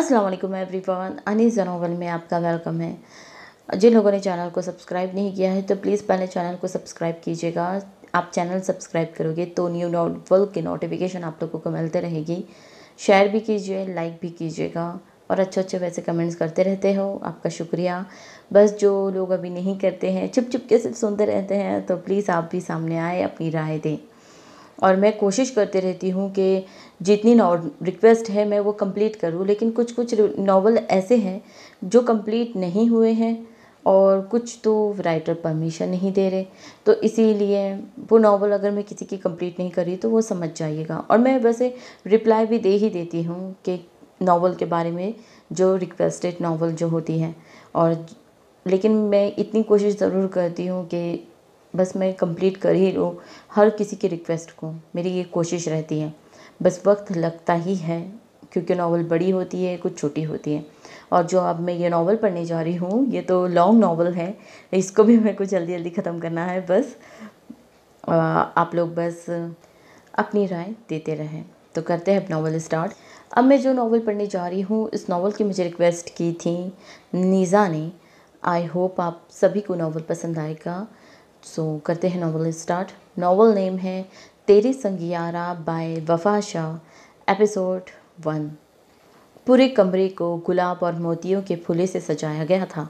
Aslam everyone Anees जनोवल में आपका welcome है जिन लोगों ने चैनल को सब्सक्राइब नहीं किया है तो प्लीज़ पहले चैनल को सब्सक्राइब कीजिएगा आप चैनल सब्सक्राइब करोगे तो न्यू नॉवल की नोटिफिकेशन आप लोगों को मिलते रहेगी शेयर भी कीजिए लाइक भी कीजिएगा और अच्छे अच्छे वैसे कमेंट्स करते रहते हो आपका शुक्रिया बस जो लोग अभी नहीं करते हैं चुप चुप के सिर्फ सुनते रहते हैं तो प्लीज़ आप भी सामने आए अपनी राय दें और मैं कोशिश करती रहती हूँ कि जितनी रिक्वेस्ट है मैं वो कंप्लीट करूँ लेकिन कुछ कुछ नावल ऐसे हैं जो कंप्लीट नहीं हुए हैं और कुछ तो राइटर परमिशन नहीं दे रहे तो इसीलिए वो नावल अगर मैं किसी की कंप्लीट नहीं करी तो वो समझ जाइएगा और मैं वैसे रिप्लाई भी दे ही देती हूँ कि नावल के बारे में जो रिक्वेस्टेड नावल जो होती है और लेकिन मैं इतनी कोशिश ज़रूर करती हूँ कि बस मैं कंप्लीट कर ही लूँ हर किसी की रिक्वेस्ट को मेरी ये कोशिश रहती है बस वक्त लगता ही है क्योंकि नावल बड़ी होती है कुछ छोटी होती है और जो अब मैं ये नावल पढ़ने जा रही हूँ ये तो लॉन्ग नावल है इसको भी मेरे को जल्दी जल्दी ख़त्म करना है बस आ, आप लोग बस अपनी राय देते रहें तो करते हैं अब नावल स्टार्ट अब मैं जो नावल पढ़ने जा रही हूँ इस नावल की मुझे रिक्वेस्ट की थी नीज़ा ने आई होप आप सभी को नावल पसंद आएगा सो so, करते हैं नावल स्टार्ट नावल नेम है तेरी संगियारा बाय वफा शाह एपिसोड वन पूरे कमरे को गुलाब और मोतियों के फूले से सजाया गया था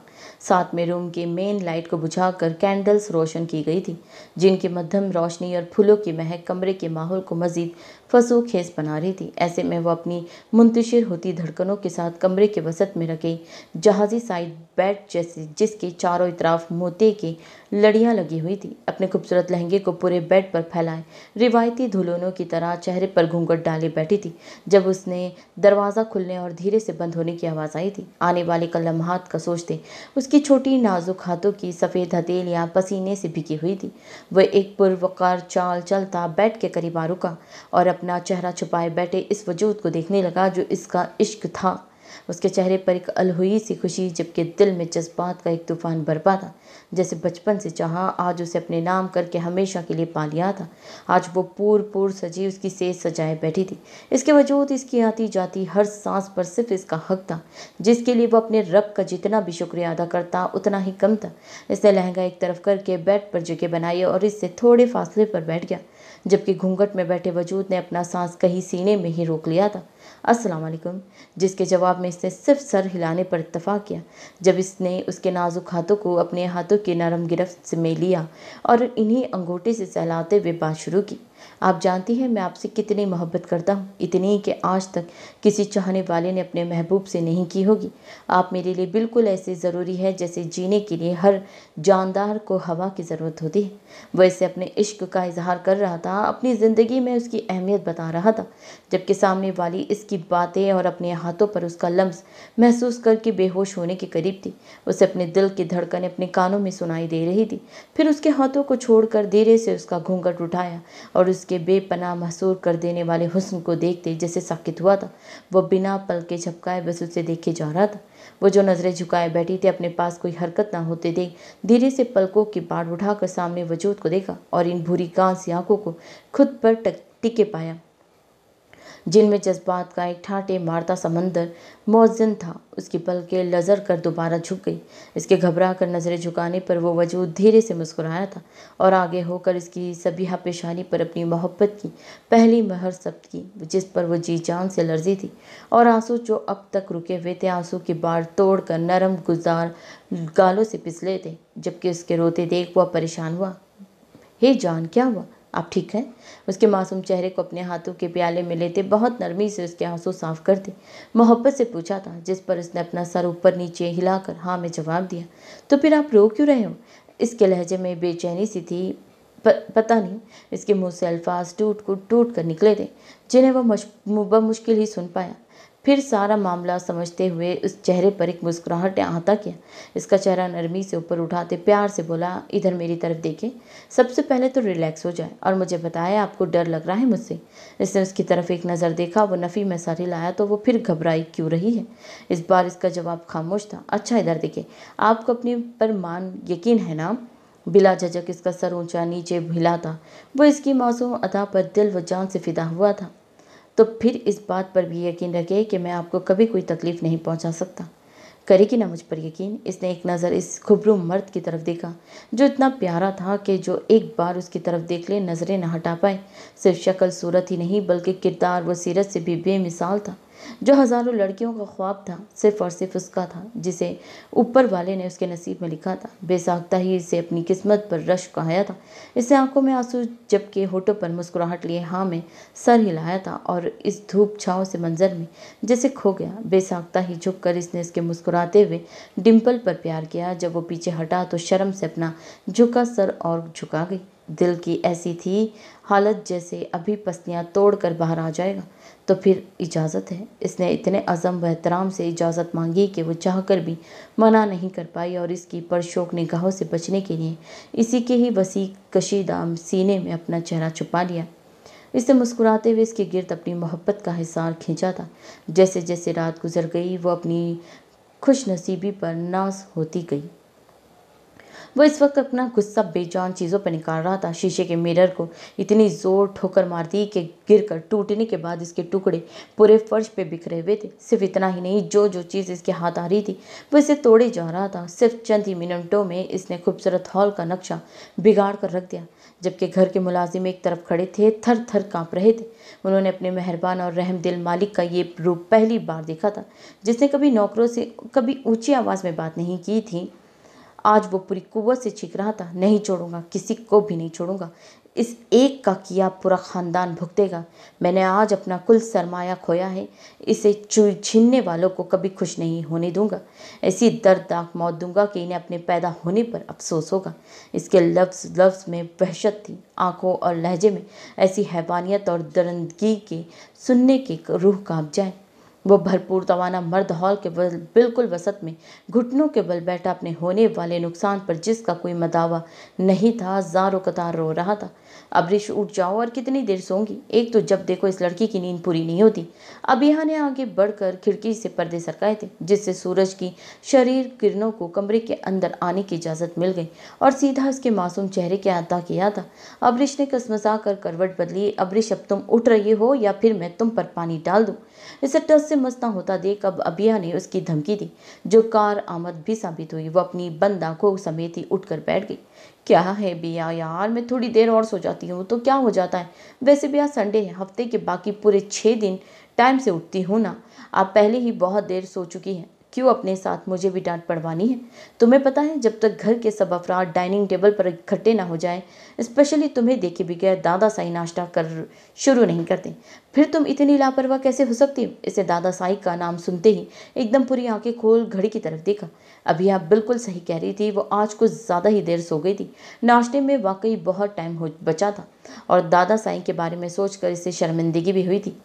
साथ में रूम के मेन लाइट को बुझाकर कैंडल्स रोशन की गई थी जिनके मध्यम रोशनी और फूलों की महक कमरे के माहौल को मज़ीद खेस बना रही थी ऐसे में वो अपनी मुंतशिर होती धड़कनों के साथ कमरे के वसत में रखे जहाजी साइड बेड जैसे जिसके चारों इतराफ मोती के लड़ियाँ लगी हुई थी अपने खूबसूरत लहंगे को पूरे बेड पर फैलाए रिवायती दुल्हनों की तरह चेहरे पर घूंघट डाले बैठी थी जब उसने दरवाज़ा खुलने और धीरे से बंद होने की आवाज़ आई थी आने वाले कल लम्हात का सोचते उसकी छोटी नाजुक हाथों की सफ़ेद हथेलियाँ पसीने से भिगी हुई थी वह एक पुरवकार चाल चलता बेड के करीब आ रुका और अपना चेहरा छुपाए बैठे इस वजूद को देखने लगा जो इसका इश्क था उसके चेहरे पर एक अलहुई सी खुशी जबकि दिल में जज्बात का एक तूफ़ान बरपा था जैसे बचपन से चाहा आज उसे अपने नाम करके हमेशा के लिए पा लिया था आज वो पूर पूर सजी उसकी सेज सजाए बैठी थी इसके वजूद इसकी आती जाती हर सांस पर सिर्फ इसका हक था जिसके लिए वो अपने रब का जितना भी शुक्रिया अदा करता उतना ही कम था इसने लहंगा एक तरफ करके बेड पर जगह बनाई और इससे थोड़े फासले पर बैठ गया जबकि घूंघट में बैठे वजूद ने अपना सांस कहीं सीने में ही रोक लिया था अस्सलाम वालेकुम जिसके जवाब में इसने सिर्फ सर हिलाने पर इतफ़ा किया जब इसने उसके नाजुक हाथों को अपने हाथों के नरम गिरफ्त में लिया और इन्हीं अंगूठे से सहलाते हुए बात शुरू की आप जानती हैं मैं आपसे कितनी मोहब्बत करता हूँ इतनी कि आज तक किसी चाहने वाले ने अपने महबूब से नहीं की होगी आप मेरे लिए बिल्कुल ऐसे ज़रूरी है जैसे जीने के लिए हर जानदार को हवा की ज़रूरत होती है वैसे अपने इश्क का इजहार कर रहा था अपनी ज़िंदगी में उसकी अहमियत बता रहा था जबकि सामने वाली इसकी बातें और अपने हाथों पर उसका लम्स महसूस करके बेहोश होने के करीब थी उसे अपने दिल की धड़कन अपने कानों में सुनाई दे रही थी फिर उसके हाथों को छोड़कर धीरे से उसका घूंघट उठाया और उसकी उसके बेपनाह महसूर कर देने वाले हुस्न को देखते जैसे साकित हुआ था वह बिना पल के झपकाए बस उसे देखे जा रहा था वो जो नज़रें झुकाए बैठी थी अपने पास कोई हरकत ना होते देख धीरे से पलकों की बाढ़ उठाकर सामने वजूद को देखा और इन भूरी कांस आंखों को खुद पर टिके पाया जिनमें जज्बात का एक ठाटे मारता समंदर मौजन था उसकी पलकें लजर कर दोबारा झुक गई इसके घबरा कर नज़रें झुकाने पर वो वजूद धीरे से मुस्कुराया था और आगे होकर इसकी सभी पेशानी पर अपनी मोहब्बत की पहली महर सब्त की जिस पर वो जी जान से लर्जी थी और आंसू जो अब तक रुके हुए थे आंसू की बाढ़ तोड़ कर नरम गुजार गालों से पिसले थे जबकि उसके रोते देख वह परेशान हुआ हे जान क्या हुआ आप ठीक हैं उसके मासूम चेहरे को अपने हाथों के प्याले में लेते बहुत नरमी से उसके आंसू साफ करते मोहब्बत से पूछा था जिस पर उसने अपना सर ऊपर नीचे हिलाकर हाँ में जवाब दिया तो फिर आप रो क्यों रहे हो इसके लहजे में बेचैनी सी थी प, पता नहीं इसके मुंह से अल्फाज टूट कूट टूट कर निकले थे जिन्हें वह मुश्किल ही सुन पाया फिर सारा मामला समझते हुए उस चेहरे पर एक मुस्कुराहट ने आता किया इसका चेहरा नरमी से ऊपर उठाते प्यार से बोला इधर मेरी तरफ देखे सबसे पहले तो रिलैक्स हो जाए और मुझे बताया आपको डर लग रहा है मुझसे इसने उसकी तरफ एक नज़र देखा वो नफ़ी में सारी लाया तो वो फिर घबराई क्यों रही है इस बार इसका जवाब खामोश था अच्छा इधर देखे आपको अपने पर मान यकीन है ना बिला झजक इसका सर ऊंचा नीचे भिला था वो इसकी मासूम अदा पर दिल व जान से फिदा हुआ था तो फिर इस बात पर भी यकीन रखें कि मैं आपको कभी कोई तकलीफ़ नहीं पहुंचा सकता करेगी ना मुझ पर यकीन इसने एक नज़र इस खुबरू मर्द की तरफ देखा जो इतना प्यारा था कि जो एक बार उसकी तरफ देख ले नज़रें न हटा पाए सिर्फ शक्ल सूरत ही नहीं बल्कि किरदार व सीरत से भी बेमिसाल था जो हज़ारों लड़कियों का ख्वाब था सिर्फ और सिर्फ उसका था जिसे ऊपर वाले ने उसके नसीब में लिखा था बेसाखता ही इसे अपनी किस्मत पर रश कहाया था इसने आंखों में आंसू जबकि होठों पर मुस्कुराहट लिए हाँ में सर हिलाया था और इस धूप छाव से मंजर में जैसे खो गया बेसाखता ही झुक कर इसने इसके मुस्कुराते हुए डिम्पल पर प्यार किया जब वो पीछे हटा तो शर्म से अपना झुका सर और झुका गई दिल की ऐसी थी हालत जैसे अभी पस्तियाँ तोड़ कर बाहर आ जाएगा तो फिर इजाज़त है इसने इतने अज़म व एहतराम से इजाज़त मांगी कि वो चाह कर भी मना नहीं कर पाई और इसकी परशोक निगाहों से बचने के लिए इसी के ही वसी कशीदा सीने में अपना चेहरा छुपा लिया इसने मुस्कुराते हुए इसके गिरद अपनी मोहब्बत का हिसार खींचा था जैसे जैसे रात गुजर गई वो अपनी खुश नसीबी पर नाश होती गई वो इस वक्त अपना गुस्सा बेजान चीज़ों पर निकाल रहा था शीशे के मिरर को इतनी ज़ोर ठोकर मार दी कि गिरकर टूटने के बाद इसके टुकड़े पूरे फर्श पे बिखरे हुए थे सिर्फ इतना ही नहीं जो जो चीज़ इसके हाथ आ रही थी वो इसे तोड़े जा रहा था सिर्फ चंद ही मिनटों में इसने खूबसूरत हॉल का नक्शा बिगाड़ कर रख दिया जबकि घर के मुलाजिम एक तरफ खड़े थे थर थर काँप रहे थे उन्होंने अपने मेहरबान और रहम दिल मालिक का ये रूप पहली बार देखा था जिसने कभी नौकरों से कभी ऊँची आवाज़ में बात नहीं की थी आज वो पूरी कुवत से चीख रहा था नहीं छोड़ूंगा किसी को भी नहीं छोड़ूंगा इस एक का किया पूरा ख़ानदान भुगतेगा मैंने आज अपना कुल सरमाया खोया है इसे छीनने वालों को कभी खुश नहीं होने दूंगा ऐसी दर्दनाक मौत दूंगा कि इन्हें अपने पैदा होने पर अफसोस होगा इसके लफ्ज़ लफ्ज़ में वहशत थी आंखों और लहजे में ऐसी हैवानियत और दरंदगी के सुनने के रूह कांप जाए वो भरपूर तवाना मर्द हॉल के बिल्कुल वसत में घुटनों के बल बैठा अपने होने वाले नुकसान पर जिसका कोई मदावा नहीं था जारो कतार रो रहा था अब रिश उठ जाओ और कितनी देर सोंगी एक तो जब देखो इस लड़की की नींद पूरी नहीं होती अब यहाँ ने आगे बढ़कर खिड़की से पर्दे सरकाए थे जिससे सूरज की शरीर किरणों को कमरे के अंदर आने की इजाज़त मिल गई और सीधा उसके मासूम चेहरे के अदा किया था अबरिश ने कसमसा कर करवट बदली अबरिश अब तुम उठ रही हो या फिर मैं तुम पर पानी डाल दूँ इसे टस से मस होता देख अब अबिया ने उसकी धमकी दी जो कार आमद भी साबित हुई वो अपनी बंदा को ही उठकर बैठ गई क्या है बिया यार मैं थोड़ी देर और सो जाती हूँ तो क्या हो जाता है वैसे आज संडे है हफ्ते के बाकी पूरे छः दिन टाइम से उठती हूँ ना आप पहले ही बहुत देर सो चुकी हैं क्यों अपने साथ मुझे भी डांट पड़वानी है तुम्हें पता है जब तक घर के सब अफराद डाइनिंग टेबल पर इकट्ठे ना हो जाए स्पेशली तुम्हें देखे बगैर दादा साई नाश्ता कर शुरू नहीं करते फिर तुम इतनी लापरवाह कैसे हो सकती हो इसे दादा साई का नाम सुनते ही एकदम पूरी आंखें खोल घड़ी की तरफ देखा अभी आप बिल्कुल सही कह रही थी वो आज कुछ ज़्यादा ही देर सो गई थी नाश्ते में वाकई बहुत टाइम हो बचा था और दादा साई के बारे में सोचकर इसे शर्मिंदगी भी हुई थी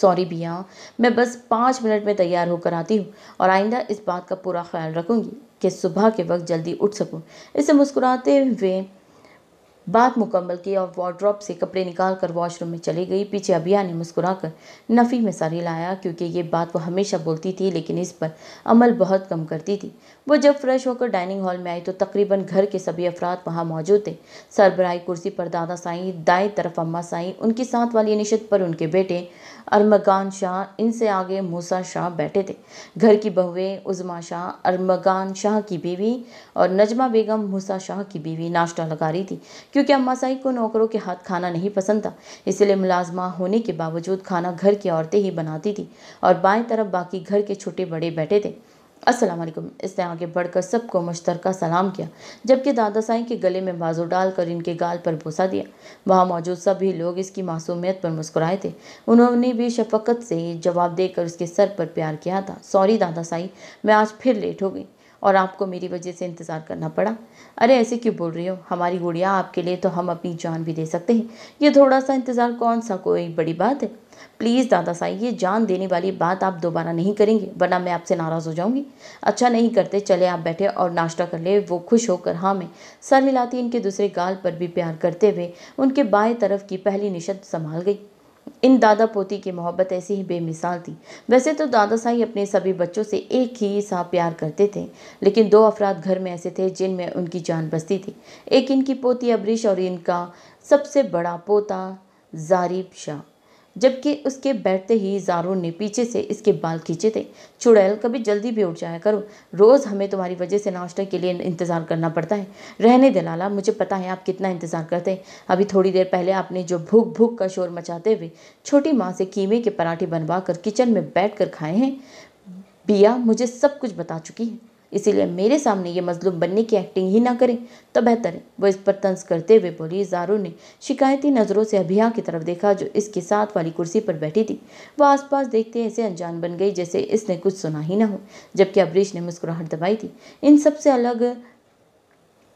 सॉरी बिया मैं बस पाँच मिनट में तैयार होकर आती हूँ और आइंदा इस बात का पूरा ख्याल रखूँगी कि सुबह के वक्त जल्दी उठ सकूँ इसे मुस्कुराते हुए बात मुकम्मल की और वार्ड्रॉप से कपड़े निकाल कर वॉशरूम में चली गई पीछे अबिया ने मुस्कुरा कर नफ़ी में सारी लाया क्योंकि ये बात वो हमेशा बोलती थी लेकिन इस पर अमल बहुत कम करती थी वो जब फ्रेश होकर डाइनिंग हॉल में आई तो तकरीबन घर के सभी अफराद वहाँ मौजूद थे सरबराई कुर्सी पर दादा साई दाएं तरफ अम्मा साई उनकी साथ वाली निशत पर उनके बेटे अरमगान शाह इनसे आगे मूसा शाह बैठे थे घर की बहुएं उजमा शाह अरमगान शाह की बीवी और नजमा बेगम मूसा शाह की बीवी नाश्ता लगा रही थी क्योंकि अम्मा साई को नौकरों के हाथ खाना नहीं पसंद था इसलिए मुलाजमा होने के बावजूद खाना घर की औरतें ही बनाती थी और बाएं तरफ बाकी घर के छोटे बड़े बैठे थे अस्सलाम वालेकुम इसने आगे बढ़कर सबको मुश्तरका सलाम किया जबकि दादा साईं के गले में बाजू डालकर इनके गाल पर भूसा दिया वहाँ मौजूद सभी लोग इसकी मासूमियत पर मुस्कुराए थे उन्होंने भी शफकत से जवाब देकर उसके सर पर प्यार किया था सॉरी दादा साईं मैं आज फिर लेट हो गई और आपको मेरी वजह से इंतज़ार करना पड़ा अरे ऐसे क्यों बोल रही हो हमारी गुड़िया आपके लिए तो हम अपनी जान भी दे सकते हैं ये थोड़ा सा इंतज़ार कौन सा कोई बड़ी बात है प्लीज़ दादा साहब ये जान देने वाली बात आप दोबारा नहीं करेंगे वरना मैं आपसे नाराज़ हो जाऊंगी अच्छा नहीं करते चले आप बैठे और नाश्ता कर ले वो खुश होकर हाँ में सर हिलाती इनके दूसरे गाल पर भी प्यार करते हुए उनके बाएं तरफ की पहली निशत संभाल गई इन दादा पोती की मोहब्बत ऐसी ही बेमिसाल थी वैसे तो दादा साई अपने सभी बच्चों से एक ही सा प्यार करते थे लेकिन दो अफराद घर में ऐसे थे जिनमें उनकी जान बसती थी एक इनकी पोती अबरीश और इनका सबसे बड़ा पोता जारीब शाह जबकि उसके बैठते ही जारून ने पीछे से इसके बाल खींचे थे चुड़ैल कभी जल्दी भी उठ जाया करो रोज़ हमें तुम्हारी वजह से नाश्ते के लिए इंतज़ार करना पड़ता है रहने दे लाला मुझे पता है आप कितना इंतज़ार करते हैं अभी थोड़ी देर पहले आपने जो भूख भूख का शोर मचाते हुए छोटी माँ से कीमे के पराठे बनवा कर किचन में बैठ कर खाए हैं बिया मुझे सब कुछ बता चुकी है इसीलिए मेरे सामने ये मजलूम बनने की एक्टिंग ही ना करें तो बेहतर है वो इस पर तंज करते हुए बोली जारू ने शिकायती नज़रों से अभिया की तरफ देखा जो इसके साथ वाली कुर्सी पर बैठी थी वह आसपास देखते ऐसे अनजान बन गई जैसे इसने कुछ सुना ही ना हो जबकि अबरीश ने मुस्कुराहट दबाई थी इन सबसे अलग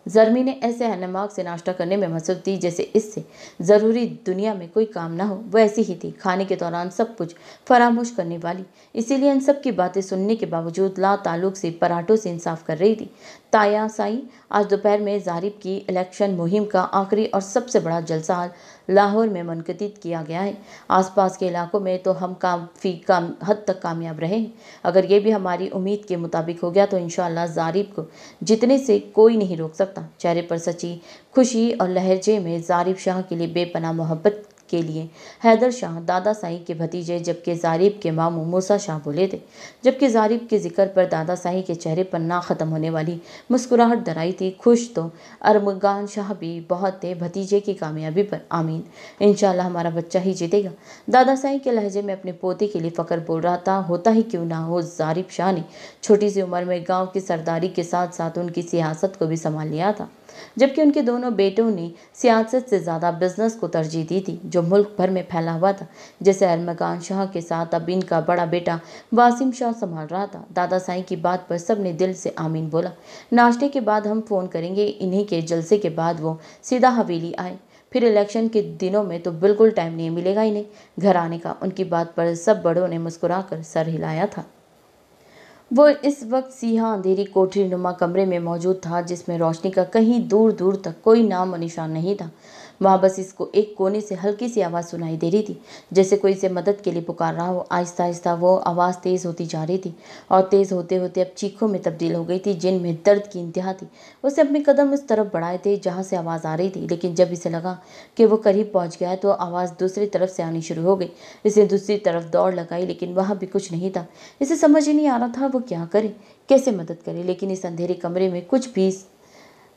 जर्मी ने ऐसे हनमाग से नाश्ता करने में मसक दी जैसे इससे ज़रूरी दुनिया में कोई काम ना हो वह ऐसी ही थी खाने के दौरान सब कुछ फरामोश करने वाली इसीलिए इन सब की बातें सुनने के बावजूद ला ताल्लुक से पराठों से इंसाफ कर रही थी ताया साई आज दोपहर में जारिब की इलेक्शन मुहिम का आखिरी और सबसे बड़ा जलसा लाहौर में मनकद किया गया है आसपास के इलाकों में तो हम काफ़ी काम हद तक कामयाब रहे अगर ये भी हमारी उम्मीद के मुताबिक हो गया तो इन शारीब को जितने से कोई नहीं रोक सकता चेहरे पर सची खुशी और लहजे में ज़ारीब शाह के लिए बेपना मोहब्बत के लिए हैदर शाह दादा साहिब के भतीजे जबकि ज़ारीब के मामू मूसा शाह बोले थे जबकि ज़ारीब के जिक्र पर दादा साहिब के चेहरे पर ना ख़त्म होने वाली मुस्कुराहट डराई थी खुश तो अरमगान शाह भी बहुत थे भतीजे की कामयाबी पर आमीन इन हमारा बच्चा ही जीतेगा दादा साहिब के लहजे में अपने पोते के लिए फ़ख्र बोल रहा था होता ही क्यों ना हो जारीब शाह ने छोटी सी उम्र में गाँव की सरदारी के साथ साथ उनकी सियासत को भी संभाल लिया था जबकि उनके दोनों बेटों ने सियासत से ज़्यादा बिजनेस को तरजीह दी थी जो मुल्क भर में फैला हुआ था जैसे अरमकान शाह के साथ अब इनका बड़ा बेटा वासिम शाह संभाल रहा था दादा साई की बात पर सब ने दिल से आमीन बोला नाश्ते के बाद हम फ़ोन करेंगे इन्हीं के जलसे के बाद वो सीधा हवेली आए फिर इलेक्शन के दिनों में तो बिल्कुल टाइम नहीं मिलेगा इन्हें घर आने का उनकी बात पर सब बड़ों ने मुस्कुराकर सर हिलाया था वो इस वक्त सीहा अंधेरी कोठरी नुमा कमरे में मौजूद था जिसमें रोशनी का कहीं दूर दूर तक कोई नामो निशान नहीं था वहाँ बस इसको एक कोने से हल्की सी आवाज़ सुनाई दे रही थी जैसे कोई इसे मदद के लिए पुकार रहा हो आहिस्ता आहिस्ता वो आवाज़ तेज़ होती जा रही थी और तेज़ होते होते अब चीखों में तब्दील हो गई थी जिनमें दर्द की इंतहा थी उसे अपने कदम उस तरफ बढ़ाए थे जहाँ से आवाज़ आ रही थी लेकिन जब इसे लगा कि वो करीब पहुँच गया तो आवाज़ दूसरी तरफ से आनी शुरू हो गई इसे दूसरी तरफ दौड़ लगाई लेकिन वहाँ भी कुछ नहीं था इसे समझ ही नहीं आ रहा था वो क्या करे कैसे मदद करे लेकिन इस अंधेरे कमरे में कुछ भी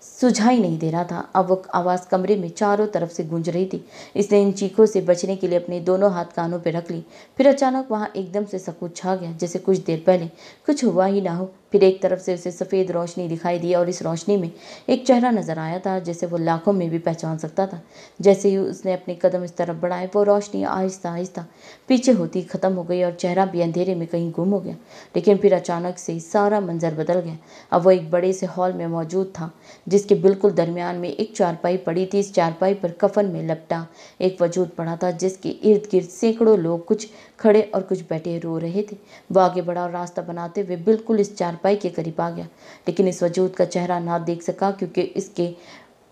सुझाई नहीं दे रहा था अब वो आवाज़ कमरे में चारों तरफ से गूंज रही थी इसने इन चीखों से बचने के लिए अपने दोनों हाथ कानों पर रख ली फिर अचानक वहाँ एकदम से सकूत छा गया जैसे कुछ देर पहले कुछ हुआ ही ना हो फिर एक तरफ से उसे सफ़ेद रोशनी दिखाई दी और इस रोशनी में एक चेहरा नज़र आया था जैसे वो लाखों में भी पहचान सकता था जैसे ही उसने अपने कदम इस तरफ बढ़ाए वो रोशनी आहिस्ता आहिस्ता पीछे होती ख़त्म हो गई और चेहरा भी अंधेरे में कहीं गुम हो गया लेकिन फिर अचानक से सारा मंजर बदल गया अब वो एक बड़े से हॉल में मौजूद था जिसके बिल्कुल दरमियान में एक चारपाई पड़ी थी इस चारपाई पर कफन में लपटा एक वजूद पड़ा था जिसके इर्द गिर्द सैकड़ों लोग कुछ खड़े और कुछ बैठे रो रहे थे वह आगे बढ़ा और रास्ता बनाते हुए बिल्कुल इस चारपाई के करीब आ गया लेकिन इस वजूद का चेहरा ना देख सका क्योंकि इसके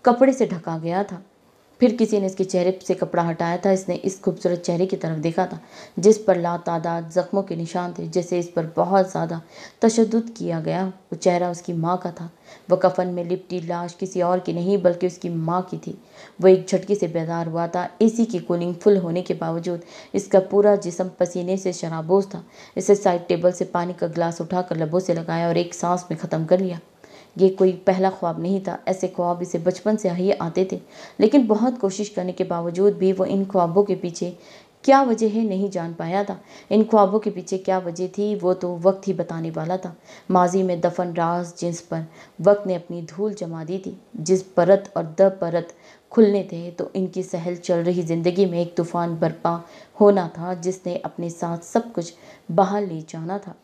कपड़े से ढका गया था फिर किसी ने इसके चेहरे से कपड़ा हटाया था इसने इस खूबसूरत चेहरे की तरफ देखा था जिस पर ला तादाद जख्मों के निशान थे जैसे इस पर बहुत ज़्यादा तशद किया गया वो चेहरा उसकी माँ का था वह कफन में लिपटी लाश किसी और की नहीं बल्कि उसकी माँ की थी वह एक झटके से बेदार हुआ था एसी की कूलिंग फुल होने के बावजूद इसका पूरा जिसम पसीने से शराबोज था इसे साइड टेबल से पानी का गिलास उठाकर लबों से लगाया और एक सांस में ख़त्म कर लिया ये कोई पहला ख्वाब नहीं था ऐसे ख्वाब इसे बचपन से ही आते थे लेकिन बहुत कोशिश करने के बावजूद भी वो इन ख्वाबों के पीछे क्या वजह है नहीं जान पाया था इन ख्वाबों के पीछे क्या वजह थी वो तो वक्त ही बताने वाला था माजी में दफन राज जिस पर वक्त ने अपनी धूल जमा दी थी जिस परत और द परत खुलने थे तो इनकी सहल चल रही ज़िंदगी में एक तूफ़ान बर्पा होना था जिसने अपने साथ सब कुछ बाहर ले जाना था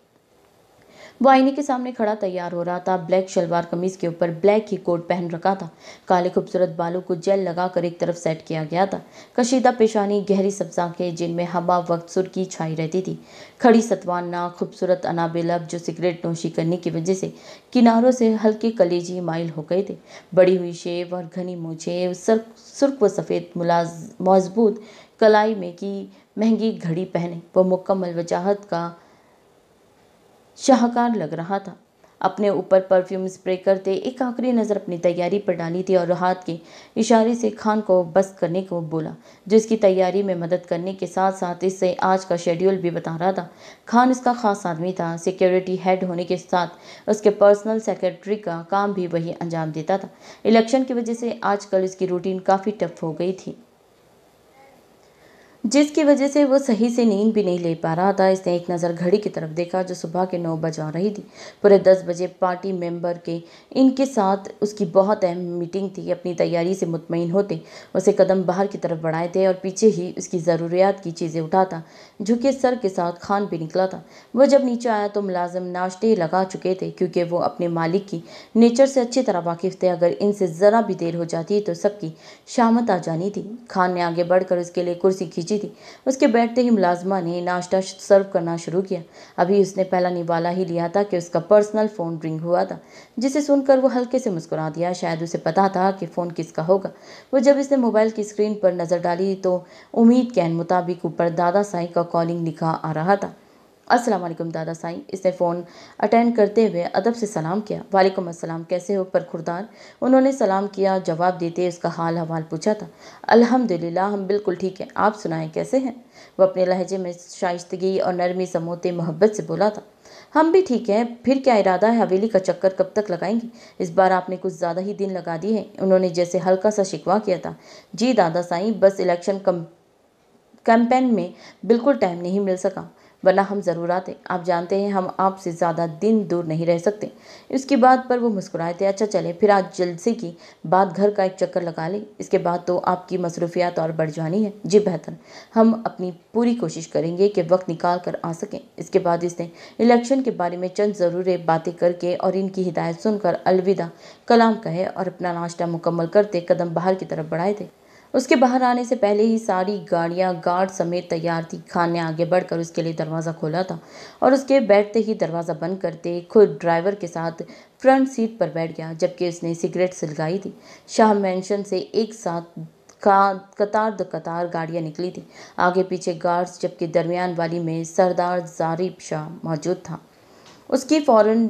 वो आईने के सामने खड़ा तैयार हो रहा था ब्लैक शलवार कमीज के ऊपर ब्लैक ही कोट पहन रखा था काले खूबसूरत बालों को जेल लगाकर एक तरफ सेट किया गया था कशीदा पेशानी गहरी सब्जा के जिनमें हवा वक्त सुरखी छाई रहती थी खड़ी सतवान ना खूबसूरत अनाबेलब जो सिगरेट नोशी करने की वजह से किनारों से हल्के कलेजी माइल हो गए थे बड़ी हुई शेव और घनी मोछे सर सुर्ख व सफ़ेद मुलाज मजबूत कलाई में की महंगी घड़ी पहने वो मुकम्मल वजाहत का शाहकार लग रहा था अपने ऊपर परफ्यूम स्प्रे करते एक आखिरी नज़र अपनी तैयारी पर डाली थी और हाथ के इशारे से खान को बस करने को बोला जो इसकी तैयारी में मदद करने के साथ साथ इससे आज का शेड्यूल भी बता रहा था खान इसका खास आदमी था सिक्योरिटी हेड होने के साथ उसके पर्सनल सेक्रेटरी का काम भी वही अंजाम देता था इलेक्शन की वजह से आजकल इसकी रूटीन काफ़ी टफ हो गई थी जिसकी वजह से वो सही से नींद भी नहीं ले पा रहा था इसने एक नज़र घड़ी की तरफ देखा जो सुबह के नौ बज रही थी पूरे दस बजे पार्टी मेंबर के इनके साथ उसकी बहुत अहम मीटिंग थी अपनी तैयारी से मुतमिन होते उसे कदम बाहर की तरफ बढ़ाए थे और पीछे ही उसकी ज़रूरियात की चीज़ें उठाता झुके सर के साथ खान भी निकला था वह जब नीचे आया तो मुलाजम नाश्ते लगा चुके थे क्योंकि वो अपने मालिक की नेचर से अच्छी तरह वाकिफ थे अगर इनसे ज़रा भी देर हो जाती तो सबकी शामत आ जानी थी खान ने आगे बढ़कर उसके लिए कुर्सी खींच खींची थी उसके बैठते ही मुलाजमा ने नाश्ता सर्व करना शुरू किया अभी उसने पहला निवाला ही लिया था कि उसका पर्सनल फ़ोन रिंग हुआ था जिसे सुनकर वो हल्के से मुस्कुरा दिया शायद उसे पता था कि फ़ोन किसका होगा वो जब इसने मोबाइल की स्क्रीन पर नज़र डाली तो उम्मीद के मुताबिक ऊपर दादा साई का कॉलिंग लिखा आ रहा था अस्सलाम वालेकुम दादा साईं इसने फ़ोन अटेंड करते हुए अदब से सलाम किया वालेकुम अस्सलाम कैसे हो पर खुरदार उन्होंने सलाम किया जवाब देते उसका हाल हवाल पूछा था अल्हम्दुलिल्लाह हम बिल्कुल ठीक हैं आप सुनाएं कैसे हैं वह अपने लहजे में शाइस्तगी और नरमी समोते मोहब्बत से बोला था हम भी ठीक हैं फिर क्या इरादा है हवेली का चक्कर कब तक लगाएंगे इस बार आपने कुछ ज़्यादा ही दिन लगा दिए हैं उन्होंने जैसे हल्का सा शिकवा किया था जी दादा साईं बस इलेक्शन कम कैंपेन में बिल्कुल टाइम नहीं मिल सका भला हम ज़रूर आते आप जानते हैं हम आपसे ज़्यादा दिन दूर नहीं रह सकते इसकी बात पर वो मुस्कुराए थे अच्छा चले फिर आज जलसे की बात घर का एक चक्कर लगा ले इसके बाद तो आपकी मसरूफियात और बढ़ जानी है जी बेहतर हम अपनी पूरी कोशिश करेंगे कि वक्त निकाल कर आ सकें इसके बाद इसने इलेक्शन के बारे में चंद ज़रूर बातें करके और इनकी हिदायत सुनकर अलविदा कलाम कहे और अपना नाश्ता मुकम्मल करते कदम बाहर की तरफ बढ़ाए थे उसके बाहर आने से पहले ही सारी गाड़ियां गार्ड समेत तैयार थी खान ने आगे बढ़कर उसके लिए दरवाज़ा खोला था और उसके बैठते ही दरवाज़ा बंद करते खुद ड्राइवर के साथ फ्रंट सीट पर बैठ गया जबकि उसने सिगरेट सिलगाई थी शाह मैंशन से एक साथ का कतार द कतार गाड़ियाँ निकली थी आगे पीछे गार्ड्स जबकि दरमियान वाली में सरदार जारिब शाह मौजूद था उसकी फ़ौरन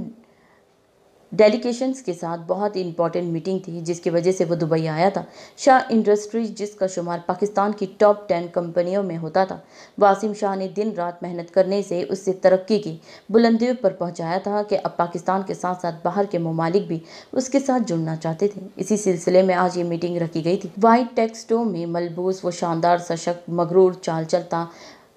डेलीकेशंस के साथ बहुत ही इंपॉर्टेंट मीटिंग थी जिसकी वजह से वो दुबई आया था शाह इंडस्ट्रीज जिसका शुमार पाकिस्तान की टॉप टेन कंपनियों में होता था वासिम शाह ने दिन रात मेहनत करने से उससे तरक्की की बुलंदी पर पहुंचाया था कि अब पाकिस्तान के साथ साथ बाहर के ममालिक भी उसके साथ जुड़ना चाहते थे इसी सिलसिले में आज ये मीटिंग रखी गई थी वाइट टेक्सटो में मलबूस वो शानदार सशक्त मगरूर चाल चलता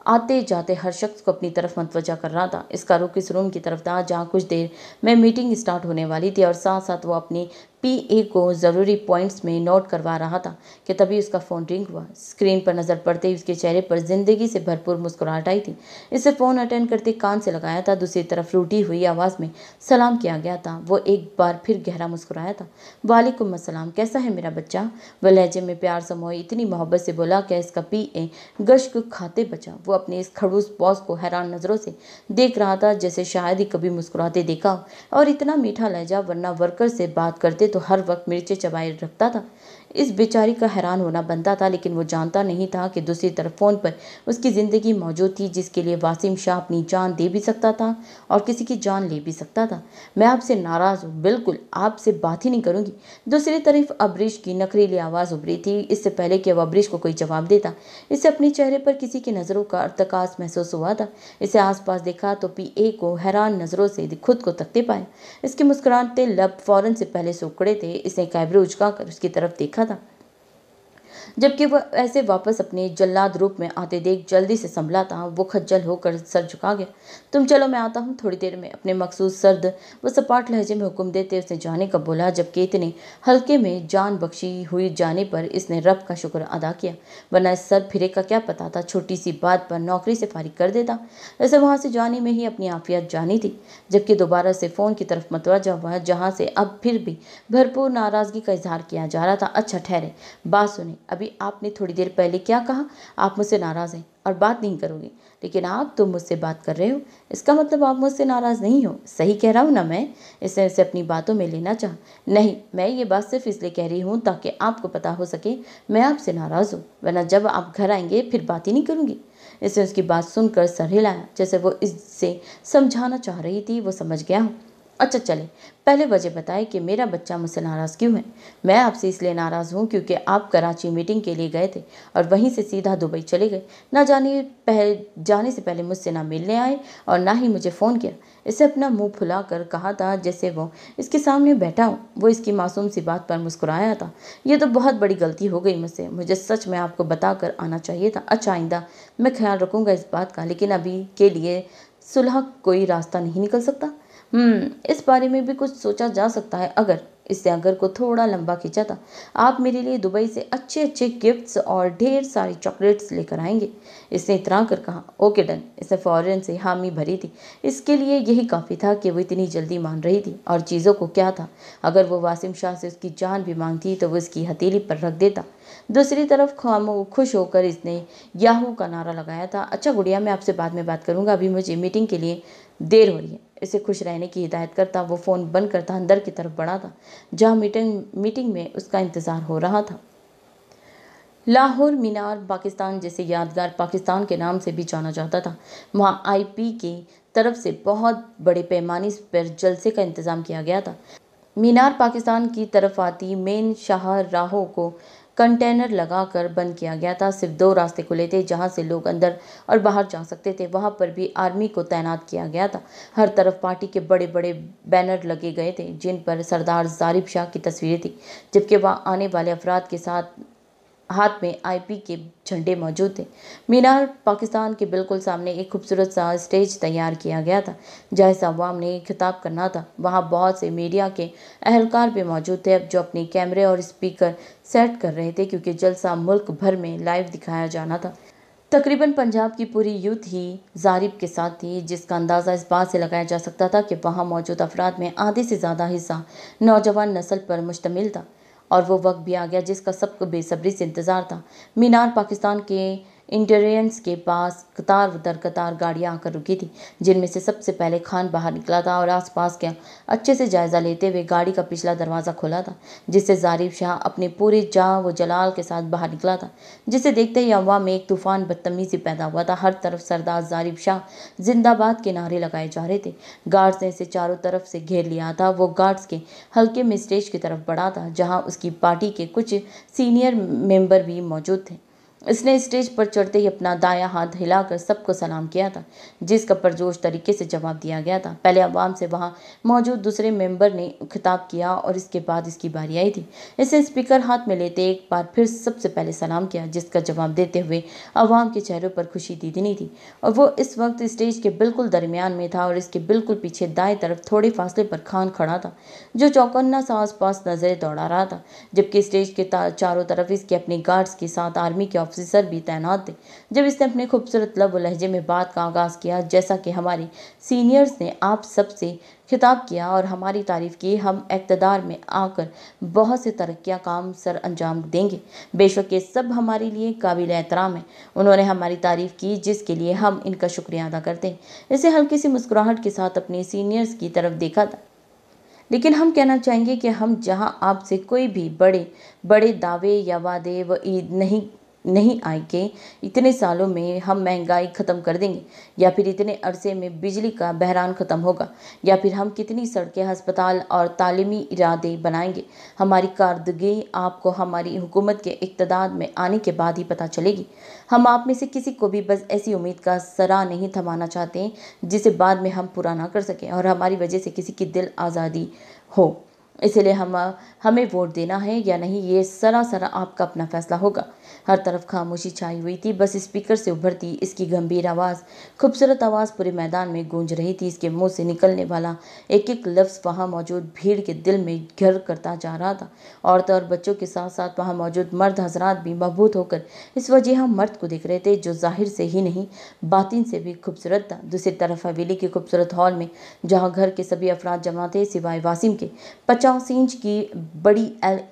आते जाते हर शख्स को अपनी तरफ मतवजा कर रहा था इसका रुख इस रूम की तरफ था जहाँ कुछ देर में मीटिंग स्टार्ट होने वाली थी और साथ साथ वो अपनी पी ए e को ज़रूरी पॉइंट्स में नोट करवा रहा था कि तभी उसका फ़ोन रिंग हुआ स्क्रीन पर नज़र पड़ते ही उसके चेहरे पर ज़िंदगी से भरपूर मुस्कुराहट आई थी इसे फ़ोन अटेंड करते कान से लगाया था दूसरी तरफ रूटी हुई आवाज़ में सलाम किया गया था वो एक बार फिर गहरा मुस्कुराया था वालेकुम असलम कैसा है मेरा बच्चा वह लहजे में प्यार समोए इतनी मोहब्बत से बोला कि इसका पी ए e गश्क खाते बचा वो अपने इस खड़ूस बॉस को हैरान नज़रों से देख रहा था जैसे शायद ही कभी मुस्कुराते देखा और इतना मीठा लहजा वरना वर्कर से बात करते तो हर वक्त मिर्चें चबाए रखता था इस बेचारी का हैरान होना बनता था लेकिन वो जानता नहीं था कि दूसरी तरफ फ़ोन पर उसकी ज़िंदगी मौजूद थी जिसके लिए वासिम शाह अपनी जान दे भी सकता था और किसी की जान ले भी सकता था मैं आपसे नाराज़ हूँ बिल्कुल आपसे बात ही नहीं करूँगी दूसरी तरफ अब्रिश की नकरीली आवाज़ उभरी थी इससे पहले कि अब अब्रिश को कोई जवाब देता इससे अपने चेहरे पर किसी की नज़रों का अर्तकास महसूस हुआ था इसे आस देखा तो पी ए को हैरान नज़रों से खुद को तकते पाया इसके मुस्कुराते लब फ़ौरन से पहले सुकड़े थे इसने कैबरे उचका कर उसकी तरफ देखा 看到。जबकि वह ऐसे वापस अपने जल्लाद रूप में आते देख जल्दी से संभला था वो खज्जल होकर सर झुका गया तुम चलो मैं आता हूँ थोड़ी देर में अपने मखसूस सर्द व सपाट लहजे में हुक्म देते उसने जाने का बोला जबकि इतने हल्के में जान बख्शी हुई जाने पर इसने रब का शुक्र अदा किया वरना इस सर फिरे का क्या पता था छोटी सी बात पर नौकरी से फारिग कर देता ऐसे वहाँ से जाने में ही अपनी आफियत जानी थी जबकि दोबारा से फ़ोन की तरफ मतवाजा हुआ जहाँ से अब फिर भी भरपूर नाराज़गी का इजहार किया जा रहा था अच्छा ठहरे बात सुने अब अभी आपने थोड़ी देर पहले क्या कहा आप मुझसे नाराज़ हैं और बात नहीं करोगे लेकिन आप तुम तो मुझसे बात कर रहे हो इसका मतलब आप मुझसे नाराज़ नहीं हो सही कह रहा हूँ ना मैं इसे इसे अपनी बातों में लेना चाह नहीं मैं ये बात सिर्फ इसलिए कह रही हूँ ताकि आपको पता हो सके मैं आपसे नाराज़ हूँ वरना जब आप घर आएंगे फिर बात ही नहीं करूँगी इसे उसकी बात सुनकर सर हिलाया जैसे वो इससे समझाना चाह रही थी वो समझ गया हूँ अच्छा चले पहले वजह बताएं कि मेरा बच्चा मुझसे नाराज़ क्यों है मैं आपसे इसलिए नाराज़ हूँ क्योंकि आप कराची मीटिंग के लिए गए थे और वहीं से सीधा दुबई चले गए ना जाने पहले जाने से पहले मुझसे ना मिलने आए और ना ही मुझे फ़ोन किया इसे अपना मुंह फुला कर कहा था जैसे वो इसके सामने बैठा हो वो इसकी मासूम सी बात पर मुस्कुराया था ये तो बहुत बड़ी गलती हो गई मुझसे मुझे सच में आपको बता कर आना चाहिए था अच्छा आइंदा मैं ख्याल रखूँगा इस बात का लेकिन अभी के लिए सुलह कोई रास्ता नहीं निकल सकता हम्म, इस बारे में भी कुछ सोचा जा सकता है अगर इससे अगर को थोड़ा लंबा खींचा था आप मेरे लिए दुबई से अच्छे अच्छे गिफ्ट्स और ढेर सारी चॉकलेट्स लेकर आएंगे इसने इतना कर कहा ओके डन इसने फॉरन से हामी भरी थी इसके लिए यही काफ़ी था कि वो इतनी जल्दी मान रही थी और चीज़ों को क्या था अगर वो वासिम शाह से उसकी जान भी मांगती तो वो इसकी हथेली पर रख देता दूसरी तरफ खामो खुश होकर इसने याहू का नारा लगाया था अच्छा गुड़िया मैं आपसे बाद में बात करूँगा अभी मुझे मीटिंग के लिए देर हो रही है इसे खुश रहने की हिदायत करता वो फ़ोन बंद करता अंदर की तरफ बढ़ा था जहाँ मीटिंग मीटिंग में उसका इंतज़ार हो रहा था लाहौर मीनार पाकिस्तान जैसे यादगार पाकिस्तान के नाम से भी जाना जाता था वहाँ आई की तरफ से बहुत बड़े पैमाने पर जलसे का इंतज़ाम किया गया था मीनार पाकिस्तान की तरफ आती मेन शाह राहों को कंटेनर लगाकर बंद किया गया था सिर्फ दो रास्ते खुले थे जहां से लोग अंदर और बाहर जा सकते थे वहां पर भी आर्मी को तैनात किया गया था हर तरफ पार्टी के बड़े बड़े बैनर लगे गए थे जिन पर सरदार जारिब शाह की तस्वीरें थी जबकि वहाँ आने वाले अफराद के साथ हाथ में आईपी के झंडे मौजूद थे मीनार पाकिस्तान के बिल्कुल सामने एक खूबसूरत सा स्टेज तैयार किया गया था जहाँ अवाम ने खिताब करना था वहाँ बहुत से मीडिया के अहलकार भी मौजूद थे जो अपने कैमरे और स्पीकर सेट कर रहे थे क्योंकि जलसा मुल्क भर में लाइव दिखाया जाना था तकरीबन पंजाब की पूरी यूथ ही जारिब के साथ थी जिसका अंदाज़ा इस बात से लगाया जा सकता था कि वहाँ मौजूद अफराद में आधे से ज़्यादा हिस्सा नौजवान नस्ल पर मुश्तमिल था और वो वक्त भी आ गया जिसका सबको बेसब्री से इंतज़ार था मीनार पाकिस्तान के इंटेलिजेंस के पास कतार दर कतार गाड़ियां आकर रुकी थी जिनमें से सबसे पहले खान बाहर निकला था और आसपास के अच्छे से जायजा लेते हुए गाड़ी का पिछला दरवाज़ा खोला था जिससे ज़ारिफ शाह अपने पूरे जाह व जलाल के साथ बाहर निकला था जिसे देखते ही अवा में एक तूफान बदतमीजी पैदा हुआ था हर तरफ सरदार ज़ारिफ शाह जिंदाबाद के नारे लगाए जा रहे थे गार्ड्स ने इसे चारों तरफ से घेर लिया था वो गार्ड्स के हल्के में स्टेज की तरफ बढ़ा था जहाँ उसकी पार्टी के कुछ सीनियर मेंबर भी मौजूद थे इसने स्टेज पर चढ़ते ही अपना दाया हाथ हिलाकर सबको सलाम किया था जिसका परजोश तरीके से जवाब दिया गया था पहले अवाम से वहाँ मौजूद दूसरे मेंबर ने खिताब किया और इसके बाद इसकी बारी आई थी इसे स्पीकर हाथ में लेते एक बार फिर सबसे पहले सलाम किया जिसका जवाब देते हुए अवाम के चेहरों पर खुशी दिनी थी और वो इस वक्त स्टेज के बिल्कुल दरमियान में था और इसके बिल्कुल पीछे दाएं तरफ थोड़े फासले पर खान खड़ा था जो चौकन्ना सा आस पास नजरें दौड़ा रहा था जबकि स्टेज के चारों तरफ इसके अपने गार्ड्स के साथ आर्मी के ऑफिसर भी तैनात थे जब इसने अपने खूबसूरत लब लहजे में बात का आगाज़ किया जैसा कि हमारे सीनियर्स ने आप सबसे खिताब किया और हमारी तारीफ़ की हम इकतदार में आकर बहुत से तरक्या काम सर अंजाम देंगे बेशक ये सब हमारे लिए काबिल एहतराम है उन्होंने हमारी तारीफ़ की जिसके लिए हम इनका शुक्रिया अदा करते हैं इसे हल्की सी मुस्कुराहट के साथ अपने सीनियर्स की तरफ देखा था लेकिन हम कहना चाहेंगे कि हम जहां आपसे कोई भी बड़े बड़े दावे या वादे व ईद नहीं नहीं आएंगे इतने सालों में हम महंगाई ख़त्म कर देंगे या फिर इतने अरसे में बिजली का बहरान ख़त्म होगा या फिर हम कितनी सड़कें हस्पताल और तालीमी इरादे बनाएंगे हमारी कारदगी आपको हमारी हुकूमत के इकतदाद में आने के बाद ही पता चलेगी हम आप में से किसी को भी बस ऐसी उम्मीद का सरा नहीं थमाना चाहते जिसे बाद में हम पूरा ना कर सकें और हमारी वजह से किसी की दिल आज़ादी हो इसलिए हम हमें वोट देना है या नहीं ये सरासरा आपका अपना फ़ैसला होगा हर तरफ खामोशी छाई हुई थी बस स्पीकर से उभरती इसकी गंभीर आवाज़ खूबसूरत आवाज़ पूरे मैदान में गूंज रही थी इसके मुंह से निकलने वाला एक एक लफ्ज़ वहाँ मौजूद भीड़ के दिल में घर करता जा रहा था औरतें और बच्चों के साथ साथ वहाँ मौजूद मर्द हजरात भी मबूत होकर इस वजह मर्द को देख रहे थे जो जाहिर से ही नहीं बातिन से भी खूबसूरत था दूसरी तरफ हवेली के खूबसूरत हॉल में जहाँ घर के सभी अफराद जमा थे सिवाय वासिम के पचास इंच की बड़ी एल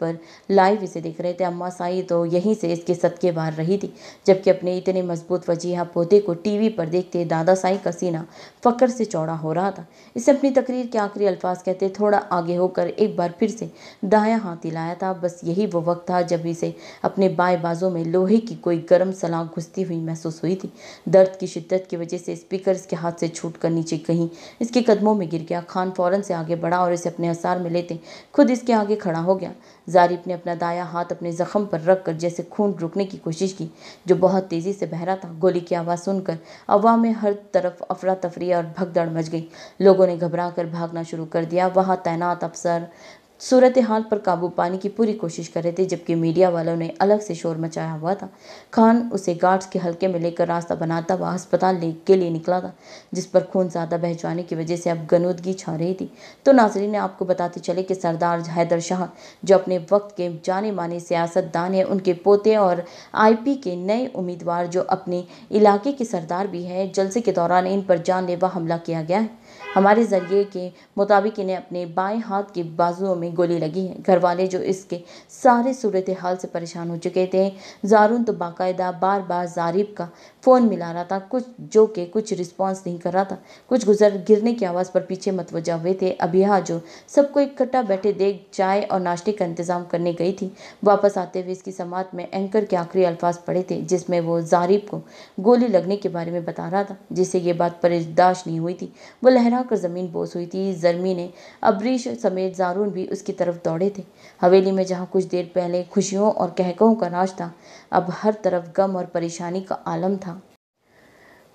पर लाइव इसे देख रहे थे अम्मा साई तो यहीं ही से इसके सदके बाहर रही थी जबकि अपने इतने मजबूत वजीहा पौधे को टीवी पर देखते दादा साई का सीना फ़क्र से चौड़ा हो रहा था इसे अपनी तकरीर के आखिरी अल्फाज कहते थोड़ा आगे होकर एक बार फिर से दाया हाथी लाया था बस यही वो वक्त था जब इसे अपने बाएँ बाजों में लोहे की कोई गर्म सलाख घुसती हुई महसूस हुई थी दर्द की शिद्दत की वजह से स्पीकर इसके हाथ से छूट कर नीचे कहीं इसके कदमों में गिर गया खान फ़ौरन से आगे बढ़ा और इसे अपने हसार में लेते खुद इसके आगे खड़ा हो गया जारिब ने अपना दाया हाथ अपने ज़ख्म पर रख कर जैसे खून रुकने की कोशिश की जो बहुत तेज़ी से बहरा था गोली की आवाज़ सुनकर अवा में हर तरफ अफरा तफरी और भगदड़ मच गई लोगों ने घबरा कर भागना शुरू कर दिया वहाँ तैनात अफसर सूरत हाल पर काबू पाने की पूरी कोशिश कर रहे थे जबकि मीडिया वालों ने अलग से शोर मचाया हुआ था खान उसे गार्ड्स के हल्के में लेकर रास्ता बनाता हुआ अस्पताल ले के लिए निकला था जिस पर खून ज़्यादा बह जाने की वजह से अब गनूदगी छा रही थी तो नाजरीन ने आपको बताते चले कि सरदार हैदर शाह जो अपने वक्त के जाने माने सियासतदान हैं उनके पोते और आई के नए उम्मीदवार जो अपने इलाके के सरदार भी हैं जलसे के दौरान इन पर जानलेवा हमला किया गया है हमारे ज़रिए के मुताबिक इन्हें अपने बाएं हाथ के बाजुओं में गोली लगी है घर वाले जो इसके सारे सूरत हाल से परेशान हो चुके थे जारून तो बाकायदा बार बार जारिब का फ़ोन मिला रहा था कुछ जो कि कुछ रिस्पॉन्स नहीं कर रहा था कुछ गुजर गिरने की आवाज़ पर पीछे मतवजा हुए थे अबिया जो सबको इकट्ठा बैठे देख चाय और नाश्ते का इंतज़ाम करने गई थी वापस आते हुए इसकी समात में एंकर के आखिरी अल्फाज पड़े थे जिसमें वो जारिब को गोली लगने के बारे में बता रहा था जिसे ये बात बर्दाश्त नहीं हुई थी वो लहरा आकर ज़मीन बोस हुई थी जर्मी ने अबरीश समेत जारून भी उसकी तरफ दौड़े थे हवेली में जहाँ कुछ देर पहले खुशियों और कहकों का नाश था अब हर तरफ गम और परेशानी का आलम था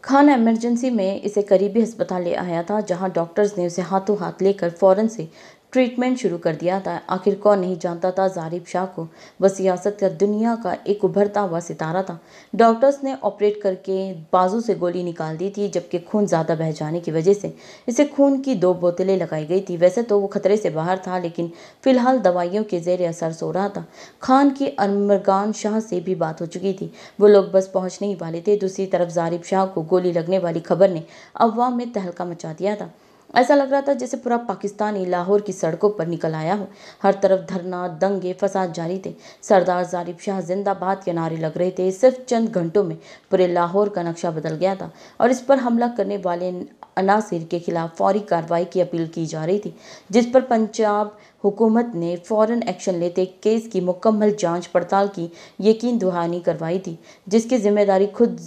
खान एमरजेंसी में इसे करीबी अस्पताल ले आया था जहां डॉक्टर्स ने उसे हाथों हाथ लेकर फ़ौरन से ट्रीटमेंट शुरू कर दिया था आखिर कौन नहीं जानता था जारिब शाह को वह सियासत का दुनिया का एक उभरता हुआ सितारा था डॉक्टर्स ने ऑपरेट करके बाजू से गोली निकाल दी थी जबकि खून ज़्यादा बह जाने की वजह से इसे खून की दो बोतलें लगाई गई थी वैसे तो वो खतरे से बाहर था लेकिन फ़िलहाल दवाइयों के जेर असर सो रहा था खान की अमरगान शाह से भी बात हो चुकी थी वो लोग बस पहुँचने ही वाले थे दूसरी तरफ जारिब शाह को गोली लगने वाली खबर ने अफवाह में तहलका मचा दिया था ऐसा लग रहा था जैसे पूरा पाकिस्तानी लाहौर की सड़कों पर निकल आया हो हर तरफ धरना दंगे फसाद जारी थे सरदार जारिफ शाह जिंदाबाद के नारे लग रहे थे सिर्फ चंद घंटों में पूरे लाहौर का नक्शा बदल गया था और इस पर हमला करने वाले अनासिर के खिलाफ फौरी कार्रवाई की अपील की जा रही थी जिस पर पंजाब हुकूमत ने फौरन एक्शन लेते केस की मुकम्मल जांच पड़ताल की यकीन दुहानी करवाई थी जिसकी जिम्मेदारी खुद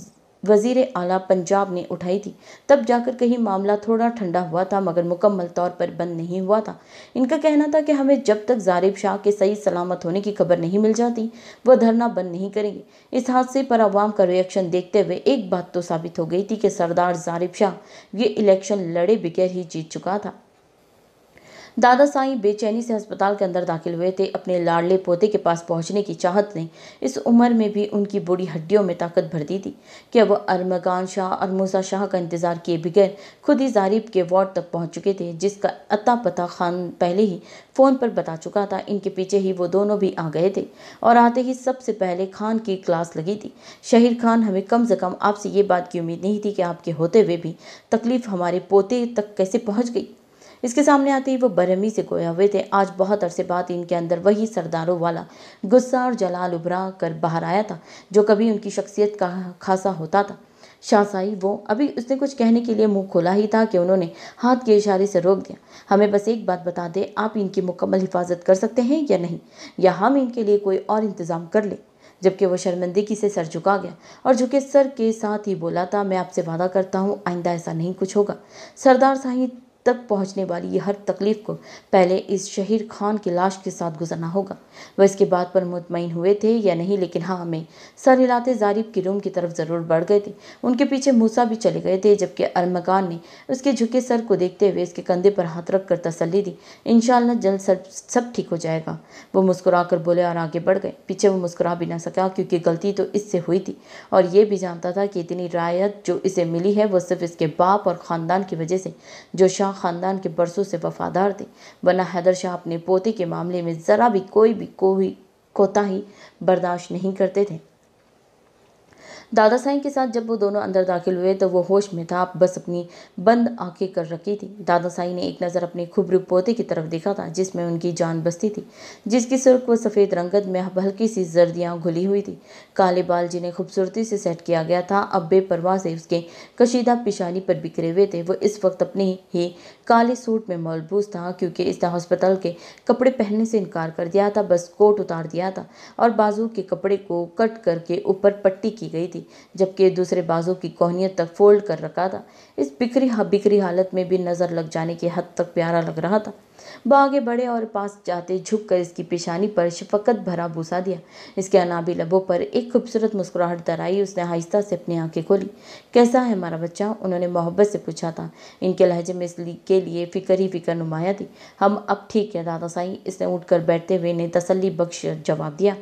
वजीर आला पंजाब ने उठाई थी तब जाकर कहीं मामला थोड़ा ठंडा हुआ था मगर मुकम्मल तौर पर बंद नहीं हुआ था इनका कहना था कि हमें जब तक जारिब शाह के सही सलामत होने की खबर नहीं मिल जाती वह धरना बंद नहीं करेंगे इस हादसे पर आवाम का रिएक्शन देखते हुए एक बात तो साबित हो गई थी कि सरदार जारिब शाह ये इलेक्शन लड़े बगैर ही जीत चुका था दादा साई बेचैनी से अस्पताल के अंदर दाखिल हुए थे अपने लाडले पोते के पास पहुंचने की चाहत ने इस उम्र में भी उनकी बूढ़ी हड्डियों में ताकत भर दी थी कि वह अरमगान शाह और मूसा शाह का इंतज़ार किए बगैर खुद ही जारीब के वार्ड तक पहुँच चुके थे जिसका अता पता खान पहले ही फ़ोन पर बता चुका था इनके पीछे ही वो दोनों भी आ गए थे और आते ही सबसे पहले खान की क्लास लगी थी शहीर खान हमें कम से कम आपसे ये बात की उम्मीद नहीं थी कि आपके होते हुए भी तकलीफ़ हमारे पोते तक कैसे पहुंच गई इसके सामने आते ही वो बरहमी से गोया हुए थे आज बहुत अरसे बाद इनके अंदर वही सरदारों वाला गुस्सा और जलाल उभरा कर बाहर आया था जो कभी उनकी शख्सियत का खासा होता था शाहसाई वो अभी उसने कुछ कहने के लिए मुंह खोला ही था कि उन्होंने हाथ के इशारे से रोक दिया हमें बस एक बात बता दें आप इनकी मुकम्मल हिफाजत कर सकते हैं या नहीं या हम इनके लिए कोई और इंतज़ाम कर लें जबकि वो शर्मिंदगी से सर झुका गया और झुके सर के साथ ही बोला था मैं आपसे वादा करता हूँ आइंदा ऐसा नहीं कुछ होगा सरदार साहिब तक पहुंचने वाली ये हर तकलीफ़ को पहले इस शहीर खान की लाश के साथ गुजरना होगा वह इसके बाद पर मुतमिन हुए थे या नहीं लेकिन हाँ हमें सर हिलाते जारिब की रूम की तरफ ज़रूर बढ़ गए थे उनके पीछे मूसा भी चले गए थे जबकि अलमकान ने उसके झुके सर को देखते हुए इसके कंधे पर हाथ रख कर तसली दी इन जल्द सब सब ठीक हो जाएगा वो मुस्कुरा कर बोले और आगे बढ़ गए पीछे वो मुस्कुरा भी ना सका क्योंकि गलती तो इससे हुई थी और ये भी जानता था कि इतनी रायत जो इसे मिली है वो सिर्फ इसके बाप और ख़ानदान की वजह से जो शाह शाह खानदान के बरसों से वफादार थे वरना हैदर शाह अपने पोते के मामले में ज़रा भी कोई भी कोई कोताही बर्दाश्त नहीं करते थे दादा साईं के साथ जब वो दोनों अंदर दाखिल हुए तो वो होश में था बस अपनी बंद आंखें कर रखी थी दादा साईं ने एक नज़र अपने खुबरू पोते की तरफ देखा था जिसमें उनकी जान बसती थी जिसकी सुर्ख व सफ़ेद रंगत में हल्की सी जर्दियाँ घुली हुई थी काले बाल जिन्हें खूबसूरती से सेट किया गया था अब बेपरवाह से उसके कशीदा पिशानी पर बिखरे हुए थे वो इस वक्त अपने ही काले सूट में मलबूस था क्योंकि इसने हॉस्पिटल के कपड़े पहनने से इनकार कर दिया था बस कोट उतार दिया था और बाजू के कपड़े को कट करके ऊपर पट्टी की गई थी जबकि दूसरे बाजू की कोहनियत तक फोल्ड कर रखा था इस बिखरी बिखरी हालत में भी नज़र लग जाने की हद तक प्यारा लग रहा था वह आगे बढ़े और पास जाते झुक कर इसकी पेशानी पर शफकत भरा भूसा दिया इसके अनाबी लबों पर एक खूबसूरत मुस्कुराहट आई उसने आहिस्ता से अपनी आंखें खोली कैसा है हमारा बच्चा उन्होंने मोहब्बत से पूछा था इनके लहजे में इस के लिए फ़िक्र ही फ़िक्र नुमाया थी हम अब ठीक है दादा साई इसने उठकर बैठते हुए इन्हें तसली बख्श जवाब दिया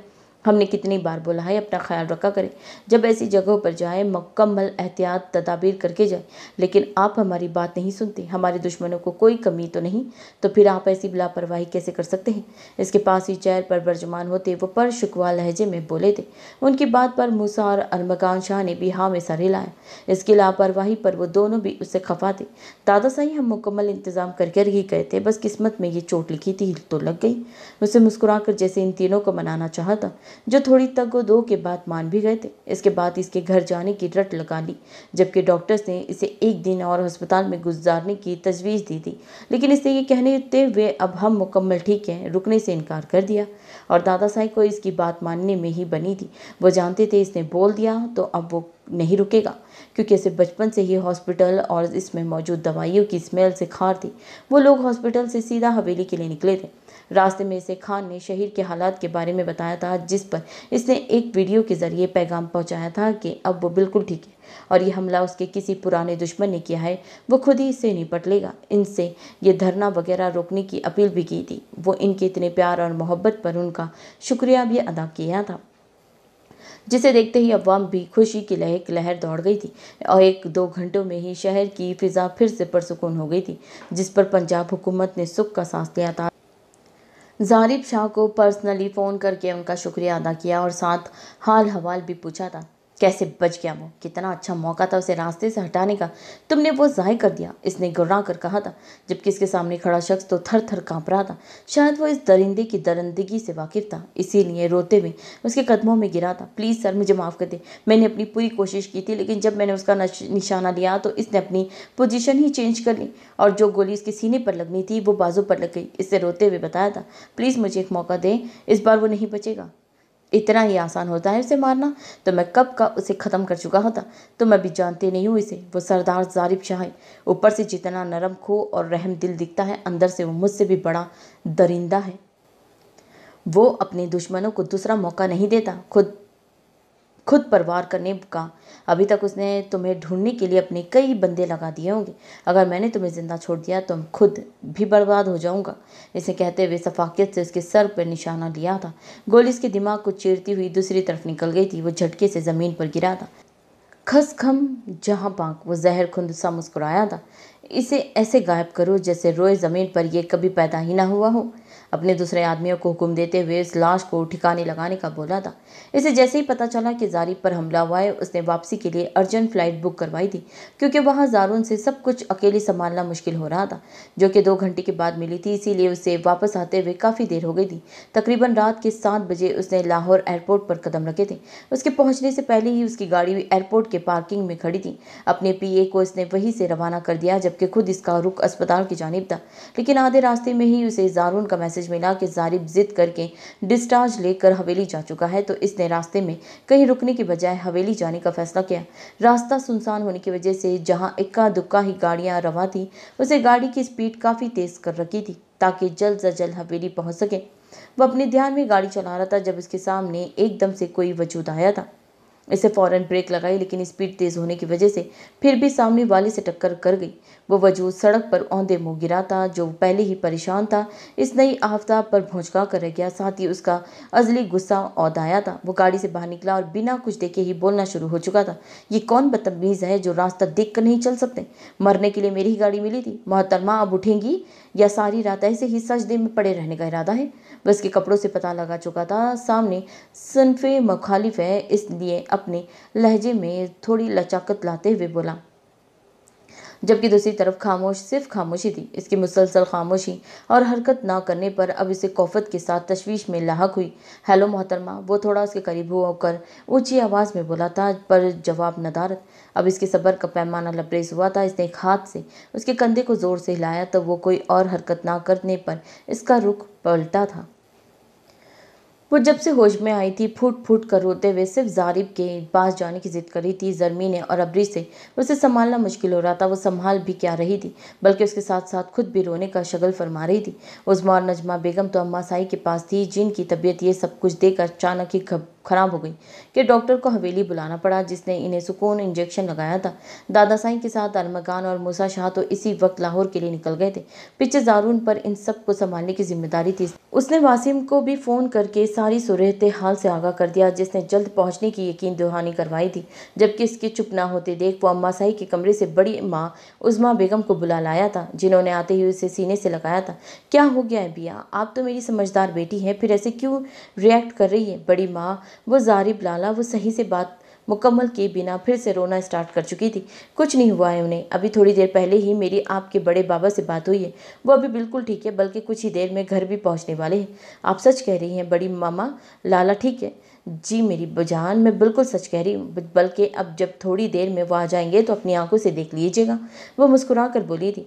हमने कितनी बार बोला है अपना ख्याल रखा करें जब ऐसी जगहों पर जाएं मुकम्मल एहतियात तदाबीर करके जाएं लेकिन आप हमारी बात नहीं सुनते हमारे दुश्मनों को कोई कमी तो नहीं तो फिर आप ऐसी लापरवाही कैसे कर सकते हैं इसके पास ही चेयर पर बर्जमान होते वो पर शिकवा लहजे में बोले थे उनकी बात पर मूसा और अरमकान शाह ने भी हाँ में सर हिलाया इसकी लापरवाही पर वो दोनों भी उससे खफा थे दादा दादाशाही हम मुकम्मल इंतज़ाम करके ही गए थे बस किस्मत में ये चोट लिखी थी तो लग गई उसे मुस्कुरा जैसे इन तीनों को मनाना चाहता जो थोड़ी दो के बाद मान भी गए थे इसके बाद इसके घर जाने की रट लगा ली जबकि डॉक्टर्स ने इसे एक दिन और अस्पताल में गुजारने की तजवीज़ दी थी लेकिन इसने ये कहने हुए अब हम मुकम्मल ठीक हैं रुकने से इनकार कर दिया और दादा साहब को इसकी बात मानने में ही बनी थी वो जानते थे इसने बोल दिया तो अब वो नहीं रुकेगा क्योंकि इसे बचपन से ही हॉस्पिटल और इसमें मौजूद दवाइयों की स्मेल से खार थी वो लोग हॉस्पिटल से सीधा हवेली के लिए निकले थे रास्ते में इसे खान ने शहर के हालात के बारे में बताया था जिस पर इसने एक वीडियो के ज़रिए पैगाम पहुंचाया था कि अब वो बिल्कुल ठीक है और ये हमला उसके किसी पुराने दुश्मन ने किया है वो खुद ही इसे निपट लेगा इनसे ये धरना वगैरह रोकने की अपील भी की थी वो इनके इतने प्यार और मोहब्बत पर उनका शुक्रिया भी अदा किया था जिसे देखते ही अवाम भी खुशी की लहर लहर दौड़ गई थी और एक दो घंटों में ही शहर की फिजा फिर से परसुकून हो गई थी जिस पर पंजाब हुकूमत ने सुख का सांस लिया था जारिब शाह को पर्सनली फ़ोन करके उनका शुक्रिया अदा किया और साथ हाल हवाल भी पूछा था कैसे बच गया वो कितना अच्छा मौका था उसे रास्ते से हटाने का तुमने वो ज़ाय कर दिया इसने गुर्रा कर कहा था जबकि इसके सामने खड़ा शख्स तो थर थर काँप रहा था शायद वो इस दरिंदे की दरिंदगी से वाकिफ था इसीलिए रोते हुए उसके कदमों में गिरा था प्लीज़ सर मुझे माफ़ कर दे मैंने अपनी पूरी कोशिश की थी लेकिन जब मैंने उसका निशाना लिया तो इसने अपनी पोजिशन ही चेंज कर ली और जो गोली उसके सीने पर लगनी थी वो बाजू पर लग गई इससे रोते हुए बताया था प्लीज़ मुझे एक मौका दें इस बार वो नहीं बचेगा इतना ही आसान होता है उसे मारना तो मैं कब का उसे ख़त्म कर चुका होता तो मैं भी जानती नहीं हूँ इसे वो सरदार जारिब शाह है ऊपर से जितना नरम खो और रहम दिल दिखता है अंदर से वो मुझसे भी बड़ा दरिंदा है वो अपने दुश्मनों को दूसरा मौका नहीं देता खुद खुद परवार करने का अभी तक उसने तुम्हें ढूंढने के लिए अपने कई बंदे लगा दिए होंगे अगर मैंने तुम्हें ज़िंदा छोड़ दिया तो खुद भी बर्बाद हो जाऊंगा इसे कहते हुए सफाकियत से उसके सर पर निशाना लिया था गोली इसके दिमाग को चीरती हुई दूसरी तरफ निकल गई थी वो झटके से ज़मीन पर गिरा था खस खम जहाँ पाक वो जहर खुंद सा मुस्कुराया था इसे ऐसे गायब करो जैसे रोए ज़मीन पर यह कभी पैदा ही ना हुआ हो अपने दूसरे आदमियों को हुक्म देते हुए इस लाश को ठिकाने लगाने का बोला था इसे जैसे ही पता चला कि जारी पर हमला हुआ है उसने वापसी के लिए अर्जेंट फ्लाइट बुक करवाई थी क्योंकि वहाँ जारून से सब कुछ अकेले संभालना मुश्किल हो रहा था जो कि दो घंटे के बाद मिली थी इसीलिए उसे वापस आते हुए काफ़ी देर हो गई थी तकरीबन रात के सात बजे उसने लाहौर एयरपोर्ट पर कदम रखे थे उसके पहुँचने से पहले ही उसकी गाड़ी एयरपोर्ट के पार्किंग में खड़ी थी अपने पी को इसने वहीं से रवाना कर दिया जबकि खुद इसका रुख अस्पताल की जानब था लेकिन आधे रास्ते में ही उसे जारून का मैसेज मैसेज मिला कि जारिब जिद करके डिस्चार्ज लेकर हवेली जा चुका है तो इसने रास्ते में कहीं रुकने की बजाय हवेली जाने का फैसला किया रास्ता सुनसान होने की वजह से जहाँ इक्का दुक्का ही गाड़ियाँ रवा थी उसे गाड़ी की स्पीड काफ़ी तेज़ कर रखी थी ताकि जल्द से जल्द हवेली पहुँच सके वह अपने ध्यान में गाड़ी चला रहा था जब उसके सामने एकदम से कोई वजूद आया था इसे फ़ौरन ब्रेक लगाई लेकिन स्पीड तेज़ होने की वजह से फिर भी सामने वाले से टक्कर कर गई वो वजूद सड़क पर औंधे मुँह गिरा था जो पहले ही परेशान था इस नई आफ्ताब पर भोंचका कर रह गया साथ ही उसका अजली गुस्सा औदाया था वो गाड़ी से बाहर निकला और बिना कुछ देखे ही बोलना शुरू हो चुका था ये कौन बदतमीज़ है जो रास्ता देख कर नहीं चल सकते मरने के लिए मेरी ही गाड़ी मिली थी मोहतरमा अब उठेंगी या सारी रात ऐसे ही सजदे में पड़े रहने का इरादा है बस के कपड़ों से पता लगा चुका था सामने सनफे मुखालिफ है इसलिए अपने लहजे में थोड़ी लचाकत लाते हुए बोला जबकि दूसरी तरफ खामोश सिर्फ खामोशी थी इसकी मुसलसल खामोशी और हरकत ना करने पर अब इसे कौफत के साथ तशवीश में लाक हुई हेलो मोहतरमा वो थोड़ा उसके करीब होकर ऊंची आवाज़ में बोला था पर जवाब नदारत अब इसके सबर का पैमाना लबरेज हुआ था इसने एक हाथ से उसके कंधे को ज़ोर से हिलाया तो वो कोई और हरकत ना करने पर इसका रुख पलटा था वो जब से होश में आई थी फूट फूट कर रोते हुए सिर्फ जारिब के पास जाने की जिद करी थी जरमी ने और अबरी से उसे संभालना मुश्किल हो रहा था वो संभाल भी क्या रही थी बल्कि उसके साथ साथ खुद भी रोने का शगल फरमा रही थी उजमा और नजमा बेगम तो अम्मा साई के पास थी जिनकी तबीयत ये सब कुछ देकर अचानक ही घब खराब हो गई कि डॉक्टर को हवेली बुलाना पड़ा जिसने इन्हें सुकून इंजेक्शन लगाया था दादा साईं के साथ अलमकान और मूसा शाह तो इसी वक्त लाहौर के लिए निकल गए थे पीछे जारून पर इन सब को संभालने की जिम्मेदारी थी उसने वासिम को भी फ़ोन करके सारी सूरत हाल से आगाह कर दिया जिसने जल्द पहुँचने की यकीन दुहानी करवाई थी जबकि इसकी चुप ना होते देख वो अम्मा साई के कमरे से बड़ी माँ उजमा बेगम को बुला लाया था जिन्होंने आते ही उसे सीने से लगाया था क्या हो गया है बिया आप तो मेरी समझदार बेटी हैं फिर ऐसे क्यों रिएक्ट कर रही है बड़ी माँ वो जारिब लाला वो सही से बात मुकम्मल किए बिना फिर से रोना स्टार्ट कर चुकी थी कुछ नहीं हुआ है उन्हें अभी थोड़ी देर पहले ही मेरी आपके बड़े बाबा से बात हुई है वो अभी बिल्कुल ठीक है बल्कि कुछ ही देर में घर भी पहुंचने वाले हैं आप सच कह रही हैं बड़ी मामा लाला ठीक है जी मेरी जान मैं बिल्कुल सच कह रही हूँ बल्कि अब जब थोड़ी देर में वो आ जाएंगे तो अपनी आंखों से देख लीजिएगा वो मुस्कुरा कर बोली थी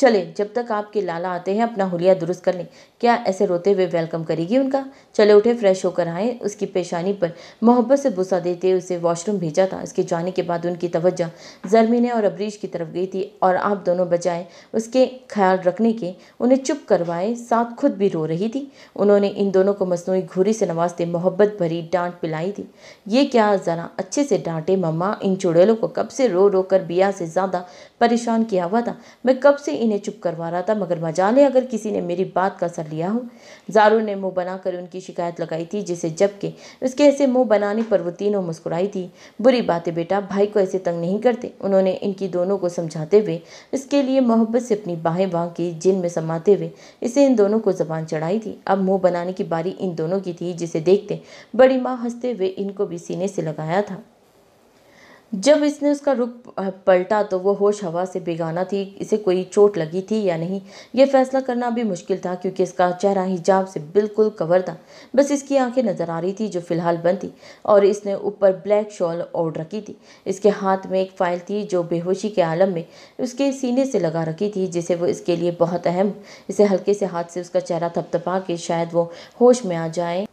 चले जब तक आपके लाला आते हैं अपना हुलिया दुरुस्त कर लें क्या ऐसे रोते हुए वे वेलकम करेगी उनका चले उठे फ्रेश होकर आए उसकी पेशानी पर मोहब्बत से भुसा देते उसे वॉशरूम भेजा था उसके जाने के बाद उनकी तवज्जा जरमीने और अबरीश की तरफ गई थी और आप दोनों बजाय उसके ख्याल रखने के उन्हें चुप करवाए साथ खुद भी रो रही थी उन्होंने इन दोनों को मसनू घूरी से नवाजते मोहब्बत भरी डांट पिलाई थी ये क्या ज़रा अच्छे से डांटे मम्मा इन चुड़ैलों को कब से रो रो कर बिया से ज़्यादा परेशान किया हुआ था मैं कब से इन इन्हें चुप करवा रहा था मगर मजाले अगर किसी ने मेरी बात का असर लिया हो जारू ने मुंह बनाकर उनकी शिकायत लगाई थी जिसे जबकि उसके ऐसे मुंह बनाने पर वो तीनों मुस्कुराई थी बुरी बातें बेटा भाई को ऐसे तंग नहीं करते उन्होंने इनकी दोनों को समझाते हुए इसके लिए मोहब्बत से अपनी बाहें बाँह की जिन में समाते हुए इसे इन दोनों को जबान चढ़ाई थी अब मुँह बनाने की बारी इन दोनों की थी जिसे देखते बड़ी माँ हंसते हुए इनको भी सीने से लगाया था जब इसने उसका रुख पलटा तो वो होश हवा से बेगाना थी इसे कोई चोट लगी थी या नहीं यह फैसला करना भी मुश्किल था क्योंकि इसका चेहरा हिजाब से बिल्कुल कवर था बस इसकी आंखें नज़र आ रही थी जो फ़िलहाल बंद थी और इसने ऊपर ब्लैक शॉल ओढ़ रखी थी इसके हाथ में एक फ़ाइल थी जो बेहोशी के आलम में उसके सीने से लगा रखी थी जिसे वो इसके लिए बहुत अहम इसे हल्के से हाथ से उसका चेहरा थपथपा के शायद वो होश में आ जाए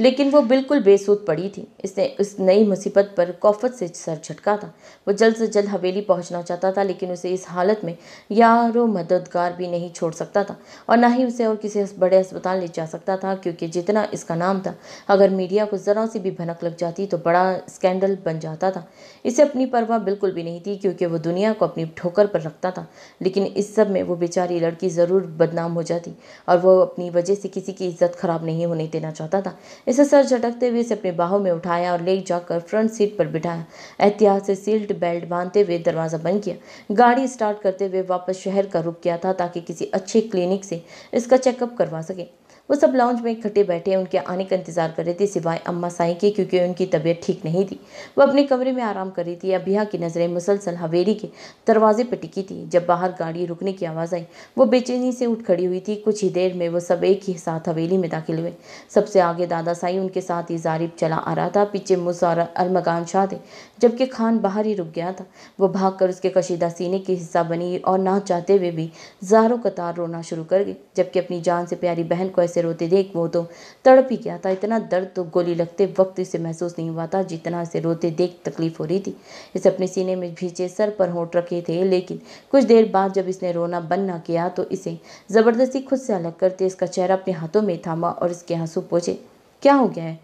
लेकिन वो बिल्कुल बेसुध पड़ी थी इसने इस नई मुसीबत पर कौफत से सर झटका था वो जल्द से जल्द हवेली पहुंचना चाहता था लेकिन उसे इस हालत में यारो मददगार भी नहीं छोड़ सकता था और ना ही उसे और किसी बड़े अस्पताल ले जा सकता था क्योंकि जितना इसका नाम था अगर मीडिया को ज़रा सी भी भनक लग जाती तो बड़ा स्कैंडल बन जाता था इसे अपनी परवाह बिल्कुल भी नहीं थी क्योंकि वो दुनिया को अपनी ठोकर पर रखता था लेकिन इस सब में वो बेचारी लड़की ज़रूर बदनाम हो जाती और वो अपनी वजह से किसी की इज्जत ख़राब नहीं होने देना चाहता था इसे सर झटकते हुए इसे अपने बाहों में उठाया और ले जाकर फ्रंट सीट पर बिठाया एहतियात से सील्ड बेल्ट बांधते हुए दरवाज़ा बंद किया गाड़ी स्टार्ट करते हुए वापस शहर का रुख किया था ताकि किसी अच्छे क्लिनिक से इसका चेकअप करवा सके वो सब लाउंज में इकट्ठे बैठे उनके आने का इंतजार कर रहे थे सिवाय अम्मा साई के क्योंकि उनकी तबीयत ठीक नहीं थी वो अपने कमरे में आराम कर रही थी अभिया की नज़रें मुसलसल हवेली के दरवाजे पर टिकी थी जब बाहर गाड़ी रुकने की आवाज़ आई वो बेचैनी से उठ खड़ी हुई थी कुछ ही देर में वो सब एक ही साथ हवेली में दाखिल हुए सबसे आगे दादा साई उनके साथ ही जारिब चला आ रहा था पीछे मुसारा और अरमगान शाह थे जबकि खान बाहर ही रुक गया था वो भाग उसके कशीदा सीने की हिस्सा बनी और ना चाहते हुए भी जारों कतार रोना शुरू कर गई जबकि अपनी जान से प्यारी बहन को कैसे रोते देख वो तो तड़प ही गया था इतना दर्द तो गोली लगते वक्त इसे महसूस नहीं हुआ था जितना इसे रोते देख तकलीफ हो रही थी इसे अपने सीने में भींचे सर पर होंठ रखे थे लेकिन कुछ देर बाद जब इसने रोना बंद ना किया तो इसे ज़बरदस्ती खुद से अलग करते इसका चेहरा अपने हाथों में थामा और इसके आंसू पोछे क्या हो गया है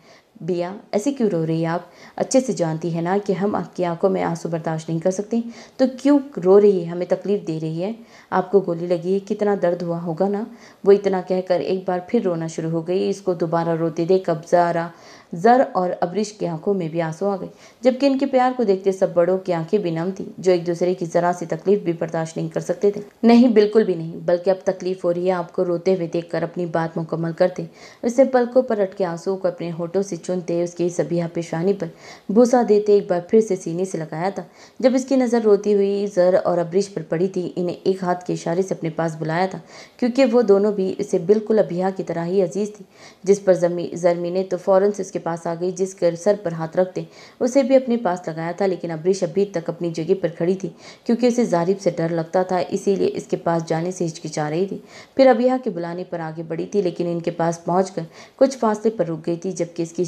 बिया ऐसे क्यों रो रही है आप अच्छे से जानती है ना कि हम आपकी आंखों में आंसू बर्दाश्त नहीं कर सकते तो क्यों रो रही है हमें तकलीफ़ दे रही है आपको गोली लगी है कितना दर्द हुआ होगा ना वो इतना कहकर एक बार फिर रोना शुरू हो गई इसको दोबारा रोते दे कब्जा रहा जर और अबरिश की आंखों में भी आंसू आ गए जबकि इनके प्यार को देखते सब बड़ों की आंखें भी नम थी जो एक दूसरे की जरा सी तकलीफ भी बर्दाश्त नहीं कर सकते थे नहीं बिल्कुल भी नहीं बल्कि अब तकलीफ हो रही है आपको रोते हुए देखकर अपनी बात मुकम्मल करते उसने पलकों पर अटके आंसुओं को अपने होठों से चुनते उसकी सभी हाँ पेशानी पर भूसा देते एक बार फिर से सीने से लगाया था जब इसकी नज़र रोती हुई जर और अबरिश पर पड़ी थी इन्हें एक हाथ के इशारे से अपने पास बुलाया था क्योंकि वो दोनों भी इसे बिल्कुल अभिया की तरह ही अजीज थी जिस पर जमी जरमी ने तो फ़ौरन से उसके पास आ गई जिसके सर पर हाथ रखते उसे भी अपने पास लगाया था लेकिन अबरीश अभी तक अपनी जगह पर खड़ी थी क्योंकि उसे जारिब से डर लगता था इसीलिए इसके पास जाने से हिचकिचा रही थी फिर अबिया के बुलाने पर आगे बढ़ी थी लेकिन इनके पास पहुँच कुछ फासले पर रुक गई थी जबकि इसकी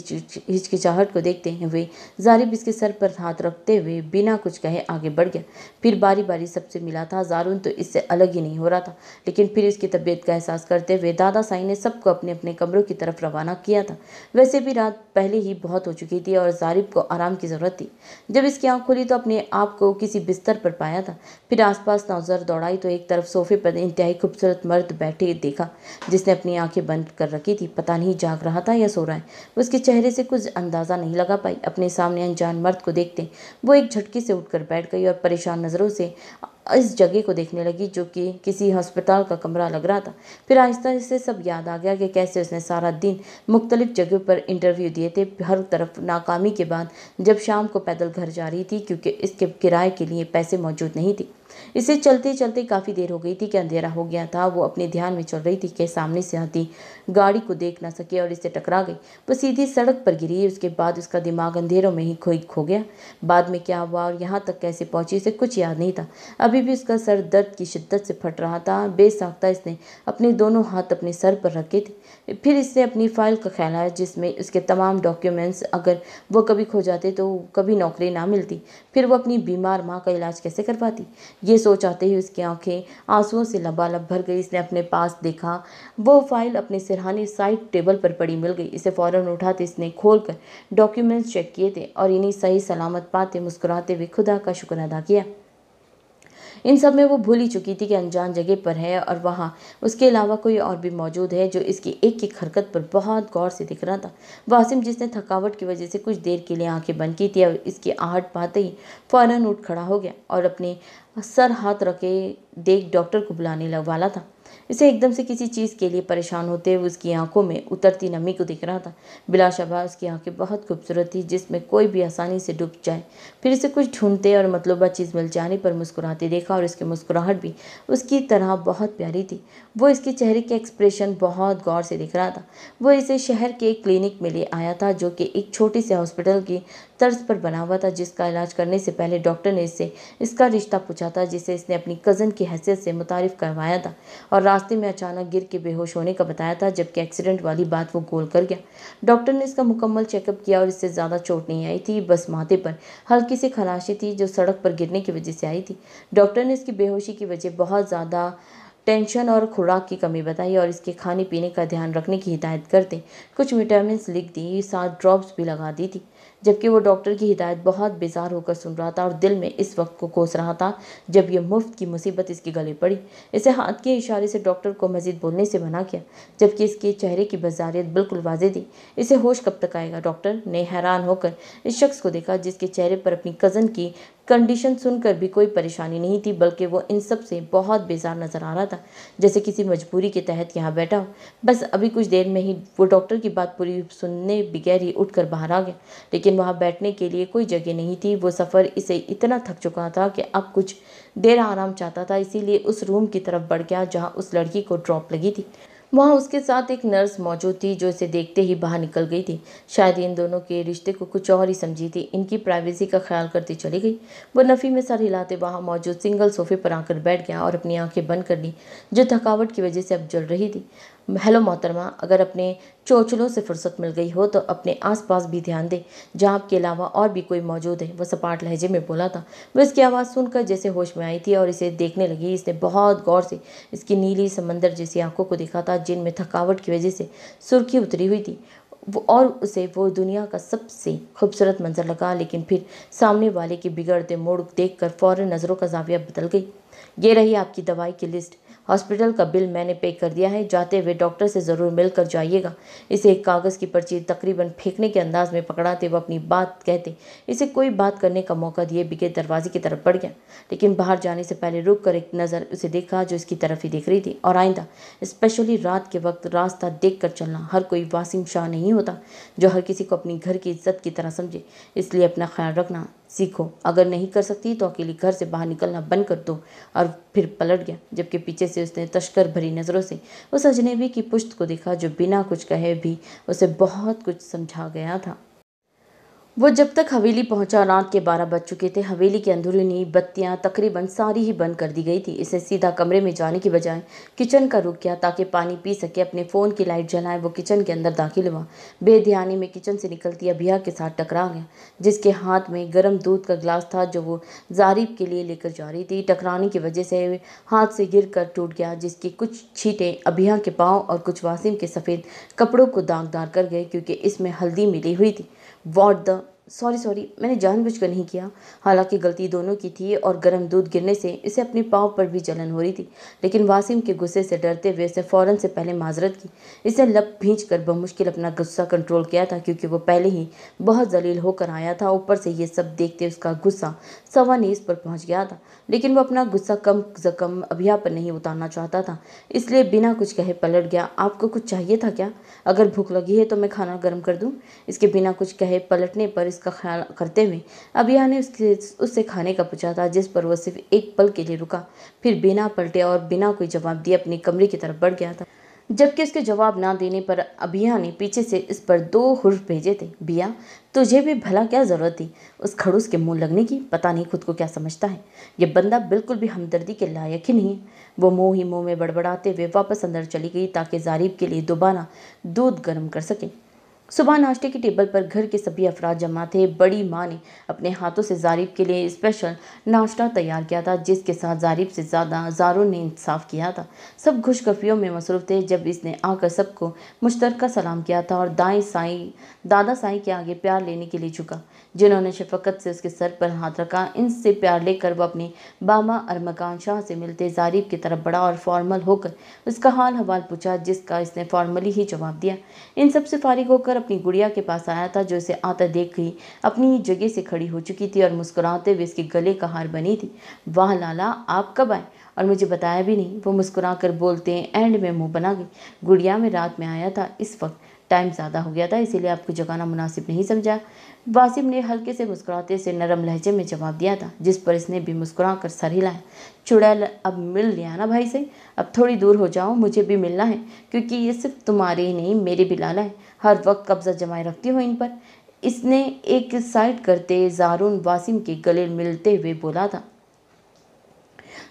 हिचकिचाहट को देखते हुए जारिब इसके सर पर हाथ रखते हुए बिना कुछ कहे आगे बढ़ गया फिर बारी बारी सबसे मिला था जारून तो इससे अलग ही नहीं हो रहा था लेकिन फिर इसकी तबीयत का एहसास करते हुए दादा साई ने सबको अपने अपने कमरों की तरफ रवाना किया था वैसे भी रात पहले ही बहुत हो चुकी थी और जारिब को आराम की ज़रूरत थी जब इसकी आंख खुली तो अपने आप को किसी बिस्तर पर पाया था फिर आसपास नजर दौड़ाई तो एक तरफ सोफे पर इंतहाई खूबसूरत मर्द बैठे देखा जिसने अपनी आंखें बंद कर रखी थी पता नहीं जाग रहा था या सो रहा है उसके चेहरे से कुछ अंदाज़ा नहीं लगा पाई अपने सामने अनजान मर्द को देखते वो एक झटके से उठकर बैठ गई और परेशान नज़रों से इस जगह को देखने लगी जो कि किसी हस्पताल का कमरा लग रहा था फिर आहिस्ता आहिस्ते सब याद आ गया कि कैसे उसने सारा दिन मुख्तलिफ जगहों पर इंटरव्यू दिए थे हर तरफ नाकामी के बाद जब शाम को पैदल घर जा रही थी क्योंकि इसके किराए के लिए पैसे मौजूद नहीं थे इसे चलते चलते काफ़ी देर हो गई थी कि अंधेरा हो गया था वो अपने ध्यान में चल रही थी कि सामने से आती गाड़ी को देख ना सके और इससे टकरा गई वो सीधी सड़क पर गिरी उसके बाद उसका दिमाग अंधेरों में ही खोई खो गया बाद में क्या हुआ और यहाँ तक कैसे पहुँची इसे कुछ याद नहीं था अभी भी उसका सर दर्द की शिद्दत से फट रहा था बेसाख्ता इसने अपने दोनों हाथ अपने सर पर रखे थे फिर इसने अपनी फ़ाइल का ख्याल जिसमें उसके तमाम डॉक्यूमेंट्स अगर वो कभी खो जाते तो कभी नौकरी ना मिलती फिर वो अपनी बीमार माँ का इलाज कैसे कर पाती ये सोच आते ही उसकी आंखें आंसुओं से लबालब भर गई इसने अपने पास देखा वो फाइल अपने सिरहाने साइड टेबल पर पड़ी मिल गई इसे फ़ौरन उठाते इसने खोल कर डॉक्यूमेंट्स चेक किए थे और इन्हीं सही सलामत पाते मुस्कुराते हुए खुदा का शुक्र अदा किया इन सब में वो भूल ही चुकी थी कि अनजान जगह पर है और वहाँ उसके अलावा कोई और भी मौजूद है जो इसकी एक एक हरकत पर बहुत गौर से दिख रहा था वासिम जिसने थकावट की वजह से कुछ देर के लिए आँखें बंद की थी और इसकी आहट पाते ही फ़ौरन उठ खड़ा हो गया और अपने सर हाथ रखे देख डॉक्टर को बुलाने वाला था इसे एकदम से किसी चीज़ के लिए परेशान होते हुए उसकी आंखों में उतरती नमी को दिख रहा था बिलाशबा उसकी आंखें बहुत खूबसूरत थी जिसमें कोई भी आसानी से डूब जाए फिर इसे कुछ ढूंढते और मतलूबा चीज़ मिल जाने पर मुस्कुराते देखा और इसकी मुस्कुराहट भी उसकी तरह बहुत प्यारी थी वो इसके चेहरे के एक्सप्रेशन बहुत गौर से दिख रहा था वो इसे शहर के एक क्लिनिक में ले आया था जो कि एक छोटे से हॉस्पिटल की तर्ज पर बना हुआ था जिसका इलाज करने से पहले डॉक्टर ने इससे इसका रिश्ता पूछा था जिसे इसने अपनी कज़न की हैसियत से मुतारफ़ करवाया था और रास्ते में अचानक गिर के बेहोश होने का बताया था जबकि एक्सीडेंट वाली बात वो गोल कर गया डॉक्टर ने इसका मुकम्मल चेकअप किया और इससे ज़्यादा चोट नहीं आई थी बस माथे पर हल्की सी खराशी थी जो सड़क पर गिरने की वजह से आई थी डॉक्टर ने इसकी बेहोशी की वजह बहुत ज़्यादा टेंशन और खुराक की कमी बताई और इसके खाने पीने का ध्यान रखने की हिदायत कर दें कुछ विटामिन लिख दी साथ ड्रॉप्स भी लगा दी थी जबकि वो डॉक्टर की हिदायत बहुत बेजार होकर सुन रहा था और दिल में इस वक्त को कोस रहा था जब ये मुफ्त की मुसीबत इसके गले पड़ी इसे हाथ के इशारे से डॉक्टर को मजीद बोलने से मना किया जबकि इसके चेहरे की बजारियत बिल्कुल वाजे थी इसे होश कब तक आएगा डॉक्टर ने हैरान होकर इस शख्स को देखा जिसके चेहरे पर अपनी कज़न की कंडीशन सुनकर भी कोई परेशानी नहीं थी बल्कि वो इन सब से बहुत बेजार नज़र आ रहा था जैसे किसी मजबूरी के तहत यहाँ बैठा हो बस अभी कुछ देर में ही वो डॉक्टर की बात पूरी सुनने बगैर ही उठकर बाहर आ गया लेकिन वहाँ बैठने के लिए कोई जगह नहीं थी वो सफ़र इसे इतना थक चुका था कि अब कुछ देर आराम चाहता था इसीलिए उस रूम की तरफ बढ़ गया जहाँ उस लड़की को ड्रॉप लगी थी वहाँ उसके साथ एक नर्स मौजूद थी जो इसे देखते ही बाहर निकल गई थी शायद इन दोनों के रिश्ते को कुछ और ही समझी थी इनकी प्राइवेसी का ख्याल करती चली गई वो नफ़ी में सर हिलाते वहाँ मौजूद सिंगल सोफे पर आकर बैठ गया और अपनी आंखें बंद कर ली जो थकावट की वजह से अब जल रही थी हेलो मोहतरमा अगर अपने चोचलों से फुर्सत मिल गई हो तो अपने आसपास भी ध्यान दें जहाँ आपके अलावा और भी कोई मौजूद है वह सपाट लहजे में बोला था वह इसकी आवाज़ सुनकर जैसे होश में आई थी और इसे देखने लगी इसने बहुत गौर से इसकी नीली समंदर जैसी आंखों को देखा था जिनमें थकावट की वजह से सुर्खी उतरी हुई थी और उसे वो दुनिया का सबसे खूबसूरत मंजर लगा लेकिन फिर सामने वाले के बिगड़ते मोड़ देख कर नज़रों का जाविया बदल गई ये रही आपकी दवाई की लिस्ट हॉस्पिटल का बिल मैंने पे कर दिया है जाते हुए डॉक्टर से ज़रूर मिलकर जाइएगा इसे एक कागज़ की पर्ची तकरीबन फेंकने के अंदाज में पकड़ाते हुए अपनी बात कहते इसे कोई बात करने का मौका दिए बिके दरवाजे की तरफ बढ़ गया लेकिन बाहर जाने से पहले रुक कर एक नज़र उसे देखा जो इसकी तरफ ही देख रही थी और आइंदा स्पेशली रात के वक्त रास्ता देख कर चलना हर कोई वासिम शाह नहीं होता जो हर किसी को अपनी घर की इज्जत की तरह समझे इसलिए अपना ख्याल रखना सीखो अगर नहीं कर सकती तो अकेली घर से बाहर निकलना बंद कर दो और फिर पलट गया जबकि पीछे से उसने तश्कर भरी नज़रों से उस अजनबी की पुश्त को देखा जो बिना कुछ कहे भी उसे बहुत कुछ समझा गया था वो जब तक हवेली पहुंचा रात के बारह बज चुके थे हवेली की अंदरूनी बत्तियां तकरीबन सारी ही बंद कर दी गई थी इसे सीधा कमरे में जाने के बजाय किचन का रुक गया ताकि पानी पी सके अपने फ़ोन की लाइट जलाए वो किचन के अंदर दाखिल हुआ बेध्यानी में किचन से निकलती अभिया के साथ टकरा गया जिसके हाथ में गर्म दूध का गिलास था जो वो जारीब के लिए लेकर जा रही थी टकराने की वजह से हाथ से गिर कर टूट गया जिसकी कुछ छीटें अभिया के पाँव और कुछ वासिम के सफ़ेद कपड़ों को दागदार कर गए क्योंकि इसमें हल्दी मिली हुई थी वॉट द सॉरी सॉरी मैंने जानबूझकर नहीं किया हालांकि गलती दोनों की थी और गर्म दूध गिरने से इसे अपने पाँव पर भी जलन हो रही थी लेकिन वासिम के गुस्से से डरते हुए इसे फ़ौरन से पहले माजरत की इसे लप भींच कर बमुश्किल अपना गुस्सा कंट्रोल किया था क्योंकि वो पहले ही बहुत जलील होकर आया था ऊपर से ये सब देखते उसका गुस्सा सवानीस पर पहुंच गया था लेकिन वो अपना गुस्सा कम जख्म अभिया पर नहीं उतारना चाहता था इसलिए बिना कुछ कहे पलट गया आपको कुछ चाहिए था क्या अगर भूख लगी है तो मैं खाना गर्म कर दूँ इसके बिना कुछ कहे पलटने पर इसका ख्याल करते हुए अभिया ने उसके उससे खाने का पूछा था जिस पर वह सिर्फ एक पल के लिए रुका फिर बिना पलटे और बिना कोई जवाब दिए अपने कमरे की तरफ बढ़ गया था जबकि उसके जवाब ना देने पर अभिया ने पीछे से इस पर दो हुर्फ भेजे थे बिया तुझे भी भला क्या ज़रूरत थी उस खड़ूस के मुंह लगने की पता नहीं खुद को क्या समझता है यह बंदा बिल्कुल भी हमदर्दी के लायक ही नहीं है वो मुँह ही मुँह में बड़बड़ाते हुए वापस अंदर चली गई ताकि जारीब के लिए दोबारा दूध गर्म कर सके सुबह नाश्ते की टेबल पर घर के सभी अफराद जमा थे बड़ी माँ ने अपने हाथों से जारिब के लिए स्पेशल नाश्ता तैयार किया था जिसके साथ जारिब से ज़्यादा हजारों ने इंसाफ किया था सब खुशगफियों में मसरूफ़ थे जब इसने आकर सबको मुश्तरका सलाम किया था और दाएँ साई दादा साई के आगे प्यार लेने के लिए झुका जिन्होंने शफकत से उसके सर पर हाथ रखा इनसे प्यार लेकर वह अपने बामा और मकान शाह से मिलते जारीब की तरफ बढ़ा और फॉर्मल होकर उसका हाल हवाल पूछा जिसका इसने फॉर्मली ही जवाब दिया इन सब से फारिग होकर अपनी गुड़िया के पास आया था जो इसे आता देख गई अपनी जगह से खड़ी हो चुकी थी और मुस्कुराते हुए इसके गले का हार बनी थी वाह लाला आप कब आए और मुझे बताया भी नहीं वो मुस्कुरा कर बोलते एंड में मुंह बना गई गुड़िया में रात में आया था इस वक्त टाइम ज़्यादा हो गया था इसीलिए आपको जगाना मुनासिब नहीं समझा वासिम ने हल्के से मुस्कुराते से नरम लहजे में जवाब दिया था जिस पर इसने भी मुस्कुरा कर सर हिलाया चुड़ैल अब मिल लिया ना भाई से अब थोड़ी दूर हो जाओ मुझे भी मिलना है क्योंकि ये सिर्फ तुम्हारे ही नहीं मेरे भी लाला है हर वक्त कब्जा जमाए रखती हूँ इन पर इसने एक साइड करते जारून वासिम के गले मिलते हुए बोला था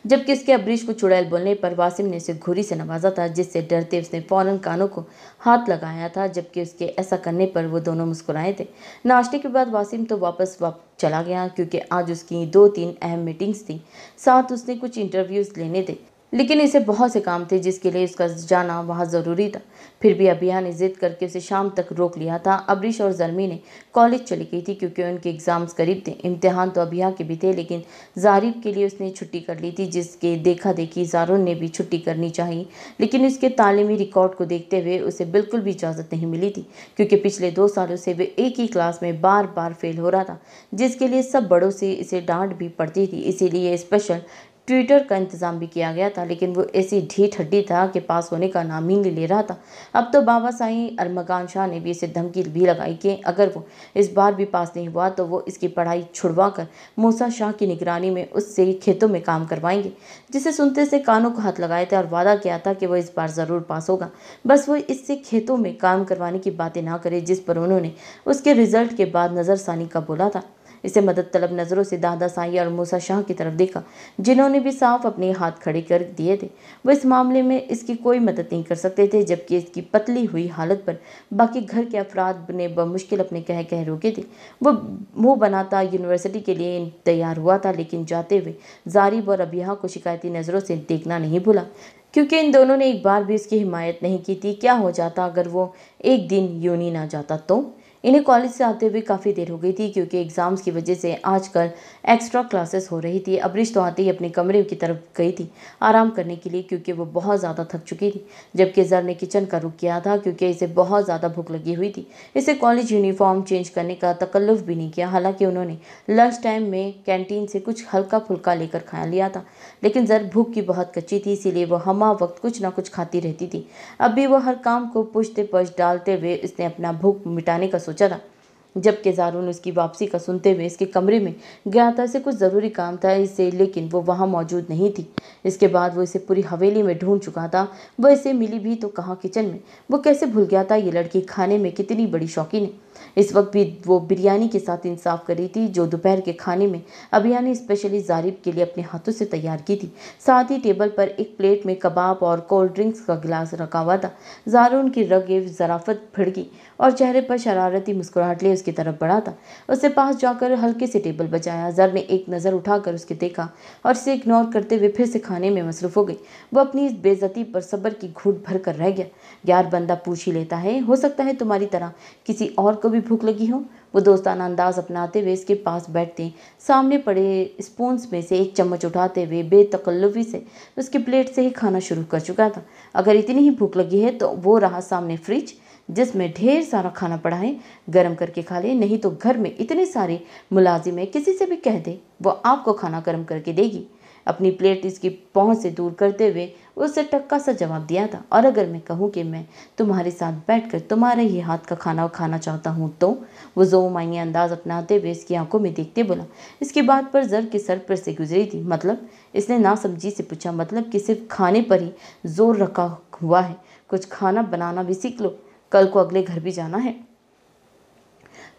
जबकि इसके अबरीश को चुड़ैल बोलने पर वासिम ने उसे घुरी से नवाजा था जिससे डरते उसने फ़ौरन कानों को हाथ लगाया था जबकि उसके ऐसा करने पर वो दोनों मुस्कुराए थे नाश्ते के बाद वासिम तो वापस वाप चला गया क्योंकि आज उसकी दो तीन अहम मीटिंग्स थी साथ उसने कुछ इंटरव्यूज़ लेने थे लेकिन इसे बहुत से काम थे जिसके लिए उसका जाना वहाँ ज़रूरी था फिर भी अबिया ने जिद करके उसे शाम तक रोक लिया था अबरीश और जरमी ने कॉलेज चली गई थी क्योंकि उनके एग्ज़ाम्स करीब थे इम्तहान तो अबिया के भी थे लेकिन जारिब के लिए उसने छुट्टी कर ली थी जिसके देखा देखी जारून ने भी छुट्टी करनी चाहिए लेकिन उसके तालीमी रिकॉर्ड को देखते हुए उसे बिल्कुल भी इजाज़त नहीं मिली थी क्योंकि पिछले दो सालों से वे एक ही क्लास में बार बार फेल हो रहा था जिसके लिए सब बड़ों से इसे डांट भी पड़ती थी इसीलिए स्पेशल ट्विटर का इंतज़ाम भी किया गया था लेकिन वो ऐसी ढीठ हड्डी था कि पास होने का नाम ही नहीं ले रहा था अब तो बाबा साई अरमकान शाह ने भी इसे धमकी भी लगाई कि अगर वो इस बार भी पास नहीं हुआ तो वो इसकी पढ़ाई छुड़वा कर मूसा शाह की निगरानी में उससे खेतों में काम करवाएंगे जिसे सुनते से कानों को हाथ लगाए थे और वादा किया था कि वह इस बार ज़रूर पास होगा बस वो इससे खेतों में काम करवाने की बातें ना करे जिस पर उन्होंने उसके रिजल्ट के बाद नज़रसानी का बोला था इसे मदद तलब नज़रों से दादा साई और मूसा शाह की तरफ देखा जिन्होंने भी साफ अपने हाथ खड़े कर दिए थे वो इस मामले में इसकी कोई मदद नहीं कर सकते थे जबकि इसकी पतली हुई हालत पर बाकी घर के अफराद ने बमुश्किल अपने कह कह रोके थे वो मुंह बनाता यूनिवर्सिटी के लिए तैयार हुआ था लेकिन जाते हुए जारिब और अबिया को शिकायती नज़रों से देखना नहीं भूला क्योंकि इन दोनों ने एक बार भी उसकी हिमायत नहीं की थी क्या हो जाता अगर वो एक दिन यूनी ना जाता तो इन्हें कॉलेज से आते हुए काफ़ी देर हो गई थी क्योंकि एग्ज़ाम्स की वजह से आजकल एक्स्ट्रा क्लासेस हो रही थी अबरीश तो आते ही अपने कमरे की तरफ गई थी आराम करने के लिए क्योंकि वो बहुत ज़्यादा थक चुकी थी जबकि ज़र ने किचन का रुख किया था क्योंकि इसे बहुत ज़्यादा भूख लगी हुई थी इसे कॉलेज यूनिफॉर्म चेंज करने का तकल्लुफ़ भी नहीं किया हालांकि उन्होंने लंच टाइम में कैंटीन से कुछ हल्का फुल्का लेकर खा लिया था लेकिन ज़र भूख की बहुत कच्ची थी इसीलिए वह हमा वक्त कुछ ना कुछ खाती रहती थी अब भी वह हर काम को पुछते पछ डालते हुए इसने अपना भूख मिटाने का सोचा था जब केजारून उसकी वापसी का सुनते हुए इसके कमरे में गया था इसे कुछ ज़रूरी काम था इसे लेकिन वो वहाँ मौजूद नहीं थी इसके बाद वो इसे पूरी हवेली में ढूंढ चुका था वह इसे मिली भी तो कहाँ किचन में वो कैसे भूल गया था ये लड़की खाने में कितनी बड़ी शौकीन है इस वक्त भी वो बिरयानी के साथ इंसाफ कर रही थी जो दोपहर के खाने में अबिया ने स्पेशली जारिब के लिए अपने हाथों से तैयार की थी साथ ही टेबल पर एक प्लेट में कबाब और कोल्ड ड्रिंक्स का गिलास रखा हुआ था जारून की रगे जराफत भिड़की और चेहरे पर शरारती मुस्कुराहट लिए उसकी तरफ बढ़ा था उसके पास जाकर हल्के से टेबल बचाया जर ने एक नज़र उठाकर उसके देखा और इसे इग्नोर करते हुए फिर से खाने में मसरूफ हो गई वो अपनी इस बेजती पर सब्र की घूट भर कर रह गया यार बंदा पूछ ही लेता है हो सकता है तुम्हारी तरह किसी और को भी भूख लगी हो वो दोस्ताना अंदाज अपनाते हुए इसके पास बैठते सामने पड़े स्पूंस में से एक चम्मच उठाते हुए बेतकल्लुफी से उसके प्लेट से ही खाना शुरू कर चुका था अगर इतनी ही भूख लगी है तो वो रहा सामने फ्रिज जिसमें ढेर सारा खाना पड़ा है गर्म करके खा ले नहीं तो घर में इतने सारे मुलाजिम है किसी से भी कह दे वो आपको खाना गर्म करके देगी अपनी प्लेट इसकी पहुँच से दूर करते हुए उससे टक्का सा जवाब दिया था और अगर मैं कहूँ कि मैं तुम्हारे साथ बैठकर तुम्हारे ही हाथ का खाना खाना चाहता हूँ तो वो जो मायने अंदाज अपनाते हुए इसकी आंखों में देखते बोला इसकी बात पर जर के सर पर से गुजरी थी मतलब इसने नासमझी से पूछा मतलब कि सिर्फ खाने पर ही जोर रखा हुआ है कुछ खाना बनाना भी सीख लो कल को अगले घर भी जाना है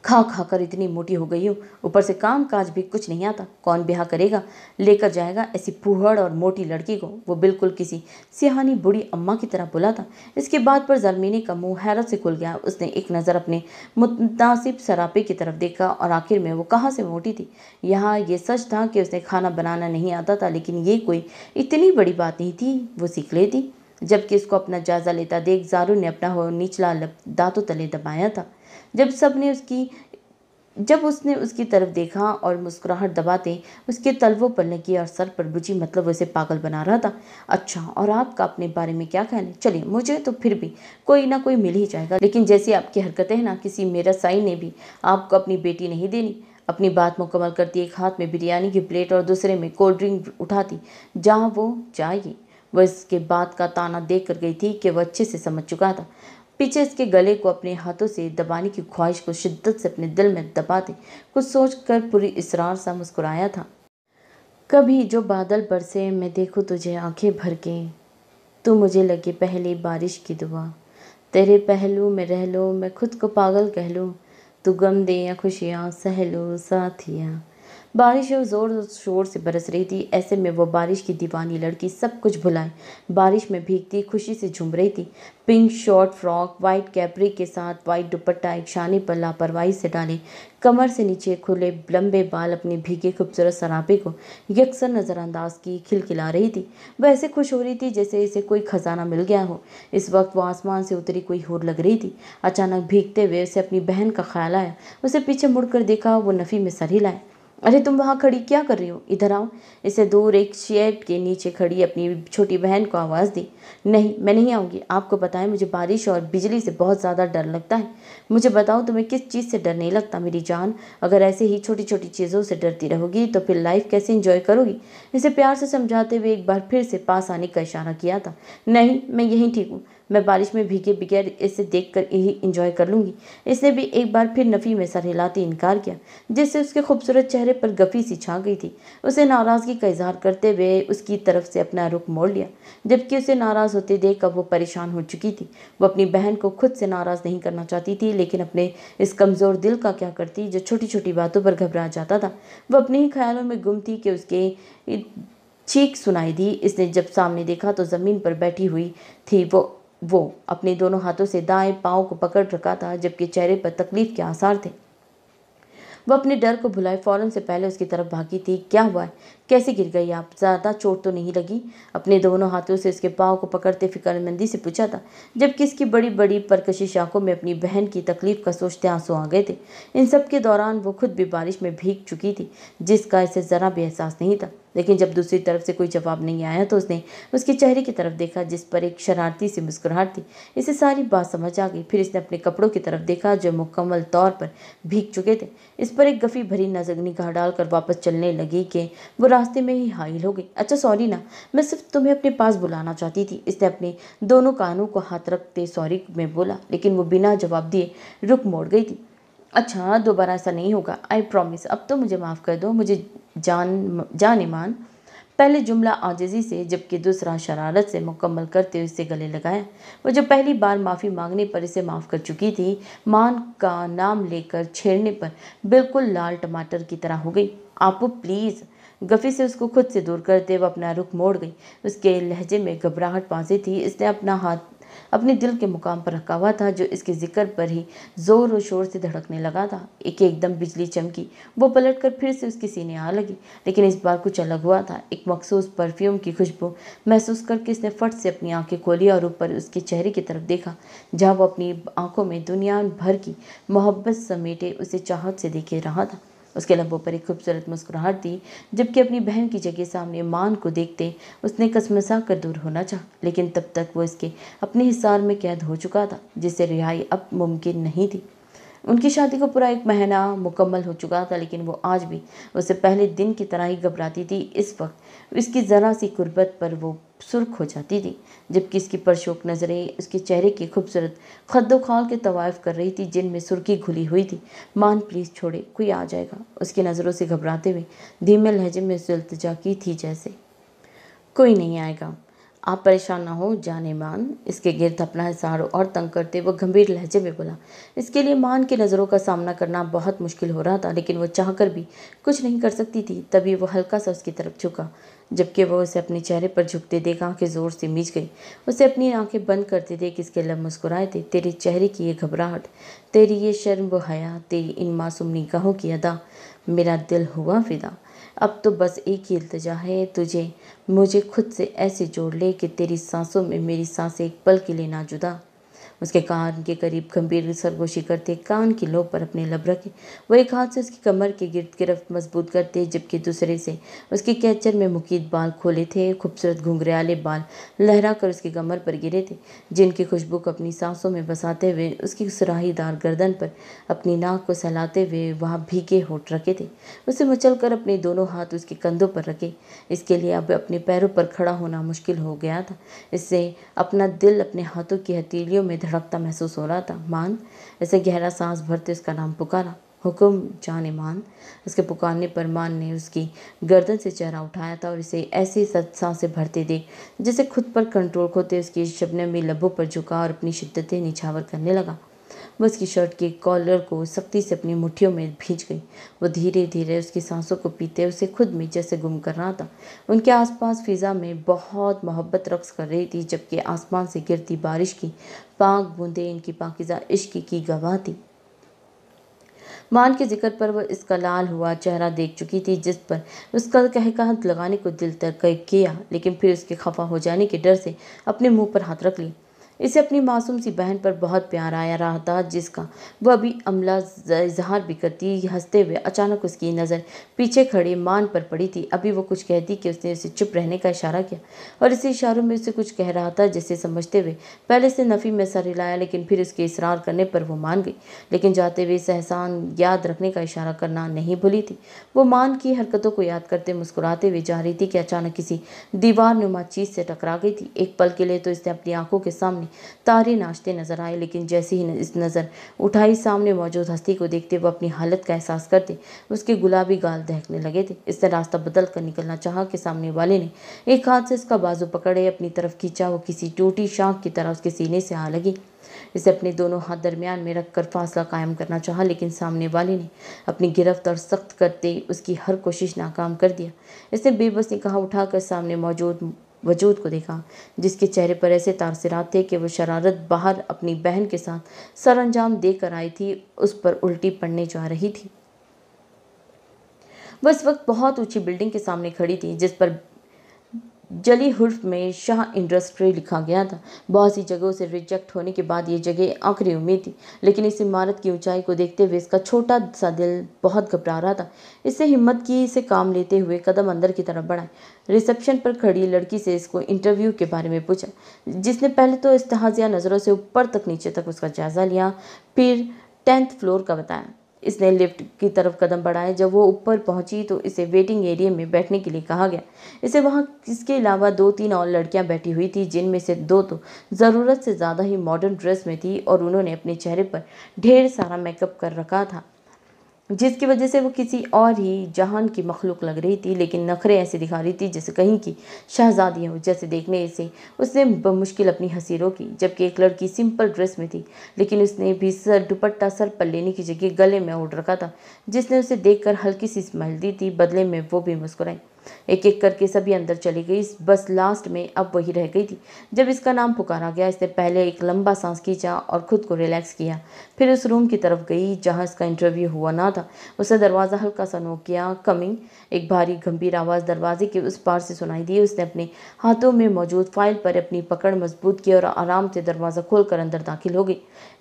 खा खा कर इतनी मोटी हो गई हो ऊपर से काम काज भी कुछ नहीं आता कौन ब्याह करेगा लेकर जाएगा ऐसी फूहड़ और मोटी लड़की को वो बिल्कुल किसी सिहानी बूढ़ी अम्मा की तरह बुलाता इसके बाद पर जलमीने का मुंह हैरत से खुल गया उसने एक नज़र अपने मुतासिब सरापे की तरफ देखा और आखिर में वो कहाँ से मोटी थी यहाँ ये सच था कि उसने खाना बनाना नहीं आता था लेकिन ये कोई इतनी बड़ी बात नहीं थी वो सीख लेती जबकि उसको अपना जायजा लेता देख जारू ने अपना हो निचला दांतों तले दबाया था जब सब ने उसकी जब उसने उसकी तरफ देखा और मुस्कुराहट दबाते उसके तलवों पर लगी और सर पर बुझी मतलब उसे पागल बना रहा था अच्छा और आपका अपने बारे में क्या कहना चलिए मुझे तो फिर भी कोई ना कोई मिल ही जाएगा लेकिन जैसी आपकी हरकतें हैं ना किसी मेरा साई ने भी आपको अपनी बेटी नहीं देनी अपनी बात मुकम्मल करती एक हाथ में बिरयानी की प्लेट और दूसरे में कोल्ड ड्रिंक उठाती जहाँ वो जाएगी वह इसके बाद का ताना देख कर गई थी कि वह अच्छे से समझ चुका था पीछे इसके गले को अपने हाथों से दबाने की ख्वाहिश को शिद्दत से अपने दिल में दबाते कुछ सोच कर पूरी इसरार सा मुस्कुराया था कभी जो बादल बरसे मैं देखूँ तुझे आंखें भर के तू मुझे लगे पहले बारिश की दुआ तेरे पहलू में रह लो मैं खुद को पागल कह लूँ तू गम दे या खुशियाँ सह लो साथिया बारिश और ज़ोर शोर से बरस रही थी ऐसे में वो बारिश की दीवानी लड़की सब कुछ भुलाए बारिश में भीगती खुशी से झूम रही थी pink short frock white capri के साथ वाइट दुपट्टा एक शानी पर लापरवाही से डाले कमर से नीचे खुले लंबे बाल अपने भीगे खूबसूरत सरापे को यकसर नज़रअंदाज की खिलखिला रही थी वह ऐसे खुश हो रही थी जैसे इसे कोई खजाना मिल गया हो इस वक्त वो आसमान से उतरी कोई होर लग रही थी अचानक भीगते हुए उसे अपनी बहन का ख्याल आया उसे पीछे मुड़कर देखा वो नफ़ी में सर हिलाया अरे तुम वहाँ खड़ी क्या कर रही हो इधर आओ इसे दूर एक शेड के नीचे खड़ी अपनी छोटी बहन को आवाज़ दी नहीं मैं नहीं आऊँगी आपको बताएं मुझे बारिश और बिजली से बहुत ज़्यादा डर लगता है मुझे बताओ तुम्हें किस चीज़ से डर नहीं लगता मेरी जान अगर ऐसे ही छोटी छोटी चीज़ों से डरती रहोगी तो फिर लाइफ कैसे इंजॉय करोगी इसे प्यार से समझाते हुए एक बार फिर से पास आने का इशारा किया था नहीं मैं यहीं ठीक हूँ मैं बारिश में भीगे बगैर इसे देख कर यही इंजॉय कर लूँगी इसने भी एक बार फिर नफ़ी में सर हिलाते इनकार किया जिससे उसके खूबसूरत चेहरे पर गफी सी छा गई थी उसे नाराज़गी का इजहार करते हुए उसकी तरफ से अपना रुख मोड़ लिया जबकि उसे नाराज़ होते देख कर वो परेशान हो चुकी थी वो अपनी बहन को खुद से नाराज़ नहीं करना चाहती थी लेकिन अपने इस कमज़ोर दिल का क्या करती जो छोटी छोटी बातों पर घबरा जाता था वह अपने ही ख्यालों में गुम थी कि उसके चीख सुनाई दी इसने जब सामने देखा तो ज़मीन पर बैठी हुई थी वो वो अपने दोनों हाथों से दाएं पाँव को पकड़ रखा था जबकि चेहरे पर तकलीफ के आसार थे वह अपने डर को भुलाए फौरन से पहले उसकी तरफ भागी थी क्या हुआ है कैसे गिर गई आप ज़्यादा चोट तो नहीं लगी अपने दोनों हाथों से उसके पाँव को पकड़ते फिक्रमंदी से पूछा था जबकि इसकी बड़ी बड़ी परकशिश आंखों में अपनी बहन की तकलीफ का सोचते आंसू आ गए थे इन सब के दौरान वो खुद भी बारिश में भीग चुकी थी जिसका इसे ज़रा भी एहसास नहीं था लेकिन जब दूसरी तरफ से कोई जवाब नहीं आया तो उसने उसके चेहरे की तरफ देखा जिस पर एक शरारती सी मुस्कुराहट थी इसे सारी बात समझ आ गई फिर इसने अपने कपड़ों की तरफ देखा जो मुकम्मल तौर पर भीग चुके थे इस पर एक गफ़ी भरी नजर निगाह डालकर वापस चलने लगी कि वो रास्ते में ही हाइल हो गई अच्छा सॉरी ना मैं सिर्फ तुम्हें अपने पास बुलाना चाहती थी इसने अपने दोनों कानों को हाथ रखते सॉरी में बोला लेकिन वो बिना जवाब दिए रुक मोड़ गई थी अच्छा दोबारा ऐसा नहीं होगा आई प्रॉमिस अब तो मुझे माफ़ कर दो मुझे जान जान ईमान पहले जुमला आजजी से जबकि दूसरा शरारत से मुकम्मल करते हुए इसे गले लगाया वो जो पहली बार माफ़ी मांगने पर इसे माफ़ कर चुकी थी मान का नाम लेकर छेड़ने पर बिल्कुल लाल टमाटर की तरह हो गई आपू प्लीज़ गफी से उसको खुद से दूर करते वह अपना रुख मोड़ गई उसके लहजे में घबराहट पाँसी थी इसने अपना हाथ अपने दिल के मुकाम पर रखा हुआ था जो इसके जिक्र पर ही जोर और शोर से धड़कने लगा था एक एकदम बिजली चमकी वो पलट कर फिर से उसके सीने आ लगी लेकिन इस बार कुछ अलग हुआ था एक मखसूस परफ्यूम की खुशबू महसूस करके इसने फट से अपनी आंखें खोली और ऊपर उसके चेहरे की तरफ देखा जहाँ वो अपनी आंखों में दुनिया भर की मोहब्बत समेटे उसे चाहत से देखे रहा था उसके लम्बों पर एक खूबसूरत मुस्कुराहट थी जबकि अपनी बहन की जगह सामने मान को देखते उसने कसमसा कर दूर होना चाहा लेकिन तब तक वो इसके अपने हिसार में कैद हो चुका था जिससे रिहाई अब मुमकिन नहीं थी उनकी शादी को पूरा एक महीना मुकम्मल हो चुका था लेकिन वो आज भी उससे पहले दिन की तरह ही घबराती थी इस वक्त इसकी ज़रा सी गुर्बत पर वो सुर्ख हो जाती थी जबकि इसकी परशोक नज़रें उसके चेहरे की खूबसूरत खद्दोखाल के तवायफ़ कर रही थी जिनमें सुर्खी घुली हुई थी मान प्लीज़ छोड़े कोई आ जाएगा उसकी नज़रों से घबराते हुए धीमे लहजे में उससे अल्तजा की थी जैसे कोई नहीं आएगा आप परेशान ना हो जाने मान इसके गिरद अपना सहारो और तंग करते वो गंभीर लहजे में बोला इसके लिए मान की नज़रों का सामना करना बहुत मुश्किल हो रहा था लेकिन वो चाहकर भी कुछ नहीं कर सकती थी तभी वो हल्का सा उसकी तरफ झुका जबकि वह उसे अपने चेहरे पर झुकते देख आंखें ज़ोर से मीच गई उसे अपनी आंखें बंद करते देख इसके लब मुस्कुराए थे तेरे चेहरे की ये घबराहट तेरी ये शर्म व हया तेरी इन मासूम निगाहों की अदा मेरा दिल हुआ फिदा अब तो बस एक ही इल्तजा है तुझे मुझे खुद से ऐसे जोड़ ले कि तेरी सांसों में मेरी सांसें एक पल के लिए ना जुदा उसके कान के करीब गंभीर सरगोशी करते कान की लोह पर अपने लब रखे वो एक हाथ से उसकी कमर के गिरद गिरफ्त मजबूत करते जबकि दूसरे से उसके कैचर में मुकीद बाल खोले थे खूबसूरत घुंघरेले बाल लहरा कर उसकी कमर पर गिरे थे जिनकी खुशबू को अपनी सांसों में बसाते हुए उसकी सुराहीदार गर्दन पर अपनी नाक को सहलाते हुए वहाँ भीगे होठ रखे थे उसे मचल कर अपने दोनों हाथ उसके कंधों पर रखे इसके लिए अब अपने पैरों पर खड़ा होना मुश्किल हो गया था इससे अपना दिल अपने हाथों की हथेलियों में धड़ धड़कता महसूस हो रहा था मान ऐसे गहरा सांस भरते उसका नाम पुकारा हुक्म जाने मान उसके पुकारने पर मान ने उसकी गर्दन से चेहरा उठाया था और इसे ऐसी सत्सा से भरते देख जैसे खुद पर कंट्रोल खोते उसकी शबनम भी लबों पर झुका और अपनी शिद्दतें निछावर करने लगा वह उसकी शर्ट के कॉलर को सख्ती से अपनी मुठ्ठियों में भींच गई वह धीरे धीरे उसकी सांसों को पीते उसे खुद में जैसे गुम कर रहा था उनके आसपास फिज़ा में बहुत मोहब्बत रक्स कर रही थी जबकि आसमान से गिरती बारिश की पाक बूंदे इनकी पाकिजा इश्क की गवाह थी मान के जिक्र पर वह इसका लाल हुआ चेहरा देख चुकी थी जिस पर उसका कहकाहत लगाने को दिल तर किया लेकिन फिर उसके खफा हो जाने के डर से अपने मुंह पर हाथ रख ली इसे अपनी मासूम सी बहन पर बहुत प्यार आया रहा था जिसका वह अभी अमला इजहार भी करती हंसते हुए अचानक उसकी नज़र पीछे खड़े मान पर पड़ी थी अभी वो कुछ कहती कि उसने उसे चुप रहने का इशारा किया और इसी इशारों में उसे कुछ कह रहा था जिसे समझते हुए पहले से नफ़ी में सर हिलाया लेकिन फिर उसके इसरार करने पर वो मान गई लेकिन जाते हुए सहसान याद रखने का इशारा करना नहीं भूली थी वो मान की हरकतों को याद करते मुस्कुराते हुए जा रही थी कि अचानक किसी दीवार नुमा चीज़ से टकरा गई थी एक पल के लिए तो इसने अपनी आंखों के सामने तारे नाचते नजर आए लेकिन जैसे ही इस नज़र उठाई सामने मौजूद हस्ती को देखते वह अपनी हालत का एहसास करते उसके गुलाबी गाल दहकने लगे थे इससे रास्ता बदल कर निकलना चाह के सामने वाले ने एक हाथ से उसका बाजू पकड़े अपनी तरफ खींचा वो किसी टूटी शाख की तरह उसके सीने से आ लगी इसे अपने दोनों हाथ दरमियान में रखकर फासला कायम करना चाहा लेकिन सामने वाले ने अपनी गिरफ्त और सख्त करते उसकी हर कोशिश नाकाम कर दिया इसने बेबस ने कहा उठाकर सामने मौजूद वजूद को देखा जिसके चेहरे पर ऐसे तासरात थे कि वह शरारत बाहर अपनी बहन के साथ सरंजाम देकर आई थी उस पर उल्टी पड़ने जा रही थी वह इस वक्त बहुत ऊंची बिल्डिंग के सामने खड़ी थी जिस पर जली हर्फ में शाह इंडस्ट्री लिखा गया था बहुत सी जगहों से रिजेक्ट होने के बाद ये जगह आखिरी उम्मीद थी लेकिन इस इमारत की ऊंचाई को देखते हुए इसका छोटा सा दिल बहुत घबरा रहा था इससे हिम्मत की से काम लेते हुए कदम अंदर की तरफ बढ़ाए रिसेप्शन पर खड़ी लड़की से इसको इंटरव्यू के बारे में पूछा जिसने पहले तो इस नज़रों से ऊपर तक नीचे तक उसका जायज़ा लिया फिर टेंथ फ्लोर का बताया इसने लिफ्ट की तरफ कदम बढ़ाया जब वो ऊपर पहुंची तो इसे वेटिंग एरिया में बैठने के लिए कहा गया इसे वहाँ इसके अलावा दो तीन और लड़कियां बैठी हुई थी जिनमें से दो तो ज़रूरत से ज़्यादा ही मॉडर्न ड्रेस में थी और उन्होंने अपने चेहरे पर ढेर सारा मेकअप कर रखा था जिसकी वजह से वो किसी और ही जहान की मखलूक लग रही थी लेकिन नखरे ऐसे दिखा रही थी जैसे कहीं की शहजादी हो जैसे देखने से उसने बमुश्किल अपनी हंसी रोकी जबकि एक लड़की सिंपल ड्रेस में थी लेकिन उसने भी सर दुपट्टा सर पर लेने की जगह गले में ओढ़ रखा था जिसने उसे देखकर हल्की सी स्माइल दी थी बदले में वो भी मुस्कुराई एक एक करके सभी अंदर चली गई बस लास्ट में अब वही रह गई थी जब इसका नाम पुकारा गया इसने पहले एक लंबा सांस खींचा और खुद को रिलैक्स किया फिर उस रूम की तरफ गई जहाँ इसका इंटरव्यू हुआ ना था उसने दरवाज़ा हल्का सा नोक किया कमिंग एक भारी गंभीर आवाज़ दरवाजे के उस पार से सुनाई दी उसने अपने हाथों में मौजूद फाइल पर अपनी पकड़ मजबूत की और आराम से दरवाज़ा खोलकर अंदर दाखिल हो गई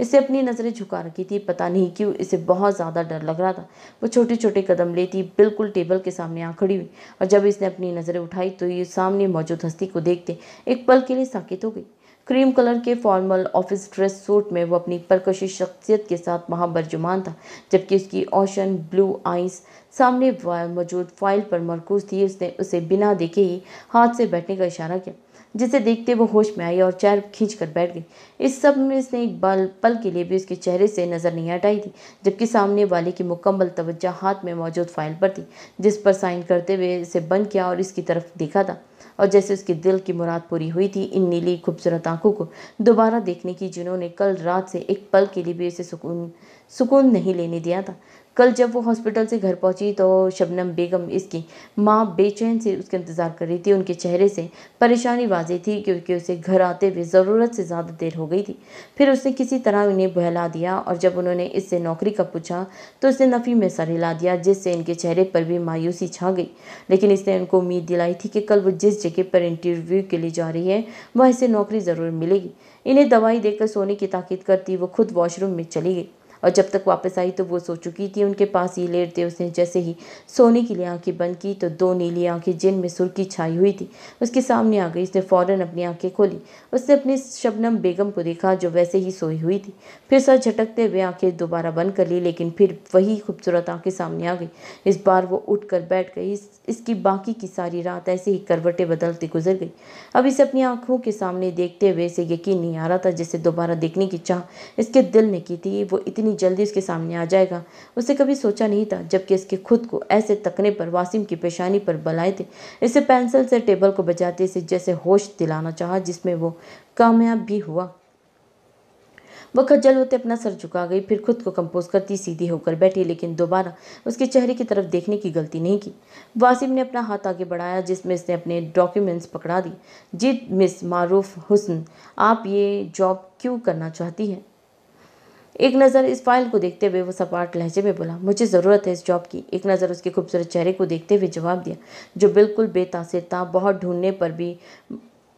इसे अपनी नज़रें झुका रखी थी पता नहीं क्यों इसे बहुत ज़्यादा डर लग रहा था वो छोटे छोटे कदम लेती बिल्कुल टेबल के सामने आ खड़ी हुई और जब इसने अपनी नज़रें उठाई तो ये सामने मौजूद हस्ती को देखते एक पल के लिए साकित हो गई क्रीम कलर के फॉर्मल ऑफिस ड्रेस सूट में वो अपनी प्रकशी शख्सियत के साथ बर्जुमान था जबकि उसकी ओशन ब्लू आइज सामने मौजूद फाइल पर मरकूज थी उसने उसे बिना देखे ही हाथ से बैठने का इशारा किया जिसे देखते वो होश में आई और चेहर खींच कर बैठ गई इस सब में इसने एक बल पल के लिए भी उसके चेहरे से नज़र नहीं हटाई थी जबकि सामने वाले की मुकम्मल तवज्जा हाथ में मौजूद फाइल पर थी जिस पर साइन करते हुए इसे बंद किया और इसकी तरफ देखा था और जैसे उसके दिल की मुराद पूरी हुई थी इन नीली खूबसूरत आंखों को दोबारा देखने की जिन्होंने कल रात से एक पल के लिए भी उसे सुकून सुकून नहीं लेने दिया था कल जब वो हॉस्पिटल से घर पहुंची तो शबनम बेगम इसकी माँ बेचैन से उसका इंतज़ार कर रही थी उनके चेहरे से परेशानी वाजे थी क्योंकि उसे घर आते हुए ज़रूरत से ज़्यादा देर हो गई थी फिर उसने किसी तरह उन्हें बहला दिया और जब उन्होंने इससे नौकरी का पूछा तो उसने नफ़ी में सर हिला दिया जिससे इनके चेहरे पर भी मायूसी छा गई लेकिन इसने उनको उम्मीद दिलाई थी कि कल वो जिस जगह पर इंटरव्यू के लिए जा रही है वह इसे नौकरी ज़रूर मिलेगी इन्हें दवाई देकर सोने की ताकीद करती वो खुद वॉशरूम में चली गई और जब तक वापस आई तो वो सो चुकी थी उनके पास ही लेटते उसने जैसे ही सोने के लिए आंखें बंद की तो दो नीली आंखें में सुर्खी छाई हुई थी उसके सामने आ गई उसने फ़ौरन अपनी आंखें खोली उसने अपनी शबनम बेगम को देखा जो वैसे ही सोई हुई थी फिर सर झटकते हुए आंखें दोबारा बंद कर ली लेकिन फिर वही खूबसूरत आंखें सामने आ गई इस बार वो उठ कर बैठ गई इसकी बाकी की सारी रात ऐसे ही करवटें बदलती गुजर गई अब इसे अपनी आंखों के सामने देखते हुए इसे यकीन नहीं आ रहा था जिसे दोबारा देखने की चाह इसके दिल ने की थी वो इतनी जल्दी उसके सामने आ जाएगा उसे कभी सोचा नहीं था जबकि इसके खुद को ऐसे तकने पर वासिम की पेशानी पर बलाए थे इसे पेंसिल से टेबल को बजाते इसे जैसे होश दिलाना चाह जिसमें वो कामयाब भी हुआ वह खज्जल होते अपना सर झुका गई फिर खुद को कंपोज करती सीधी होकर बैठी लेकिन दोबारा उसके चेहरे की तरफ देखने की गलती नहीं की वासिम ने अपना हाथ आगे बढ़ाया जिसमें इसने अपने डॉक्यूमेंट्स पकड़ा दी जी मिस मारूफ हुसन आप ये जॉब क्यों करना चाहती हैं एक नज़र इस फाइल को देखते हुए वो सपाट लहजे में बोला मुझे ज़रूरत है इस जॉब की एक नज़र उसके खूबसूरत चेहरे को देखते हुए जवाब दिया जो बिल्कुल बेतासर था बहुत ढूंढने पर भी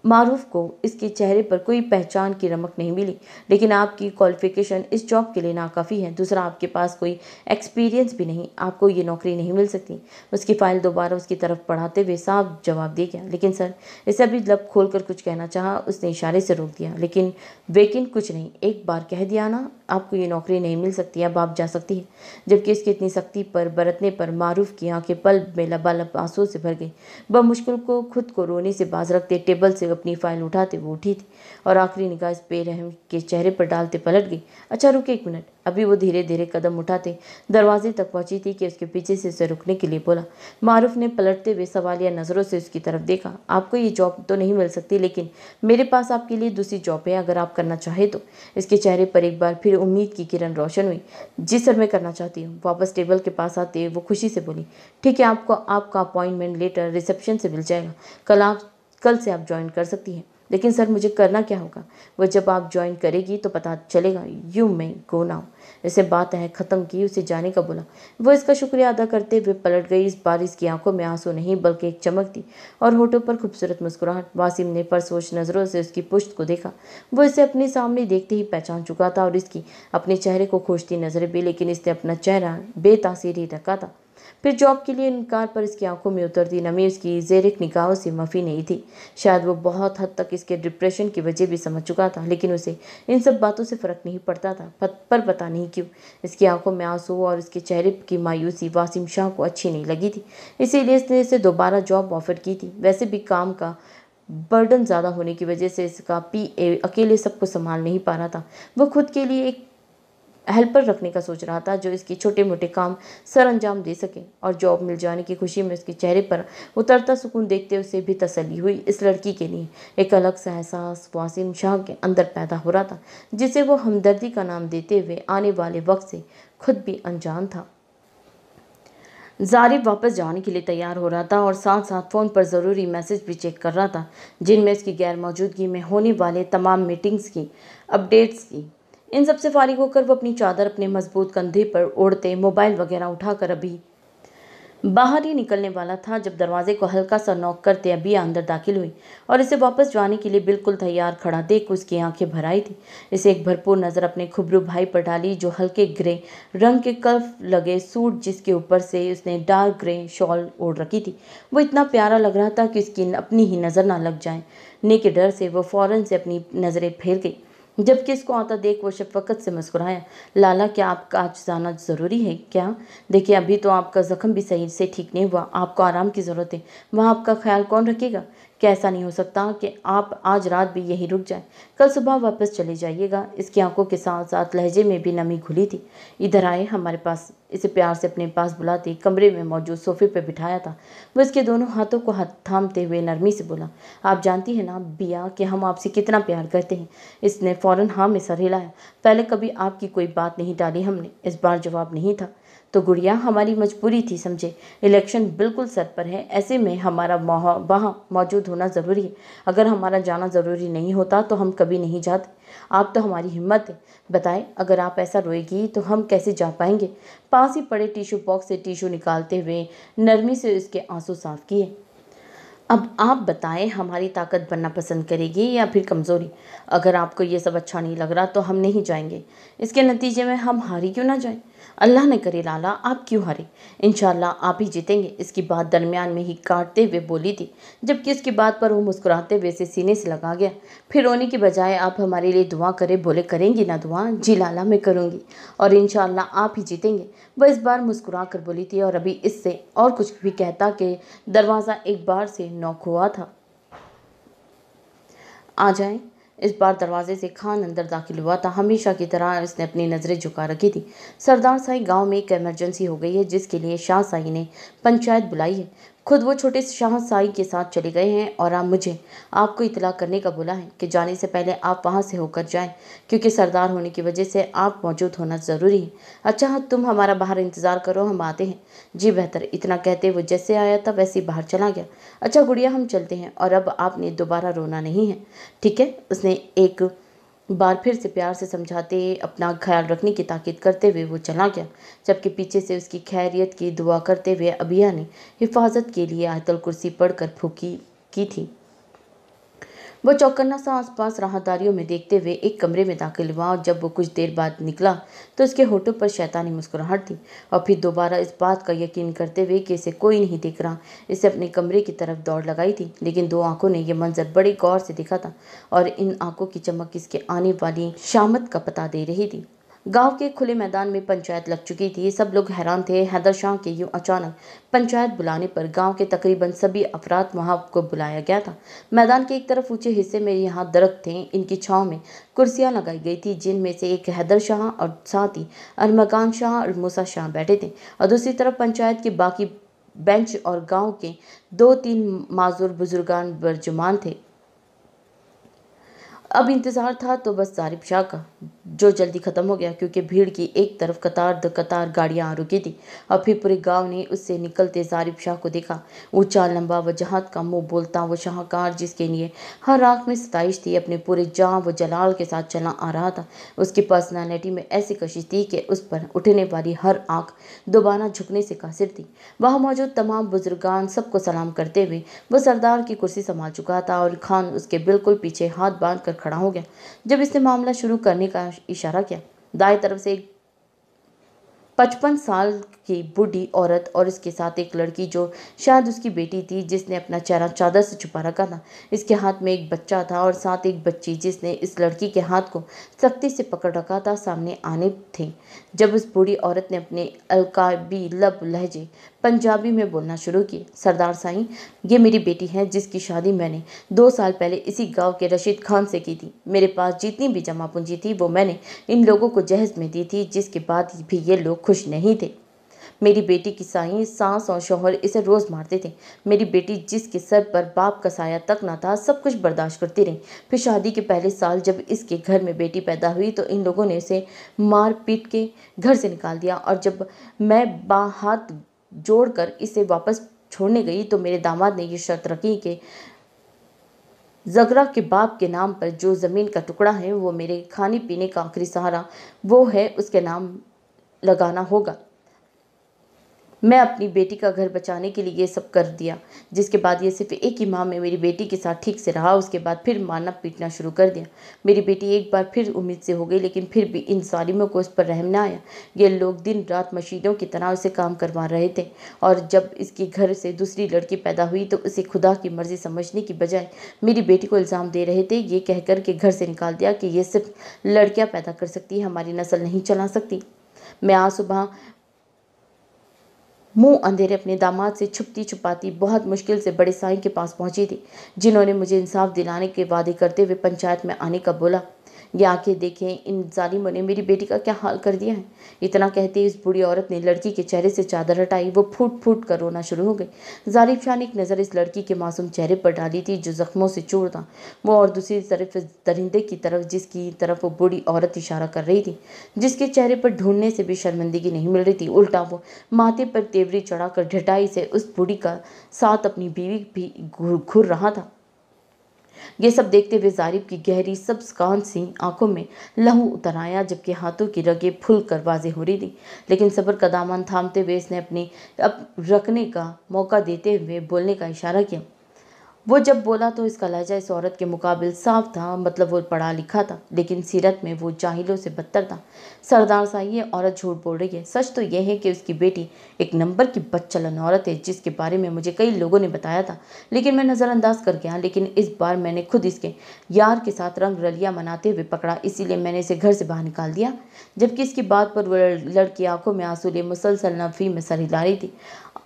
मारूफ को इसके चेहरे पर कोई पहचान की रमक नहीं मिली लेकिन आपकी क्वालिफिकेशन इस जॉब के लिए नाकाफ़ी है दूसरा आपके पास कोई एक्सपीरियंस भी नहीं आपको ये नौकरी नहीं मिल सकती उसकी फ़ाइल दोबारा उसकी तरफ पढ़ाते हुए साफ जवाब दे गया लेकिन सर इसे अभी लब खोल कर कुछ कहना चाहा उसने इशारे से रोक दिया लेकिन वेकिन कुछ नहीं एक बार कह दिया ना आपको ये नौकरी नहीं मिल सकती अब आप जा सकती हैं जबकि इसकी इतनी सख्ती पर बरतने पर मारूफ की आंखें पल में लबालब आंसू से भर गई ब मुश्किल को खुद को रोने से बाज रखते टेबल से अपनी फाइल उठाते वो उठी थी और आखिरी निगाह इस बेरहम के चेहरे पर डालते पलट गई अच्छा रुके एक मिनट अभी वो धीरे धीरे कदम उठाते दरवाजे तक पहुंची थी कि उसके पीछे से उसे रुकने के लिए बोला मारूफ ने पलटते हुए सवालिया नज़रों से उसकी तरफ देखा आपको ये जॉब तो नहीं मिल सकती लेकिन मेरे पास आपके लिए दूसरी जॉब है अगर आप करना चाहें तो इसके चेहरे पर एक बार फिर उम्मीद की किरण रोशन हुई जी सर मैं करना चाहती हूँ वापस टेबल के पास आते वो खुशी से बोली ठीक है आपको आपका अपॉइंटमेंट लेटर रिसेप्शन से मिल जाएगा कल आप कल से आप ज्वाइन कर सकती हैं लेकिन सर मुझे करना क्या होगा वो जब आप ज्वाइन करेगी तो पता चलेगा यू मे गो नाउ इसे बात है ख़त्म की उसे जाने का बोला वो इसका शुक्रिया अदा करते हुए पलट गई इस बारिश की आंखों में आंसू नहीं बल्कि एक चमक थी और होठों पर खूबसूरत मुस्कुराहट वासिम ने परसोच नज़रों से उसकी पुश्त को देखा वो इसे अपने सामने देखते ही पहचान चुका था और इसकी अपने चेहरे को खोजती नजरें भी लेकिन इसने अपना चेहरा बेतासीर ही रखा था फिर जॉब के लिए इनकार पर इसकी आंखों में उतरती नमी उसकी जेरिक निकाहों से मफी नहीं थी शायद वो बहुत हद तक इसके डिप्रेशन की वजह भी समझ चुका था लेकिन उसे इन सब बातों से फ़र्क नहीं पड़ता था पर पता नहीं क्यों इसकी आंखों में आंसू और इसके चेहरे की मायूसी वासिम शाह को अच्छी नहीं लगी थी इसीलिए इसने इसे दोबारा जॉब ऑफर की थी वैसे भी काम का बर्डन ज़्यादा होने की वजह से इसका पी ए अकेले सबको संभाल नहीं पा रहा था वो खुद के लिए एक हेल्पर रखने का सोच रहा था जो इसके छोटे मोटे काम सर अंजाम दे सके और जॉब मिल जाने की खुशी में उसके चेहरे पर उतरता सुकून देखते उसे भी तसली हुई इस लड़की के लिए एक अलग सा एहसास वासिम शाह के अंदर पैदा हो रहा था जिसे वो हमदर्दी का नाम देते हुए आने वाले वक्त से खुद भी अनजान था जारिब वापस जाने के लिए तैयार हो रहा था और साथ साथ फ़ोन पर ज़रूरी मैसेज भी चेक कर रहा था जिनमें उसकी गैर मौजूदगी में होने वाले तमाम मीटिंग्स की अपडेट्स की इन सबसे फारिग होकर वो अपनी चादर अपने मजबूत कंधे पर ओढ़ते मोबाइल वगैरह उठाकर अभी बाहर ही निकलने वाला था जब दरवाजे को हल्का सा नॉक करते अभी अंदर दाखिल हुई और इसे वापस जाने के लिए बिल्कुल तैयार खड़ा देख उसकी आंखें भराई थी इसे एक भरपूर नज़र अपने खुबरू भाई पर डाली जो हल्के ग्रे रंग के कल्फ लगे सूट जिसके ऊपर से उसने डार्क ग्रे शॉल ओढ़ रखी थी वो इतना प्यारा लग रहा था कि उसकी अपनी ही नज़र ना लग जाए ने के डर से वो फ़ौरन से अपनी नज़रें फेर गई जबकि इसको आता देख वो शफकत से मुस्कुराया लाला क्या आपका आज जाना ज़रूरी है क्या देखिए अभी तो आपका ज़ख्म भी सही से ठीक नहीं हुआ आपको आराम की ज़रूरत है वहाँ आपका ख्याल कौन रखेगा कैसा नहीं हो सकता कि आप आज रात भी यहीं रुक जाएं कल सुबह वापस चले जाइएगा इसकी आंखों के साथ साथ लहजे में भी नमी घुली थी इधर आए हमारे पास इसे प्यार से अपने पास बुलाते कमरे में मौजूद सोफे पर बिठाया था वह इसके दोनों हाथों को हाथ थामते हुए नरमी से बोला आप जानती हैं ना बिया कि हम आपसे कितना प्यार करते हैं इसने फ़ौरन हाँ में सर हिलाया पहले कभी आपकी कोई बात नहीं डाली हमने इस बार जवाब नहीं था तो गुड़िया हमारी मजबूरी थी समझे इलेक्शन बिल्कुल सर पर है ऐसे में हमारा वहाँ मौजूद होना ज़रूरी है अगर हमारा जाना ज़रूरी नहीं होता तो हम कभी नहीं जाते आप तो हमारी हिम्मत है बताएं अगर आप ऐसा रोएगी तो हम कैसे जा पाएंगे पास ही पड़े टिशू बॉक्स से टिशू निकालते हुए नरमी से उसके आंसू साफ किए अब आप बताएं हमारी ताकत बनना पसंद करेगी या फिर कमज़ोरी अगर आपको ये सब अच्छा नहीं लग रहा तो हम नहीं जाएंगे इसके नतीजे में हम हारी क्यों ना जाएं अल्लाह ने करे लाला आप क्यों हारे इन आप ही जीतेंगे इसकी बात दरमियान में ही काटते हुए बोली थी जबकि इसकी बात पर वो मुस्कुराते हुए से सीने से लगा गया फिर रोने की बजाय आप हमारे लिए दुआ करें बोले करेंगी ना दुआ जी लाला मैं करूँगी और इन आप ही जीतेंगे वह इस बार मुस्कुरा कर बोली थी और अभी इससे और कुछ भी कहता कि दरवाज़ा एक बार से नौक हुआ था आ जाएँ इस बार दरवाजे से खान अंदर दाखिल हुआ था हमेशा की तरह इसने अपनी नज़रें झुका रखी थी सरदार साई गांव में एक इमरजेंसी हो गई है जिसके लिए शाह साई ने पंचायत बुलाई है खुद वो छोटे शाहसाई के साथ चले गए हैं और आप मुझे आपको इतला करने का बोला है कि जाने से पहले आप वहाँ से होकर जाएं क्योंकि सरदार होने की वजह से आप मौजूद होना ज़रूरी है अच्छा हाँ तुम हमारा बाहर इंतज़ार करो हम आते हैं जी बेहतर इतना कहते वो जैसे आया था वैसे ही बाहर चला गया अच्छा गुड़िया हम चलते हैं और अब आपने दोबारा रोना नहीं है ठीक है उसने एक बार फिर से प्यार से समझाते अपना ख्याल रखने की ताकीद करते हुए वो चला गया जबकि पीछे से उसकी खैरियत की दुआ करते हुए अबिया ने हिफाजत के लिए आयतल कुर्सी पढ़कर फूकी की थी वो चौकन्ना सा आसपास राहदारियों में देखते हुए एक कमरे में दाखिल हुआ और जब वो कुछ देर बाद निकला तो उसके होठों पर शैतानी मुस्कुराहट थी और फिर दोबारा इस बात का यकीन करते हुए कि इसे कोई नहीं देख रहा इसे अपने कमरे की तरफ दौड़ लगाई थी लेकिन दो आंखों ने यह मंजर बड़े गौर से देखा था और इन आंखों की चमक इसके आने वाली शामत का पता दे रही थी गांव के खुले मैदान में पंचायत लग चुकी थी सब लोग हैरान थे हैदर शाह के यूं अचानक पंचायत बुलाने पर गांव के तकरीबन सभी अफराद वहां को बुलाया गया था मैदान के एक तरफ ऊंचे हिस्से में यहाँ दरख्त थे इनकी छाव में कुर्सियां लगाई गई थी जिनमें से एक हैदर शाह और साथ ही अरमकान शाह और मूसा शाह बैठे थे और दूसरी तरफ पंचायत के बाकी बेंच और गाँव के दो तीन माजूर बुजुर्गान बर्जुमान थे अब इंतज़ार था तो बस तारिफ शाह का जो जल्दी ख़त्म हो गया क्योंकि भीड़ की एक तरफ कतार द कतार गाड़ियां आ रुकी थी और फिर पूरे गांव ने उससे निकलते जारिफ शाह को देखा ऊंचा लंबा वजहत का मुंह बोलता वो शाहकार जिसके लिए हर आँख में सताइश थी अपने पूरे जाँ व जलाल के साथ चला आ रहा था उसकी पर्सनैलिटी में ऐसी कशिश थी कि उस पर उठने वाली हर आँख दोबारा झुकने से कासिर थी वहाँ मौजूद तमाम बुजुर्गान सबको सलाम करते हुए वह सरदार की कुर्सी संभाल चुका था और खान उसके बिल्कुल पीछे हाथ बांध खड़ा हो गया जब इसने मामला शुरू करने का इशारा किया दाएं तरफ से एक पचपन साल ये बूढ़ी औरत और इसके साथ एक लड़की जो शायद उसकी बेटी थी जिसने अपना चेहरा चादर से छुपा रखा था इसके हाथ में एक बच्चा था और साथ एक बच्ची जिसने इस लड़की के हाथ को सख्ती से पकड़ रखा था सामने आने थे जब उस बूढ़ी औरत ने अपने अलकाबी लब लहजे पंजाबी में बोलना शुरू किए सरदार साईं ये मेरी बेटी है जिसकी शादी मैंने दो साल पहले इसी गांव के रशीद खान से की थी मेरे पास जितनी भी जमा पूंजी थी वो मैंने इन लोगों को जहेज में दी थी जिसके बाद भी ये लोग खुश नहीं थे मेरी बेटी की साई सांस और शोहर इसे रोज़ मारते थे मेरी बेटी जिसके सर पर बाप का साया तक ना था सब कुछ बर्दाश्त करती रही फिर शादी के पहले साल जब इसके घर में बेटी पैदा हुई तो इन लोगों ने उसे मार पीट के घर से निकाल दिया और जब मैं बाहत जोड़ जोड़कर इसे वापस छोड़ने गई तो मेरे दामाद ने यह शर्त रखी कि जगरा के बाप के नाम पर जो ज़मीन का टुकड़ा है वो मेरे खाने पीने का आखिरी सहारा वो है उसके नाम लगाना होगा मैं अपनी बेटी का घर बचाने के लिए ये सब कर दिया जिसके बाद ये सिर्फ एक ही माह में मेरी बेटी के साथ ठीक से रहा उसके बाद फिर मारना पीटना शुरू कर दिया मेरी बेटी एक बार फिर उम्मीद से हो गई लेकिन फिर भी इन सालिमों को उस पर रहम ना आया ये लोग दिन रात मशीनों की तरह उसे काम करवा रहे थे और जब इसके घर से दूसरी लड़की पैदा हुई तो उसे खुदा की मर्ज़ी समझने की बजाय मेरी बेटी को इल्ज़ाम दे रहे थे ये कहकर के घर से निकाल दिया कि ये सिर्फ लड़कियाँ पैदा कर सकती हमारी नस्ल नहीं चला सकती मैं आज सुबह मुंह अंधेरे अपने दामाद से छुपती छुपाती बहुत मुश्किल से बड़े साईं के पास पहुंची थी जिन्होंने मुझे इंसाफ दिलाने के वादे करते हुए पंचायत में आने का बोला ये आके देखें इन जालिमों ने मेरी बेटी का क्या हाल कर दिया है इतना कहते इस बूढ़ी औरत ने लड़की के चेहरे से चादर हटाई वो फूट फूट कर रोना शुरू हो गई जालिब शाह ने एक नज़र इस लड़की के मासूम चेहरे पर डाली थी जो ज़ख्मों से चूर था वो और दूसरी तरफ दरिंदे की तरफ जिसकी तरफ वो बूढ़ी औरत इशारा कर रही थी जिसके चेहरे पर ढूंढने से भी शर्मिंदगी नहीं मिल रही थी उल्टा वो माथे पर तेवरी चढ़ाकर ढिटाई से उस बूढ़ी का साथ अपनी बीवी भी घुर रहा था ये सब देखते हुए जारिब की गहरी कान सी आंखों में लहू उतर आया जबकि हाथों की रगे फुल कर बाजी हो रही थी लेकिन सबर का दामन थामते हुए इसने अपनी अप रखने का मौका देते हुए बोलने का इशारा किया वो जब बोला तो इसका लहजा इस औरत के मुकाबिल साफ था मतलब वो पढ़ा लिखा था लेकिन सीरत में वो जाहिलों से बदतर था सरदार साहब ये औरत झूठ बोल रही है सच तो यह है कि उसकी बेटी एक नंबर की बदचलन औरत है जिसके बारे में मुझे कई लोगों ने बताया था लेकिन मैं नज़रअंदाज कर गया लेकिन इस बार मैंने खुद इसके यार के साथ रंग रलिया मनाते हुए पकड़ा इसीलिए मैंने इसे घर से बाहर निकाल दिया जबकि इसकी बात पर वो लड़की आंखों में आंसू ले मुसलसल नफी में सर हिला रही थी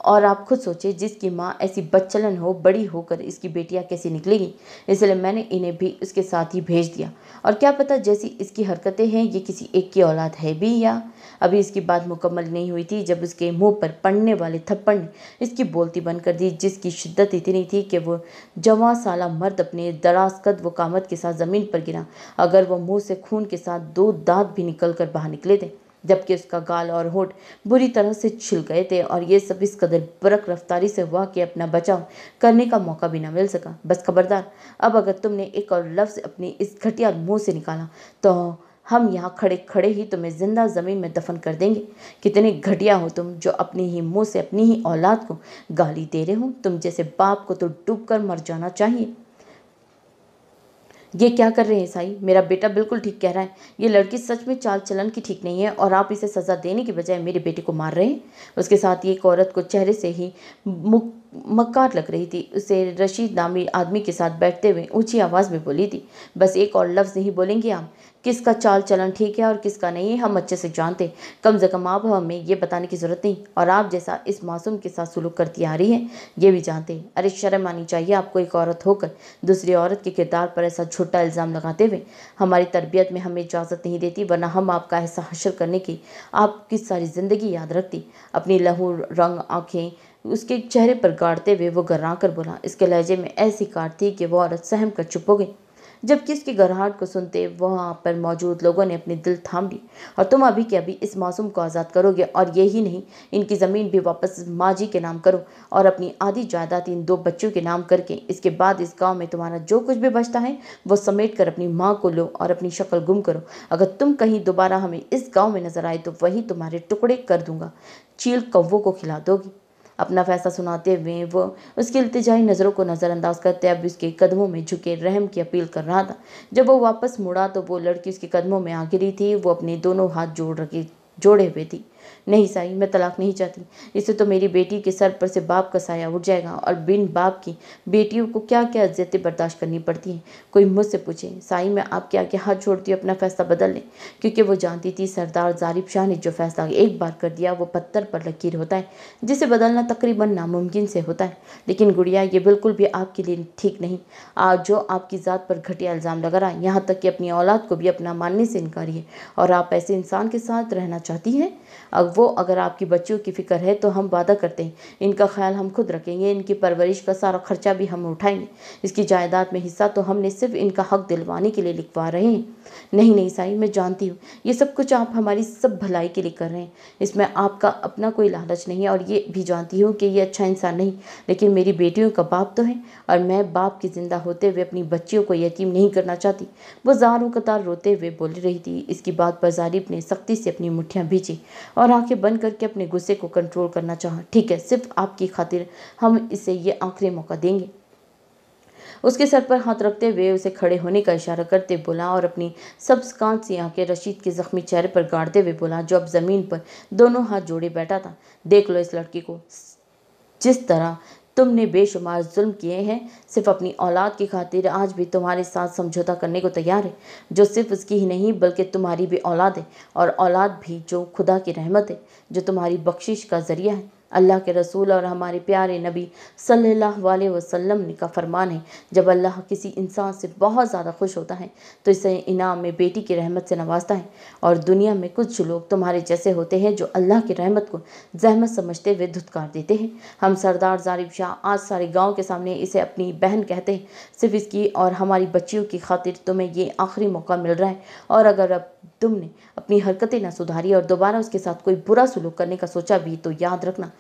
और आप खुद सोचिए जिसकी माँ ऐसी बच्चलन हो बड़ी होकर इसकी बेटियाँ कैसी निकलेगी इसलिए मैंने इन्हें भी उसके साथ ही भेज दिया और क्या पता जैसी इसकी हरकतें हैं ये किसी एक की औलाद है भी या अभी इसकी बात मुकम्मल नहीं हुई थी जब उसके मुंह पर पड़ने वाले थप्पड़ ने इसकी बोलती बंद कर दी जिसकी शिद्दत इतनी थी कि वो जवा साला मर्द अपने दराज कद व कामत के साथ ज़मीन पर गिरा अगर वह मुँह से खून के साथ दो दाँत भी निकल कर बाहर निकले थे जबकि उसका गाल और होठ बुरी तरह से छिल गए थे और ये सब इस कदर बरक रफ्तारी से हुआ कि अपना बचाव करने का मौका भी ना मिल सका बस खबरदार अब अगर तुमने एक और लफ्ज़ अपने इस घटिया मुंह से निकाला तो हम यहाँ खड़े खड़े ही तुम्हें ज़िंदा ज़मीन में दफन कर देंगे कितने घटिया हो तुम जो अपने ही मुंह से अपनी ही औलाद को गाली दे रहे हो तुम जैसे बाप को तो डूब कर मर जाना चाहिए ये क्या कर रहे हैं ईसाई मेरा बेटा बिल्कुल ठीक कह रहा है ये लड़की सच में चाल चलन की ठीक नहीं है और आप इसे सज़ा देने के बजाय मेरे बेटे को मार रहे हैं उसके साथ ये एक औरत को चेहरे से ही मुक मक्कार लग रही थी उसे रशीद नामी आदमी के साथ बैठते हुए ऊंची आवाज़ में बोली थी बस एक और लफ्ज़ नहीं बोलेंगे आप किसका चाल चलन ठीक है और किसका नहीं है हम अच्छे से जानते कम से कम आप हमें ये बताने की ज़रूरत नहीं और आप जैसा इस मासूम के साथ सुलूक करती आ रही है ये भी जानते अरे शर्म आनी चाहिए आपको एक औरत होकर दूसरी औरत के किरदार पर ऐसा झूठा इल्ज़ाम लगाते हुए हमारी तरबियत में हमें इजाज़त नहीं देती वरना हम आपका ऐसा हशर करने की आपकी सारी ज़िंदगी याद रखती अपनी लहू रंग आँखें उसके चेहरे पर गाड़ते हुए वो गर्रा कर बोला इसके लहजे में ऐसी काट थी कि वो औरत सहम कर चुप हो गई जबकि उसकी गड़गड़ाहट को सुनते वहाँ पर मौजूद लोगों ने अपनी दिल थाम ली और तुम अभी के अभी इस मासूम को आज़ाद करोगे और यही नहीं इनकी ज़मीन भी वापस माँ जी के नाम करो और अपनी आधी जायदाद इन दो बच्चों के नाम करके इसके बाद इस गाँव में तुम्हारा जो कुछ भी बचता है वो समेट कर अपनी माँ को लो और अपनी शक्ल गुम करो अगर तुम कहीं दोबारा हमें इस गाँव में नजर आए तो वही तुम्हारे टुकड़े कर दूंगा चील कौवों को खिला दोगी अपना फैसला सुनाते हुए वो उसकी इल्तजाई नज़रों को नज़रअंदाज करते अब उसके कदमों में झुके रहम की अपील कर रहा था जब वो वापस मुड़ा तो वो लड़की उसके कदमों में आ गिरी थी वो अपने दोनों हाथ जोड़ रखे जोड़े हुए थी नहीं साई मैं तलाक नहीं चाहती इससे तो मेरी बेटी के सर पर से बाप का साया उठ जाएगा और बिन बाप की बेटियों को क्या क्या इज्जतें बर्दाश्त करनी पड़ती हैं कोई मुझसे पूछे साई मैं आपके आगे हाथ छोड़ती हूँ अपना फैसला बदल लें क्योंकि वो जानती थी सरदार जारिब शाह ने जो फैसला एक बार कर दिया वो पत्थर पर लकीर होता है जिसे बदलना तकरीबन नामुमकिन से होता है लेकिन गुड़िया ये बिल्कुल भी आपके लिए ठीक नहीं आज जो आपकी ज़ात पर घटिया इल्ज़ाम लगा रहा है यहाँ तक कि अपनी औलाद को भी अपना मानने से है और आप ऐसे इंसान के साथ रहना चाहती हैं अब वो अगर आपकी बच्चियों की फ़िक्र है तो हम वादा करते हैं इनका ख्याल हम खुद रखेंगे इनकी परवरिश का सारा खर्चा भी हम उठाएंगे इसकी जायदाद में हिस्सा तो हमने सिर्फ इनका हक दिलवाने के लिए लिखवा रहे हैं नहीं नहीं साई मैं जानती हूँ ये सब कुछ आप हमारी सब भलाई के लिए कर रहे हैं इसमें आपका अपना कोई लालच नहीं है और ये भी जानती हूँ कि ये अच्छा इंसान नहीं लेकिन मेरी बेटियों का बाप तो है और मैं बाप की ज़िंदा होते हुए अपनी बच्चियों को यकीन नहीं करना चाहती वो जारों कतार रोते हुए बोल रही थी इसकी बात पर जारिब ने सख्ती से अपनी मुठियाँ भींची और आखिर आंखें बंद करके अपने गुस्से को कंट्रोल करना चाहा ठीक है सिर्फ आपकी खातिर हम इसे ये आखिरी मौका देंगे उसके सर पर हाथ रखते हुए उसे खड़े होने का इशारा करते बोला और अपनी सब्ज कांत सी आंखें रशीद के जख्मी चेहरे पर गाड़ते हुए बोला जो अब ज़मीन पर दोनों हाथ जोड़े बैठा था देख लो इस लड़की को जिस तरह तुमने बेशुमार जुल्म किए हैं सिर्फ अपनी औलाद की खातिर आज भी तुम्हारे साथ समझौता करने को तैयार है जो सिर्फ उसकी ही नहीं बल्कि तुम्हारी भी औलाद है और औलाद भी जो खुदा की रहमत है जो तुम्हारी बख्शिश का ज़रिया है अल्लाह के रसूल और हमारे प्यारे नबी सल्लल्लाहु अलैहि वसल्लम का फरमान है जब अल्लाह किसी इंसान से बहुत ज़्यादा खुश होता है तो इसे इनाम में बेटी की रहमत से नवाजता है और दुनिया में कुछ लोग तुम्हारे जैसे होते हैं जो अल्लाह की रहमत को जहमत समझते हुए धुतकार देते हैं हम सरदार जारिब शाह आज सारे गाँव के सामने इसे अपनी बहन कहते हैं सिर्फ इसकी और हमारी बच्चियों की खातिर तुम्हें ये आखिरी मौका मिल रहा है और अगर अब तुमने अपनी हरकतें ना सुधारी और दोबारा उसके साथ कोई बुरा सुलूक करने का सोचा भी तो याद रखना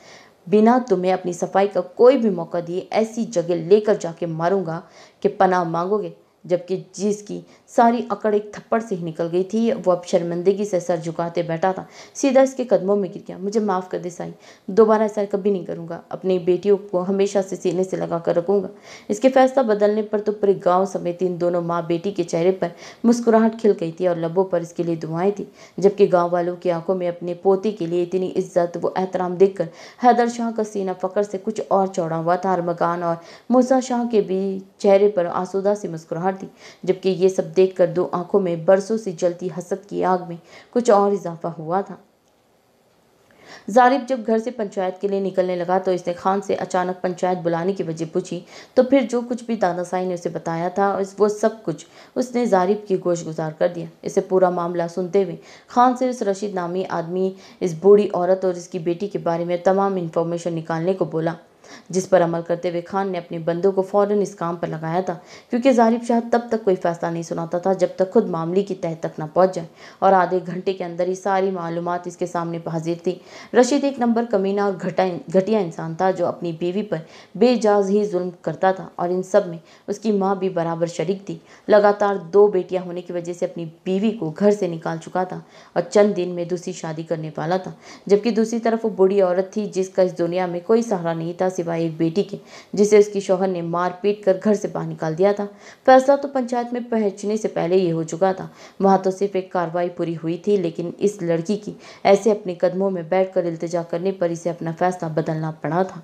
बिना तुम्हें अपनी सफाई का कोई भी मौका दिए ऐसी जगह लेकर जाके मारूंगा कि पनाह मांगोगे जबकि जिसकी सारी अकड़ एक थप्पड़ से ही निकल गई थी वो अब शर्मिंदगी से सर झुकाते बैठा था सीधा इसके कदमों में गिर गया मुझे माफ़ कर दे साई दोबारा ऐसा कभी नहीं करूँगा अपनी बेटियों को हमेशा से सीने से लगा कर रखूँगा इसके फैसला बदलने पर तो पूरे गाँव समेत इन दोनों माँ बेटी के चेहरे पर मुस्कुराहट खिल गई थी और लबों पर इसके लिए दुआएं थी जबकि गाँव वालों की आंखों में अपने पोते के लिए इतनी इज्जत व एहतराम देखकर हैदर शाह का सीना फकर से कुछ और चौड़ा हुआ था और मकान और मूसा शाह के भी चेहरे पर आसूदा सी मुस्कुराहट थी जबकि ये सब देखकर दो आंखों में बरसों से जलती हसद की आग में कुछ और इजाफा हुआ था जारिब जब घर से पंचायत के लिए निकलने लगा तो इसने खान से अचानक पंचायत बुलाने की वजह पूछी तो फिर जो कुछ भी दादा साई ने उसे बताया था वो सब कुछ उसने जारिब की गोश गुजार कर दिया इसे पूरा मामला सुनते हुए खान से उस रशीद नामी आदमी इस बूढ़ी औरत और इसकी बेटी के बारे में तमाम इन्फॉर्मेशन निकालने को बोला जिस पर अमल करते हुए खान ने अपने बंदों को फ़ौरन इस काम पर लगाया था क्योंकि जारिब शाह तब तक कोई फ़ैसला नहीं सुनाता था जब तक खुद मामले की तह तक न पहुंच जाए और आधे घंटे के अंदर ही सारी मालूम इसके सामने हाजिर थी रशीद एक नंबर कमीना और घटा घटिया इंसान था जो अपनी बीवी पर बेजाज ही जुल्म करता था और इन सब में उसकी माँ भी बराबर शरीक थी लगातार दो बेटियाँ होने की वजह से अपनी बीवी को घर से निकाल चुका था और चंद दिन में दूसरी शादी करने वाला था जबकि दूसरी तरफ वो बुढ़ी औरत थी जिसका इस दुनिया में कोई सहारा नहीं था सिवाय एक बेटी के जिसे उसकी शौहर ने मार पीट कर घर से बाहर निकाल दिया था फैसला तो पंचायत में पहुंचने से पहले ये हो चुका था वहाँ तो सिर्फ एक कार्रवाई पूरी हुई थी लेकिन इस लड़की की ऐसे अपने कदमों में बैठ कर इल्तजा करने पर इसे अपना फैसला बदलना पड़ा था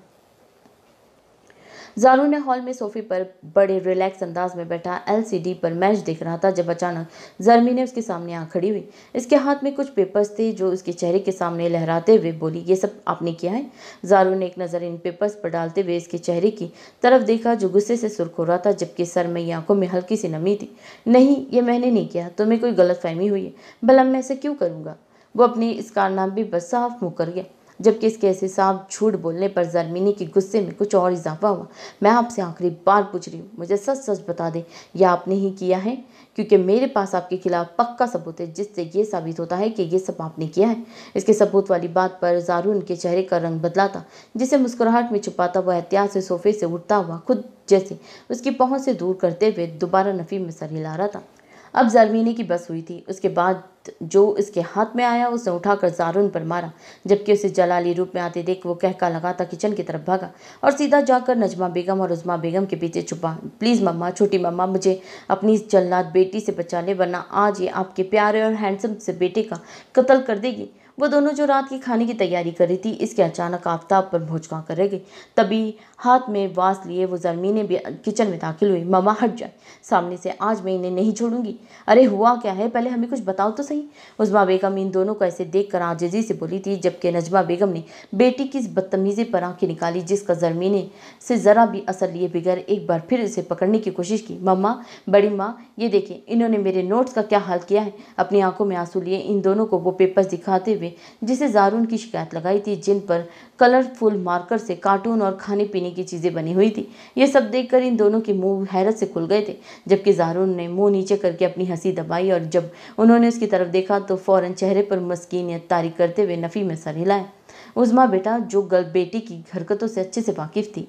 जानू ने हॉल में सोफी पर बड़े रिलैक्स अंदाज में बैठा एलसीडी पर मैच देख रहा था जब अचानक जर्मी ने उसके सामने आ खड़ी हुई इसके हाथ में कुछ पेपर्स थे जो उसके चेहरे के सामने लहराते हुए बोली ये सब आपने किया है जारू ने एक नज़र इन पेपर्स पर डालते हुए इसके चेहरे की तरफ देखा जो गुस्से से सुर्ख हो रहा था जबकि सर में आंखों में हल्की सी नमी थी नहीं ये मैंने नहीं किया तुम्हें कोई गलत फहमी हुई है भला मैं ऐसा क्यों करूँगा वो अपनी इस कारनामे भी बस साफ मुकर गया जबकि इसके ऐसे साफ झूठ बोलने पर जरमीनी के गुस्से में कुछ और इजाफा हुआ मैं आपसे आखिरी बार पूछ रही हूँ मुझे सच सच बता दें यह आपने ही किया है क्योंकि मेरे पास आपके खिलाफ पक्का सबूत है जिससे ये साबित होता है कि ये सब आपने किया है इसके सबूत वाली बात पर जारू उनके चेहरे का रंग बदला था जिसे मुस्कुराहट में छुपाता वह एहतियात से सोफे से उठता हुआ खुद जैसे उसकी पहुंच से दूर करते हुए दोबारा नफ़ी में सर हिला रहा था अब जालमीनी की बस हुई थी उसके बाद जो इसके हाथ में आया उसने उठाकर जारून पर मारा जबकि उसे जलाली रूप में आते देख वो कहका लगाता किचन की तरफ भागा और सीधा जाकर नजमा बेगम और उजमा बेगम के पीछे छुपा प्लीज़ मम्मा छोटी मम्मा मुझे अपनी जल्लाद बेटी से बचा ले वरना आज ये आपके प्यारे और हैंडसम से बेटे का कत्ल कर देगी वो दोनों जो रात के खाने की तैयारी कर रही थी इसके अचानक आफ्ताब पर भोचका कर रह गई तभी हाथ में वास लिए वो जरमीने भी किचन में दाखिल हुई ममा हट जाए सामने से आज मैं इन्हें नहीं छोड़ूंगी अरे हुआ क्या है पहले हमें कुछ बताओ तो सही उजमा बेगम इन दोनों को ऐसे देख कर से बोली थी जबकि नजमा बेगम ने बेटी की इस बदतमीज़ी पर आँखें निकाली जिसका जरमीने से ज़रा भी असर लिए बगैर एक बार फिर इसे पकड़ने की कोशिश की मम्मा बड़ी माँ ये देखें इन्होंने मेरे नोट्स का क्या हाल किया है अपनी आंखों में आंसू लिए इन दोनों को वो पेपर्स दिखाते हुए हुए जिसे जारून की शिकायत लगाई थी जिन पर कलरफुल मार्कर से कार्टून और खाने पीने की चीज़ें बनी हुई थी ये सब देखकर इन दोनों के मुंह हैरत से खुल गए थे जबकि जारून ने मुंह नीचे करके अपनी हंसी दबाई और जब उन्होंने उसकी तरफ देखा तो फ़ौरन चेहरे पर मस्किनियत तारी करते हुए नफ़ी में सर हिलाया उजमा बेटा जो गल बेटी की हरकतों से अच्छे से वाकिफ थी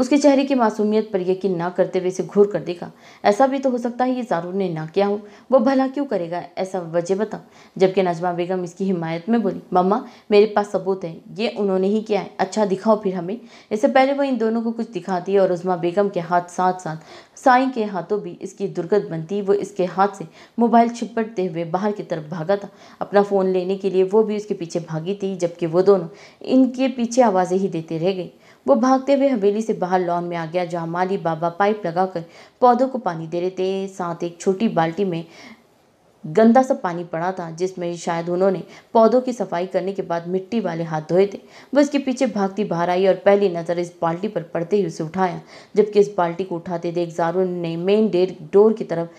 उसके चेहरे की मासूमियत पर यकीन ना करते हुए इसे घूर कर देखा ऐसा भी तो हो सकता है ये ज़ारूर ने ना किया हो वो भला क्यों करेगा ऐसा वजह बता जबकि नजमा बेगम इसकी हिमायत में बोली मम्मा मेरे पास सबूत है ये उन्होंने ही किया है अच्छा दिखाओ फिर हमें इससे पहले वो इन दोनों को कुछ दिखाती और उजमा बेगम के हाथ साथ साथ साई के हाथों भी इसकी दुर्गत बनती वो इसके हाथ से मोबाइल छिपटते हुए बाहर की तरफ भागा था अपना फ़ोन लेने के लिए वो भी उसके पीछे भागी थी जबकि वो दोनों इनके पीछे आवाज़ें ही देते रह गई वो भागते हुए हवेली से बाहर लॉन में आ गया जहाँ माली बाबा पाइप लगाकर पौधों को पानी दे रहे थे साथ एक छोटी बाल्टी में गंदा सा पानी पड़ा था जिसमें शायद उन्होंने पौधों की सफाई करने के बाद मिट्टी वाले हाथ धोए थे वह इसके पीछे भागती बाहर आई और पहली नज़र इस बाल्टी पर पड़ते ही उसे उठाया जबकि इस बाल्टी को उठाते देख जारून ने मेन डेर डोर की तरफ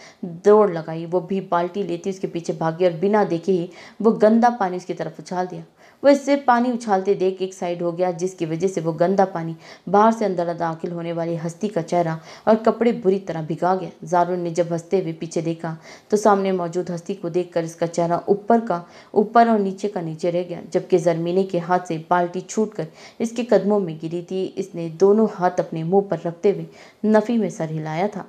दौड़ लगाई वो भी बाल्टी लेती उसके पीछे भागी और बिना देखे ही वो गंदा पानी उसकी तरफ उछाल दिया वह इससे पानी उछालते देख एक साइड हो गया जिसकी वजह से वो गंदा पानी बाहर से अंदर दाखिल होने वाली हस्ती का चेहरा और कपड़े बुरी तरह भिगा गया जारून ने जब हंसते हुए पीछे देखा तो सामने मौजूद हस्ती को देखकर इसका चेहरा ऊपर का ऊपर और नीचे का नीचे रह गया जबकि जरमीने के हाथ से बाल्टी छूट इसके कदमों में गिरी थी इसने दोनों हाथ अपने मुँह पर रखते हुए नफ़ी में सर हिलाया था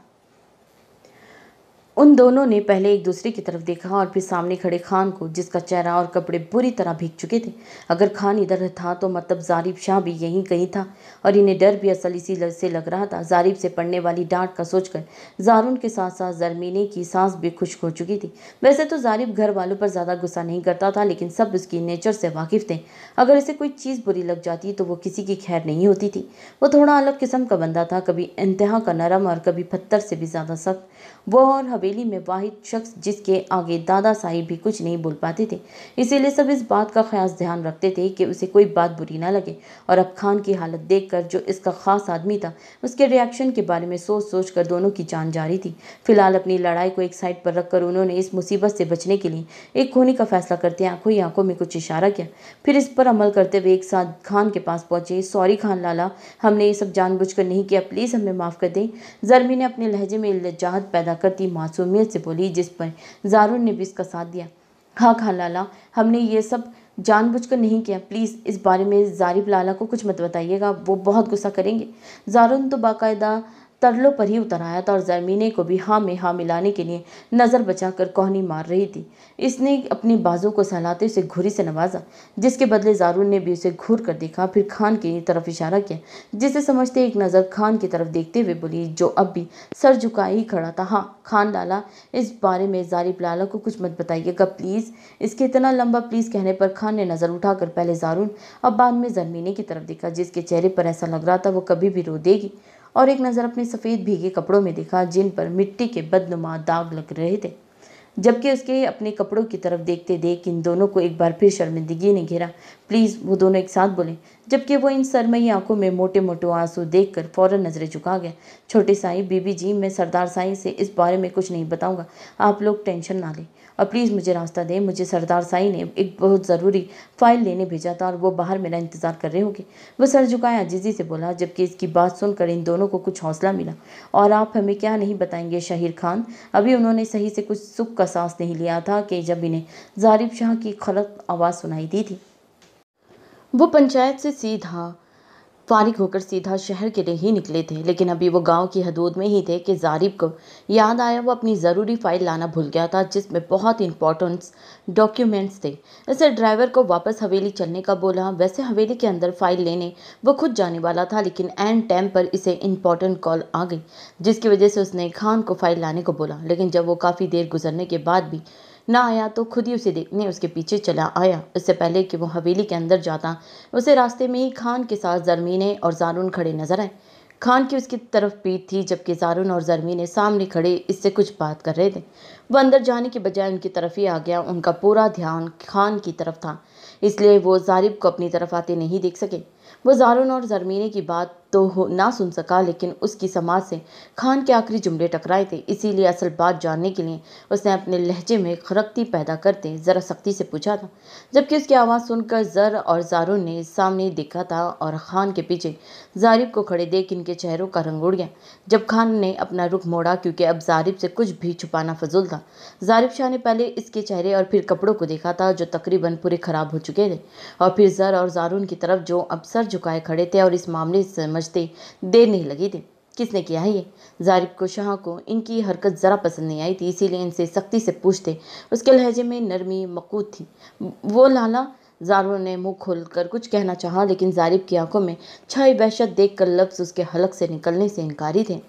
उन दोनों ने पहले एक दूसरे की तरफ देखा और फिर सामने खड़े खान को जिसका चेहरा और कपड़े बुरी तरह भीग चुके थे अगर खान इधर था तो मतलब जारिब शाह भी यहीं कहीं था और इन्हें डर भी असल इसी से लग रहा था जारिब से पड़ने वाली डांट का सोचकर जारून के साथ साथ जरमीने की सांस भी खुश्क हो चुकी थी वैसे तो जारिब घर वालों पर ज़्यादा गुस्सा नहीं करता था लेकिन सब उसकी नेचर से वाकिफ थे अगर इसे कोई चीज़ बुरी लग जाती तो वो किसी की खैर नहीं होती थी वो थोड़ा अलग किस्म का बंदा था कभी इंतहा का नरम और कभी पत्थर से भी ज़्यादा सख्त वो और हवेली में वाहिद शख्स जिसके आगे दादा साहिब भी कुछ नहीं बोल पाते थे इसीलिए सब इस बात का खास ध्यान रखते थे कि उसे कोई बात बुरी ना लगे और अब खान की हालत देखकर जो इसका खास आदमी था उसके रिएक्शन के बारे में सोच सोच कर दोनों की जान जा रही थी फिलहाल अपनी लड़ाई को एक साइड पर रखकर उन्होंने इस मुसीबत से बचने के लिए एक होने का फैसला करते आंखों ही आंखों में कुछ इशारा किया फिर इस पर अमल करते हुए एक साथ खान के पास पहुंचे सॉरी खान लाला हमने ये सब जानबूझकर नहीं किया प्लीज़ हमें माफ़ कर दें जरमी ने अपने लहजे में लजाहत पैदा करती मासूम मासूमियत से बोली जिस पर जारून ने भी इसका साथ दिया हाँ खा हाँ, लाला हमने ये सब जानबूझकर नहीं किया प्लीज़ इस बारे में जारिब लाला को कुछ मत बताइएगा वो बहुत गुस्सा करेंगे जारून तो बाकायदा तरलों पर ही उतर आया था और ज़मीने को भी हाँ में हाँ मिलाने के लिए नज़र बचाकर कोहनी मार रही थी इसने अपने बाजू को सहलाते उसे घुरी से नवाजा जिसके बदले जारून ने भी उसे घूर कर देखा फिर खान की तरफ इशारा किया जिसे समझते एक नज़र खान की तरफ देखते हुए बोली जो अब भी सर झुका ही खड़ा था हाँ खान लाला इस बारे में जारिब लाला को कुछ मत बताइएगा प्लीज़ इसके इतना लंबा प्लीज़ कहने पर खान ने नज़र उठाकर पहले जारून और बाद में जमीने की तरफ देखा जिसके चेहरे पर ऐसा लग रहा था वो कभी भी रो देगी और एक नज़र अपने सफ़ेद भीगे कपड़ों में देखा जिन पर मिट्टी के बदनुमा दाग लग रहे थे जबकि उसके अपने कपड़ों की तरफ देखते देख इन दोनों को एक बार फिर शर्मिंदगी ने घेरा प्लीज़ वो दोनों एक साथ बोले जबकि वो इन सरमई आंखों में मोटे मोटे आंसू देख कर फ़ौरन नज़रें झुका गया छोटे साईं बीबी जी मैं सरदार साईं से इस बारे में कुछ नहीं बताऊंगा आप लोग टेंशन ना लें और प्लीज़ मुझे रास्ता दें मुझे सरदार साई ने एक बहुत ज़रूरी फ़ाइल लेने भेजा था और वो बाहर मेरा इंतज़ार कर रहे होंगे वह सर झुकाया अजीजी से बोला जबकि इसकी बात सुनकर इन दोनों को कुछ हौसला मिला और आप हमें क्या नहीं बताएंगे शहीर खान अभी उन्होंने सही से कुछ सुख का सांस नहीं लिया था कि जब इन्हें जारिब शाह की खलत आवाज़ सुनाई दी थी वो पंचायत से सीधा फारिग होकर सीधा शहर के लिए ही निकले थे लेकिन अभी वो गांव की हदूद में ही थे कि जारिब को याद आया वो अपनी ज़रूरी फ़ाइल लाना भूल गया था जिसमें बहुत इंपॉर्टेंट डॉक्यूमेंट्स थे इसे ड्राइवर को वापस हवेली चलने का बोला वैसे हवेली के अंदर फ़ाइल लेने वो खुद जाने वाला था लेकिन एंड टाइम पर इसे इंपॉर्टेंट कॉल आ गई जिसकी वजह से उसने खान को फ़ाइल लाने को बोला लेकिन जब वो काफ़ी देर गुजरने के बाद भी ना आया तो खुद ही उसे देखने उसके पीछे चला आया इससे पहले कि वो हवेली के अंदर जाता उसे रास्ते में ही खान के साथ जरमीने और जारून खड़े नजर आए खान की उसकी तरफ पीठ थी जबकि जारून और जरमीने सामने खड़े इससे कुछ बात कर रहे थे वह अंदर जाने के बजाय उनकी तरफ ही आ गया उनका पूरा ध्यान खान की तरफ था इसलिए वो जारिब को अपनी तरफ आते नहीं देख सके वो जारून और जरमीने की बात तो हो ना सुन सका लेकिन उसकी समाज से खान के आखिरी जुमले टकराए थे इसीलिए असल बात जानने के लिए उसने अपने लहजे में खरकती पैदा करते ज़रा सख्ती से पूछा था जबकि उसकी आवाज़ सुनकर ज़र और जारून ने सामने देखा था और खान के पीछे जारिब को खड़े देख इनके चेहरों का रंग उड़ गया जब खान ने अपना रुख मोड़ा क्योंकि अब जारिब से कुछ भी छुपाना फजूल था जारिब शाह ने पहले इसके चेहरे और फिर कपड़ों को देखा था जो तकरीबन पूरे ख़राब हो चुके थे और फिर ज़र और जारून की तरफ जो अब सर झुकाए खड़े थे और इस मामले से समझते देर नहीं लगी थी किसने किया है ये जारिब को शाह को इनकी हरकत ज़रा पसंद नहीं आई थी इसीलिए इनसे सख्ती से पूछते उसके लहजे में नरमी मकूद थी वो लाला जारो ने मुंह खोलकर कुछ कहना चाहा लेकिन जारिब की आंखों में छाई वहशत देखकर लफ्ज़ उसके हलक से निकलने से इनकारी थे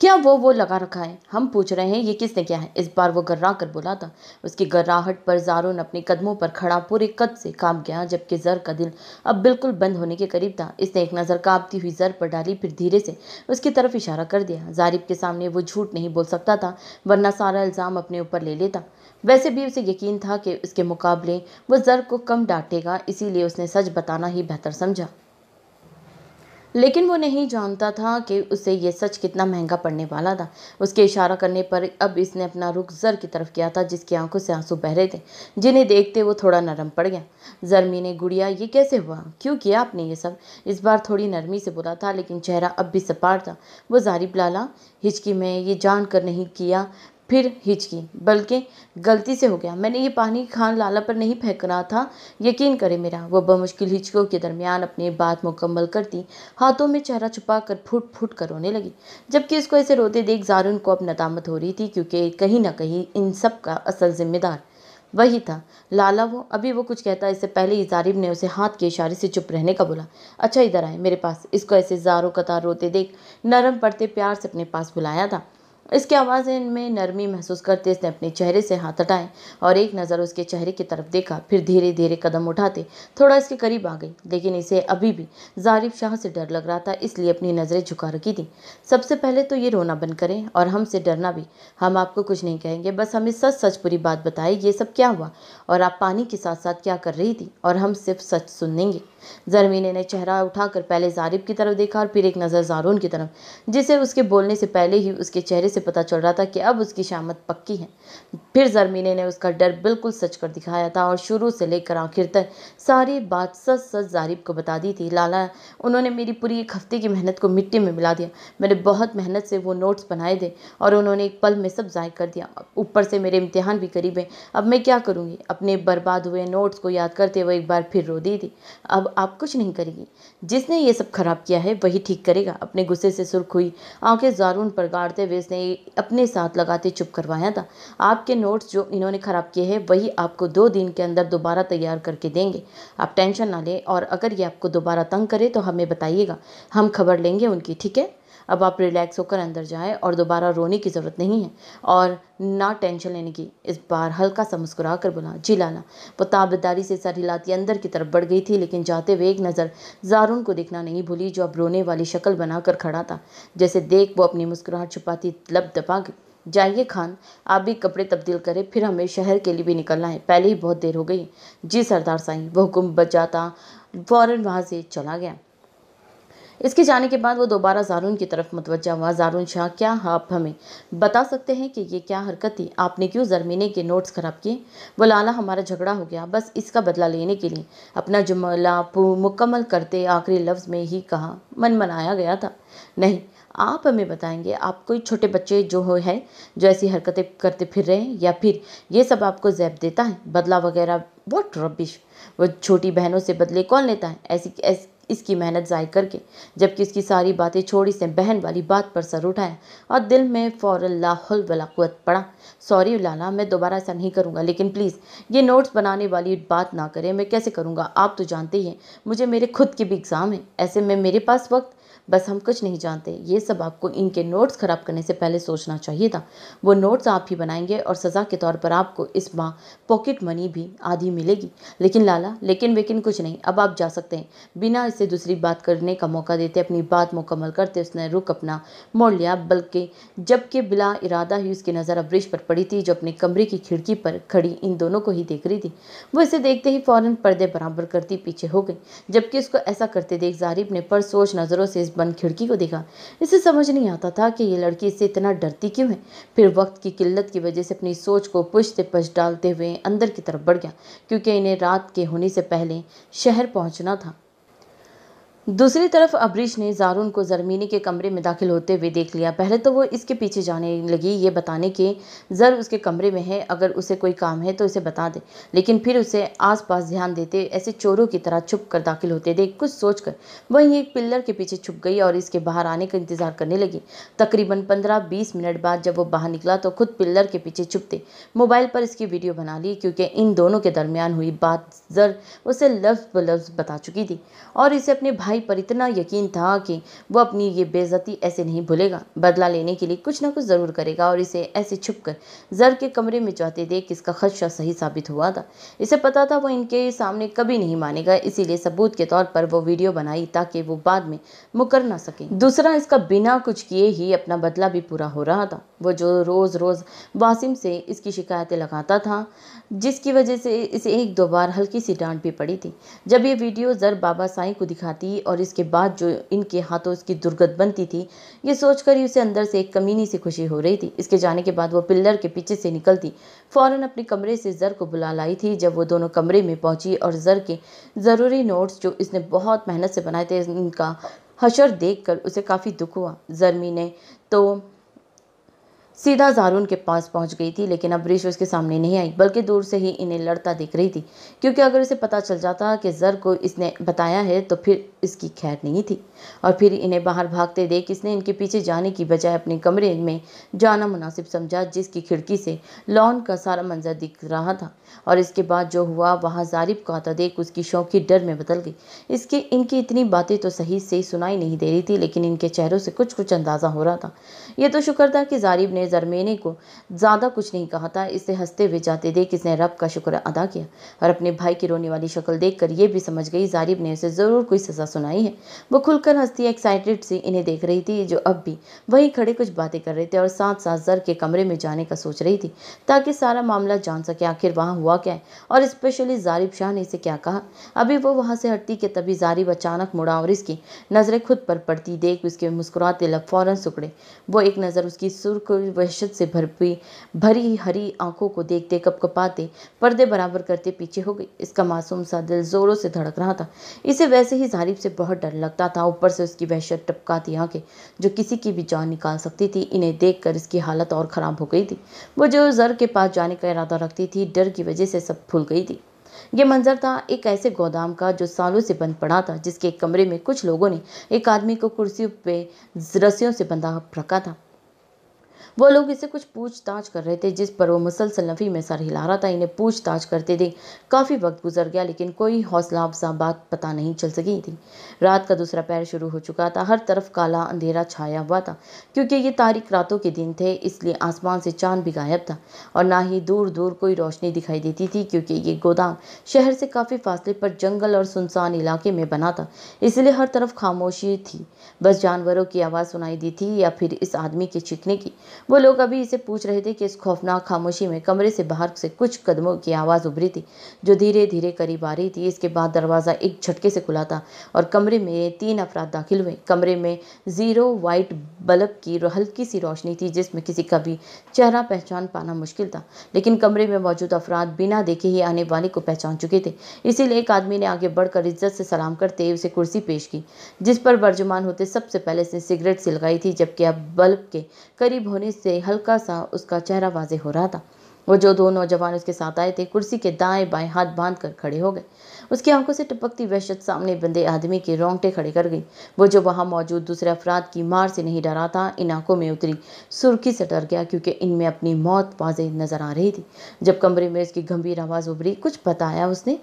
क्या वो वो लगा रखा है हम पूछ रहे हैं ये किसने किया है इस बार वो गर्रा कर बोला था उसकी गर्राहट पर जारून अपने कदमों पर खड़ा पूरे कद से काम गया जबकि जर का दिल अब बिल्कुल बंद होने के करीब था इसने एक नज़र कांपती हुई जर पर डाली फिर धीरे से उसकी तरफ इशारा कर दिया जारिब के सामने वो झूठ नहीं बोल सकता था वरना सारा इल्ज़ाम अपने ऊपर ले लेता वैसे भी उसे यकीन था कि उसके मुकाबले वो जर को कम डांटेगा इसीलिए उसने सच बताना ही बेहतर समझा लेकिन वो नहीं जानता था कि उसे ये सच कितना महंगा पड़ने वाला था उसके इशारा करने पर अब इसने अपना रुख जर की तरफ किया था जिसकी आंखों से आंसू बह रहे थे जिन्हें देखते वो थोड़ा नरम पड़ गया जरमी ने गुड़िया ये कैसे हुआ क्यों किया आपने ये सब इस बार थोड़ी नरमी से बोला था लेकिन चेहरा अब भी सपाट था वो जारिब लाला हिचकी में ये जान कर नहीं किया फिर हिचकी बल्कि गलती से हो गया मैंने ये पानी खान लाला पर नहीं फेंक रहा था यकीन करें मेरा वह बमुश्किल हिचकों के दरमियान अपनी बात मुकम्मल करती हाथों में चेहरा छुपा कर फुट फुट कर रोने लगी जबकि इसको ऐसे रोते देख जारून को अब नदामत हो रही थी क्योंकि कहीं ना कहीं इन सब का असल जिम्मेदार वही था लाला वो अभी वो कुछ कहता इससे पहले जारिब ने उसे हाथ के इशारे से चुप रहने का बोला अच्छा इधर आए मेरे पास इसको ऐसे जारो कतार रोते देख नरम पड़ते प्यार से अपने पास बुलाया था इसकी इन में नरमी महसूस करते इसने अपने चेहरे से हाथ हटाए और एक नज़र उसके चेहरे की तरफ देखा फिर धीरे धीरे कदम उठाते थोड़ा इसके करीब आ गई लेकिन इसे अभी भी जारिफ शाह से डर लग रहा था इसलिए अपनी नज़रें झुका रखी थी सबसे पहले तो ये रोना बंद करें और हमसे डरना भी हम आपको कुछ नहीं कहेंगे बस हमें सच सच पूरी बात बताए ये सब क्या हुआ और आप पानी के साथ साथ क्या कर रही थी और हम सिर्फ सच सुनेंगे जरमीने ने चेहरा उठाकर पहले जारिब की तरफ देखा और फिर एक नज़र जारून की तरफ जिसे उसके बोलने से पहले ही उसके चेहरे से पता चल रहा था कि अब उसकी शामत पक्की है फिर जरमीने ने उसका डर बिल्कुल सच कर दिखाया था और शुरू से लेकर आखिर तक सारी बात सच सच जारिब को बता दी थी लाला उन्होंने मेरी पूरी एक हफ्ते की मेहनत को मिट्टी में मिला दिया मैंने बहुत मेहनत से वो नोट्स बनाए थे और उन्होंने एक पल में सब ज़ाय कर दिया ऊपर से मेरे इम्तिहान भी करीब है अब मैं क्या करूँगी अपने बर्बाद हुए नोट्स को याद करते हुए एक बार फिर रो दी थी अब आप कुछ नहीं करेगी जिसने ये सब खराब किया है वही ठीक करेगा अपने गुस्से से सुर्ख हुई आंखें जारून पर गाड़ते हुए इसने अपने साथ लगाते चुप करवाया था आपके नोट्स जो इन्होंने खराब किए हैं वही आपको दो दिन के अंदर दोबारा तैयार करके देंगे आप टेंशन ना लें और अगर ये आपको दोबारा तंग करे तो हमें बताइएगा हम खबर लेंगे उनकी ठीक है अब आप रिलैक्स होकर अंदर जाएं और दोबारा रोने की ज़रूरत नहीं है और ना टेंशन लेने की इस बार हल्का सा मुस्कुरा कर बोला जी लाला वो ताबेदारी से सारी लाती अंदर की तरफ बढ़ गई थी लेकिन जाते हुए एक नज़र जारून को देखना नहीं भूली जो अब रोने वाली शक्ल बनाकर खड़ा था जैसे देख वो अपनी मुस्कुराहट छुपाती लब दबा गई जाइए खान आप भी कपड़े तब्दील करें फिर हमें शहर के लिए भी निकलना है पहले ही बहुत देर हो गई जी सरदार साईं वो हुकुम बचाता फ़ौरन वहाँ से चला गया इसके जाने के बाद वो दोबारा जारून की तरफ मुतवजा हुआ जारून शाह क्या आप हमें बता सकते हैं कि ये क्या हरकत थी आपने क्यों जरमीने के नोट्स ख़राब किए वो लाला हमारा झगड़ा हो गया बस इसका बदला लेने के लिए अपना जुमला मुकम्मल करते आखिरी लफ्ज़ में ही कहा मन मनाया गया था नहीं आप हमें बताएंगे आप कोई छोटे बच्चे जो हो है जो ऐसी हरकतें करते फिर रहे हैं या फिर ये सब आपको जैब देता है बदला वगैरह वॉट रबिश वो छोटी बहनों से बदले कौन लेता है ऐसी ऐस, इसकी मेहनत ज़ाय करके जबकि इसकी सारी बातें छोड़ी से बहन वाली बात पर सर उठाया और दिल में फ़ौर लाहौलवलाकुत पड़ा सॉरी लाला मैं दोबारा ऐसा नहीं करूँगा लेकिन प्लीज़ ये नोट्स बनाने वाली बात ना करें मैं कैसे करूँगा आप तो जानते ही हैं मुझे मेरे खुद के भी एग्ज़ाम हैं ऐसे में मेरे पास वक्त बस हम कुछ नहीं जानते ये सब आपको इनके नोट्स ख़राब करने से पहले सोचना चाहिए था वो नोट्स आप ही बनाएंगे और सज़ा के तौर पर आपको इस माह पॉकेट मनी भी आधी मिलेगी लेकिन लाला लेकिन वेकिन कुछ नहीं अब आप जा सकते हैं बिना इसे दूसरी बात करने का मौका देते अपनी बात मुकम्मल करते उसने रुख अपना मोड़ लिया बल्कि जबकि बिला इरादा ही उसकी नज़र अब्रिज पर पड़ी थी जो अपने कमरे की खिड़की पर खड़ी इन दोनों को ही देख रही थी वो इसे देखते ही फ़ौरन पर्दे बराबर करती पीछे हो गई जबकि उसको ऐसा करते देख जारीब ने पर सोच नज़रों से इस बंद खिड़की को देखा इसे समझ नहीं आता था कि ये लड़की इससे इतना डरती क्यों है फिर वक्त की किल्लत की वजह से अपनी सोच को पुछते पछ डालते हुए अंदर की तरफ बढ़ गया क्योंकि इन्हें रात के होने से पहले शहर पहुंचना था दूसरी तरफ अबरीश ने जारून को जरमीनी के कमरे में दाखिल होते हुए देख लिया पहले तो वो इसके पीछे जाने लगी ये बताने के जर उसके कमरे में है अगर उसे कोई काम है तो उसे बता दे लेकिन फिर उसे आसपास ध्यान देते ऐसे चोरों की तरह छुप कर दाखिल होते देख कुछ सोचकर वहीं एक पिल्लर के पीछे छुप गई और इसके बाहर आने का इंतजार करने लगी तकरीबन पंद्रह बीस मिनट बाद जब वो बाहर निकला तो खुद पिल्लर के पीछे छुपते मोबाइल पर इसकी वीडियो बना ली क्योंकि इन दोनों के दरमियान हुई बात जर उसे लफ्ज़ ब लफ्ज़ बता चुकी थी और इसे अपने भाई भाई पर इतना यकीन था कि वो अपनी ये बेज़ती ऐसे नहीं भूलेगा बदला लेने के लिए कुछ ना कुछ ज़रूर करेगा और इसे ऐसे छुप कर जर के कमरे में जाते देख इसका खदशा सही साबित हुआ था इसे पता था वो इनके सामने कभी नहीं मानेगा इसीलिए सबूत के तौर पर वो वीडियो बनाई ताकि वो बाद में मुकर ना सके दूसरा इसका बिना कुछ किए ही अपना बदला भी पूरा हो रहा था वो जो रोज़ रोज़ वासिम से इसकी शिकायतें लगाता था जिसकी वजह से इसे एक दो बार हल्की सी डांट भी पड़ी थी जब ये वीडियो जर बाबा साईं को दिखाती और इसके बाद जो इनके हाथों उसकी दुर्गत बनती थी ये सोचकर ही उसे अंदर से एक कमीनी सी खुशी हो रही थी इसके जाने के बाद वो पिल्लर के पीछे से निकलती फ़ौरन अपने कमरे से ज़र को बुला लाई थी जब वो दोनों कमरे में पहुंची और ज़र के ज़रूरी नोट्स जो इसने बहुत मेहनत से बनाए थे इनका हशर देखकर उसे काफ़ी दुख हुआ जरमी ने तो सीधा जारून के पास पहुंच गई थी लेकिन अब रिश उसके सामने नहीं आई बल्कि दूर से ही इन्हें लड़ता दिख रही थी क्योंकि अगर उसे पता चल जाता कि जर को इसने बताया है तो फिर इसकी खैर नहीं थी और फिर इन्हें बाहर भागते देख इसने इनके पीछे जाने की बजाय अपने कमरे में जाना मुनासिब समझा जिसकी खिड़की से लॉन का सारा मंजर दिख रहा था और इसके बाद जो हुआ वहाँ जारिब को आता देख उसकी शौकी डर में बदल गई इसके इनकी इतनी बातें तो सही से सुनाई नहीं दे रही थी लेकिन इनके चेहरों से कुछ कुछ अंदाज़ा हो रहा था यह तो शुक्र था कि जारिब ने जरमेने को ज़्यादा कुछ नहीं कहा था इसे हंसते हुए जाते देख इसने रब का शुक्र अदा किया और अपने भाई की रोने वाली शक्ल देख कर भी समझ गई जारिब ने उसे ज़रूर कोई सज़ा सुनाई है वो खुलकर हंसती एक्साइटेड सी इन्हें देख रही थी जो अब भी वहीं खड़े कुछ बातें कर रहे थे और साथ साथ जर के कमरे में जाने का सोच रही थी ताकि सारा मामला जान सके आखिर वहाँ हुआ क्या है और स्पेशली जारिब शाह ने इसे क्या कहा अभी वो वहाँ से हटती कि तभी जारिब अचानक मुड़ा और इसकी नज़रें खुद पर पड़ती देख उसके मुस्कुराते लब फौरन सुकड़े वो एक नज़र उसकी सुरख वहशत से भरपी भरी हरी आंखों को देखते कपकपाते पर्दे बराबर करते पीछे हो गई इसका मासूम सा दिल ज़ोरों से धड़क रहा था इसे वैसे ही जारिब उससे बहुत डर लगता था ऊपर से उसकी वहशत टपका थी आँखें जो किसी की भी जान निकाल सकती थी इन्हें देखकर इसकी हालत और ख़राब हो गई थी वो जो जर के पास जाने का इरादा रखती थी डर की वजह से सब भूल गई थी ये मंजर था एक ऐसे गोदाम का जो सालों से बंद पड़ा था जिसके कमरे में कुछ लोगों ने एक आदमी को कुर्सी पे रस्सियों से बंधा रखा था वो लोग इसे कुछ पूछताछ कर रहे थे जिस पर वो मुसलसल नफ़ी में सर हिला रहा था इन्हें पूछताछ करते थे काफ़ी वक्त गुजर गया लेकिन कोई हौसला अफजा बात पता नहीं चल सकी थी रात का दूसरा पैर शुरू हो चुका था हर तरफ काला अंधेरा छाया हुआ था क्योंकि ये तारीख रातों के दिन थे इसलिए आसमान से चांद भी गायब था और ना ही दूर दूर कोई रोशनी दिखाई देती थी क्योंकि ये गोदाम शहर से काफ़ी फासले पर जंगल और सुनसान इलाके में बना था इसलिए हर तरफ खामोशी थी बस जानवरों की आवाज़ सुनाई दी थी या फिर इस आदमी के छिकने की वो लोग अभी इसे पूछ रहे थे कि इस खौफनाक खामोशी में कमरे से बाहर से कुछ कदमों की आवाज़ उभरी थी जो धीरे धीरे करीब आ रही थी इसके बाद दरवाज़ा एक झटके से खुला था और कमरे में तीन अफराद दाखिल हुए कमरे में ज़ीरो वाइट बल्ब की हल्की सी रोशनी थी जिसमें किसी का भी चेहरा पहचान पाना मुश्किल था लेकिन कमरे में मौजूद अफराद बिना देखे ही आने वाले को पहचान चुके थे इसीलिए एक आदमी ने आगे बढ़कर इज्जत से सलाम करते उसे कुर्सी पेश की जिस पर बर्जमान होते सबसे पहले इसने सिगरेट सिलगाई थी जबकि अब बल्ब के करीब होने से हल्का सा उसका चेहरा वाजे हो रहा था वो जो दो नौजवान उसके साथ आए थे कुर्सी के दाएं बाएं हाथ बांध कर खड़े हो गए उसकी आंखों से टपकती वहशत सामने बंदे आदमी के रोंगटे खड़े कर गई वो जो वहाँ मौजूद दूसरे अफराद की मार से नहीं डरा था इन आंखों में उतरी सुर्खी से डर गया क्योंकि इनमें अपनी मौत वाजे नजर आ रही थी जब कमरे में इसकी गंभीर आवाज़ उभरी कुछ बताया उसने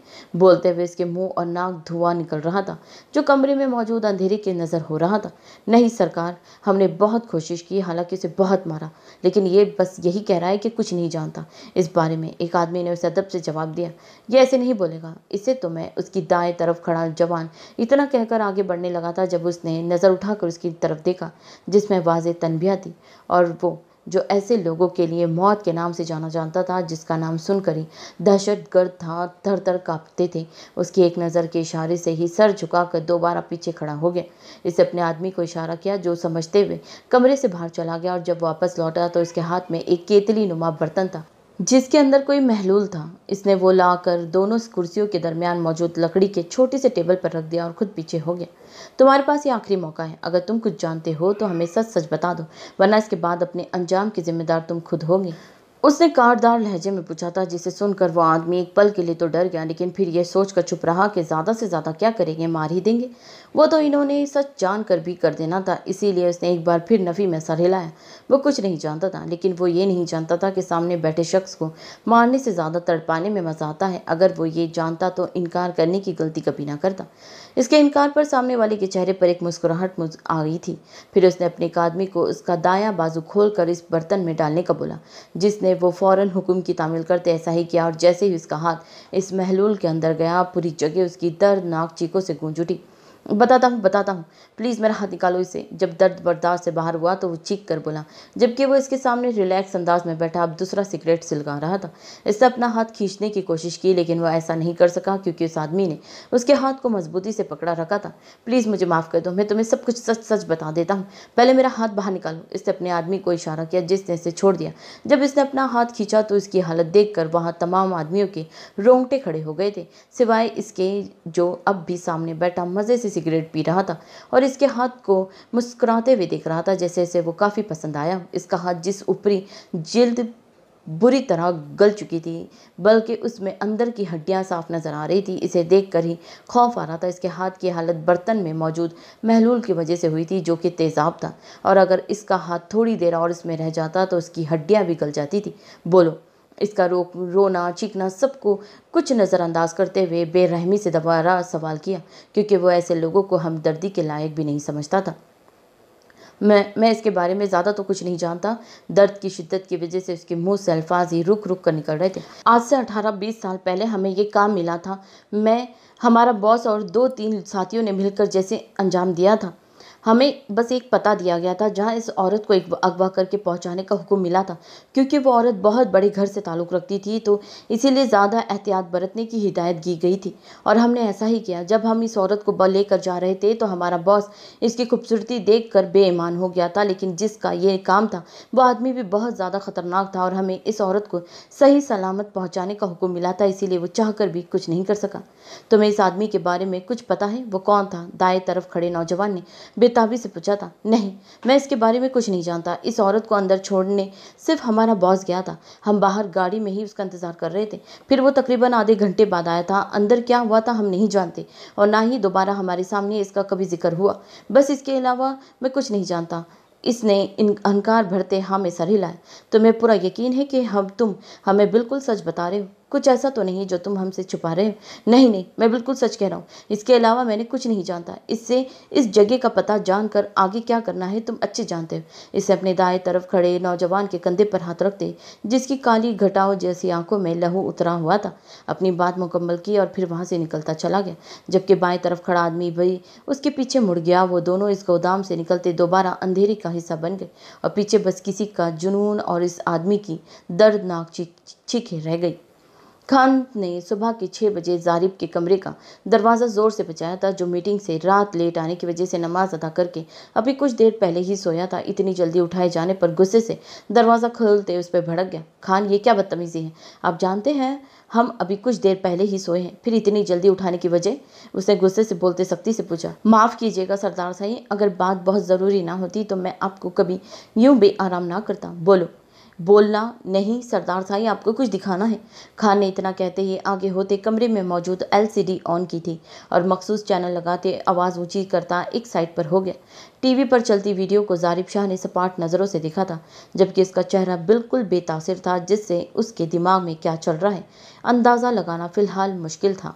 बोलते हुए इसके मुंह और नाक धुआं निकल रहा था जो कमरे में मौजूद अंधेरे के नज़र हो रहा था नहीं सरकार हमने बहुत कोशिश की हालांकि उसे बहुत मारा लेकिन ये बस यही कह रहा है कि कुछ नहीं जानता इस बारे में एक आदमी ने उसे अदब से जवाब दिया ये ऐसे नहीं बोलेगा इसे तुम तो मैं उसकी दाएं तरफ खड़ा जवान इतना कहकर आगे बढ़ने लगा था जब उसने नज़र उठाकर उसकी तरफ देखा जिसमें वाज तनबिया थी और वो जो ऐसे लोगों के लिए मौत के नाम से जाना जाता था जिसका नाम सुनकर ही दहशत गर्द था थर थर कांपते थे उसकी एक नज़र के इशारे से ही सर झुकाकर दोबारा पीछे खड़ा हो गया इसे अपने आदमी को इशारा किया जो समझते हुए कमरे से बाहर चला गया और जब वापस लौटा तो इसके हाथ में एक केतली नुमा बर्तन था जिसके अंदर कोई महलूल था इसने वो लाकर दोनों कुर्सियों के दरमियान मौजूद लकड़ी के छोटे से टेबल पर रख दिया और खुद पीछे हो गया तुम्हारे पास ये आखिरी मौका है अगर तुम कुछ जानते हो तो हमें सच सच बता दो वरना इसके बाद अपने अंजाम की जिम्मेदार तुम खुद होगे उसने कारदार लहजे में पूछा था जिसे सुनकर वो आदमी एक पल के लिए तो डर गया लेकिन फिर यह सोचकर चुप रहा कि ज़्यादा से ज़्यादा क्या करेंगे मार ही देंगे वो तो इन्होंने सच जान कर भी कर देना था इसीलिए उसने एक बार फिर नफ़ी में सर हिलाया वो कुछ नहीं जानता था लेकिन वो ये नहीं जानता था कि सामने बैठे शख्स को मारने से ज़्यादा तड़पाने में मज़ा आता है अगर वो ये जानता तो इनकार करने की गलती कभी ना करता इसके इनकार पर सामने वाले के चेहरे पर एक मुस्कुराहट मुझ आ गई थी फिर उसने अपने एक आदमी को उसका दायां बाजू खोलकर इस बर्तन में डालने का बोला जिसने वो फौरन हुक्म की तामील करते ऐसा ही किया और जैसे ही उसका हाथ इस महलूल के अंदर गया पूरी जगह उसकी दर्दनाक चीखों से गूंज उठी बताता हूँ बताता हूँ प्लीज़ मेरा हाथ निकालो इसे जब दर्द बर्दाश्त से बाहर हुआ तो वो चीख कर बोला जबकि वो इसके सामने रिलैक्स अंदाज में बैठा अब दूसरा सिगरेट सिलगा रहा था इससे अपना हाथ खींचने की कोशिश की लेकिन वह ऐसा नहीं कर सका क्योंकि उस आदमी ने उसके हाथ को मजबूती से पकड़ा रखा था प्लीज़ मुझे माफ़ कर दो मैं तुम्हें सब कुछ सच सच बता देता हूँ पहले मेरा हाथ बाहर निकालो इसने अपने आदमी को इशारा किया जिसने इसे छोड़ दिया जब इसने अपना हाथ खींचा तो इसकी हालत देख कर वहाँ तमाम आदमियों के रोंगटे खड़े हो गए थे सिवाय इसके जो अब भी सामने बैठा मज़े से सिगरेट पी रहा था और इसके हाथ को मुस्कुराते हुए देख रहा था जैसे जैसे वो काफ़ी पसंद आया इसका हाथ जिस ऊपरी जल्द बुरी तरह गल चुकी थी बल्कि उसमें अंदर की हड्डियां साफ नज़र आ रही थी इसे देखकर ही खौफ आ रहा था इसके हाथ की हालत बर्तन में मौजूद महलूल की वजह से हुई थी जो कि तेज़ाब था और अगर इसका हाथ थोड़ी देर और इसमें रह जाता तो उसकी हड्डियां भी गल जाती थी बोलो इसका रो रोना चीखना सबको कुछ नज़रअंदाज करते हुए बेरहमी से दोबारा सवाल किया क्योंकि वो ऐसे लोगों को हमदर्दी के लायक भी नहीं समझता था मैं मैं इसके बारे में ज़्यादा तो कुछ नहीं जानता दर्द की शिद्दत की वजह से उसके मुंह से अल्फाज ही रुक रुक कर निकल रहे थे आज से 18-20 साल पहले हमें ये काम मिला था मैं हमारा बॉस और दो तीन साथियों ने मिलकर जैसे अंजाम दिया था हमें बस एक पता दिया गया था जहाँ इस औरत को अगवा करके पहुँचाने का हुक्म मिला था क्योंकि वो औरत बहुत बड़े घर से ताल्लुक़ रखती थी तो इसीलिए ज़्यादा एहतियात बरतने की हिदायत की गई थी और हमने ऐसा ही किया जब हम इस औरत को लेकर जा रहे थे तो हमारा बॉस इसकी खूबसूरती देख कर बेईमान हो गया था लेकिन जिसका ये काम था वह आदमी भी बहुत ज़्यादा ख़तरनाक था और हमें इस औरत को सही सलामत पहुँचाने का हुक्म मिला था इसीलिए वो चाह कर भी कुछ नहीं कर सका तुम्हें इस आदमी के बारे में कुछ पता है वो कौन था दाएँ तरफ खड़े नौजवान ने बेताबी से पूछा था नहीं मैं इसके बारे में कुछ नहीं जानता इस औरत को अंदर छोड़ने सिर्फ हमारा बॉस गया था हम बाहर गाड़ी में ही उसका इंतज़ार कर रहे थे फिर वो तकरीबन आधे घंटे बाद आया था अंदर क्या हुआ था हम नहीं जानते और ना ही दोबारा हमारे सामने इसका कभी जिक्र हुआ बस इसके अलावा मैं कुछ नहीं जानता इसने इन अहंकार भरते हाँ में सर हिलाया तुम्हें पूरा यकीन है कि हम तुम हमें बिल्कुल सच बता रहे हो कुछ ऐसा तो नहीं जो तुम हमसे छुपा रहे हो नहीं नहीं मैं बिल्कुल सच कह रहा हूँ इसके अलावा मैंने कुछ नहीं जानता इससे इस जगह का पता जानकर आगे क्या करना है तुम अच्छे जानते हो इसे अपने दाएं तरफ खड़े नौजवान के कंधे पर हाथ रखते जिसकी काली घटाओं जैसी आंखों में लहू उतरा हुआ था अपनी बात मुकम्मल की और फिर वहाँ से निकलता चला गया जबकि बाएं तरफ खड़ा आदमी भी उसके पीछे मुड़ गया वो दोनों इस गोदाम से निकलते दोबारा अंधेरे का हिस्सा बन गए और पीछे बस किसी का जुनून और इस आदमी की दर्दनाक चीखें रह गई खान ने सुबह के छः बजे जारिब के कमरे का दरवाज़ा ज़ोर से बचाया था जो मीटिंग से रात लेट आने की वजह से नमाज अदा करके अभी कुछ देर पहले ही सोया था इतनी जल्दी उठाए जाने पर गुस्से से दरवाज़ा खोलते उस पर भड़क गया खान ये क्या बदतमीज़ी है आप जानते हैं हम अभी कुछ देर पहले ही सोए हैं फिर इतनी जल्दी उठाने की वजह उसने गुस्से से बोलते सख्ती से पूछा माफ़ कीजिएगा सरदार साहब अगर बात बहुत ज़रूरी ना होती तो मैं आपको कभी यूं आराम ना करता बोलो बोलना नहीं सरदार साईं आपको कुछ दिखाना है खान ने इतना कहते ही आगे होते कमरे में मौजूद एलसीडी ऑन की थी और मखसूस चैनल लगाते आवाज़ ऊंची करता एक साइड पर हो गया टीवी पर चलती वीडियो को जारिब शाह ने सपाट नज़रों से देखा था जबकि उसका चेहरा बिल्कुल बेतासर था जिससे उसके दिमाग में क्या चल रहा है अंदाज़ा लगाना फ़िलहाल मुश्किल था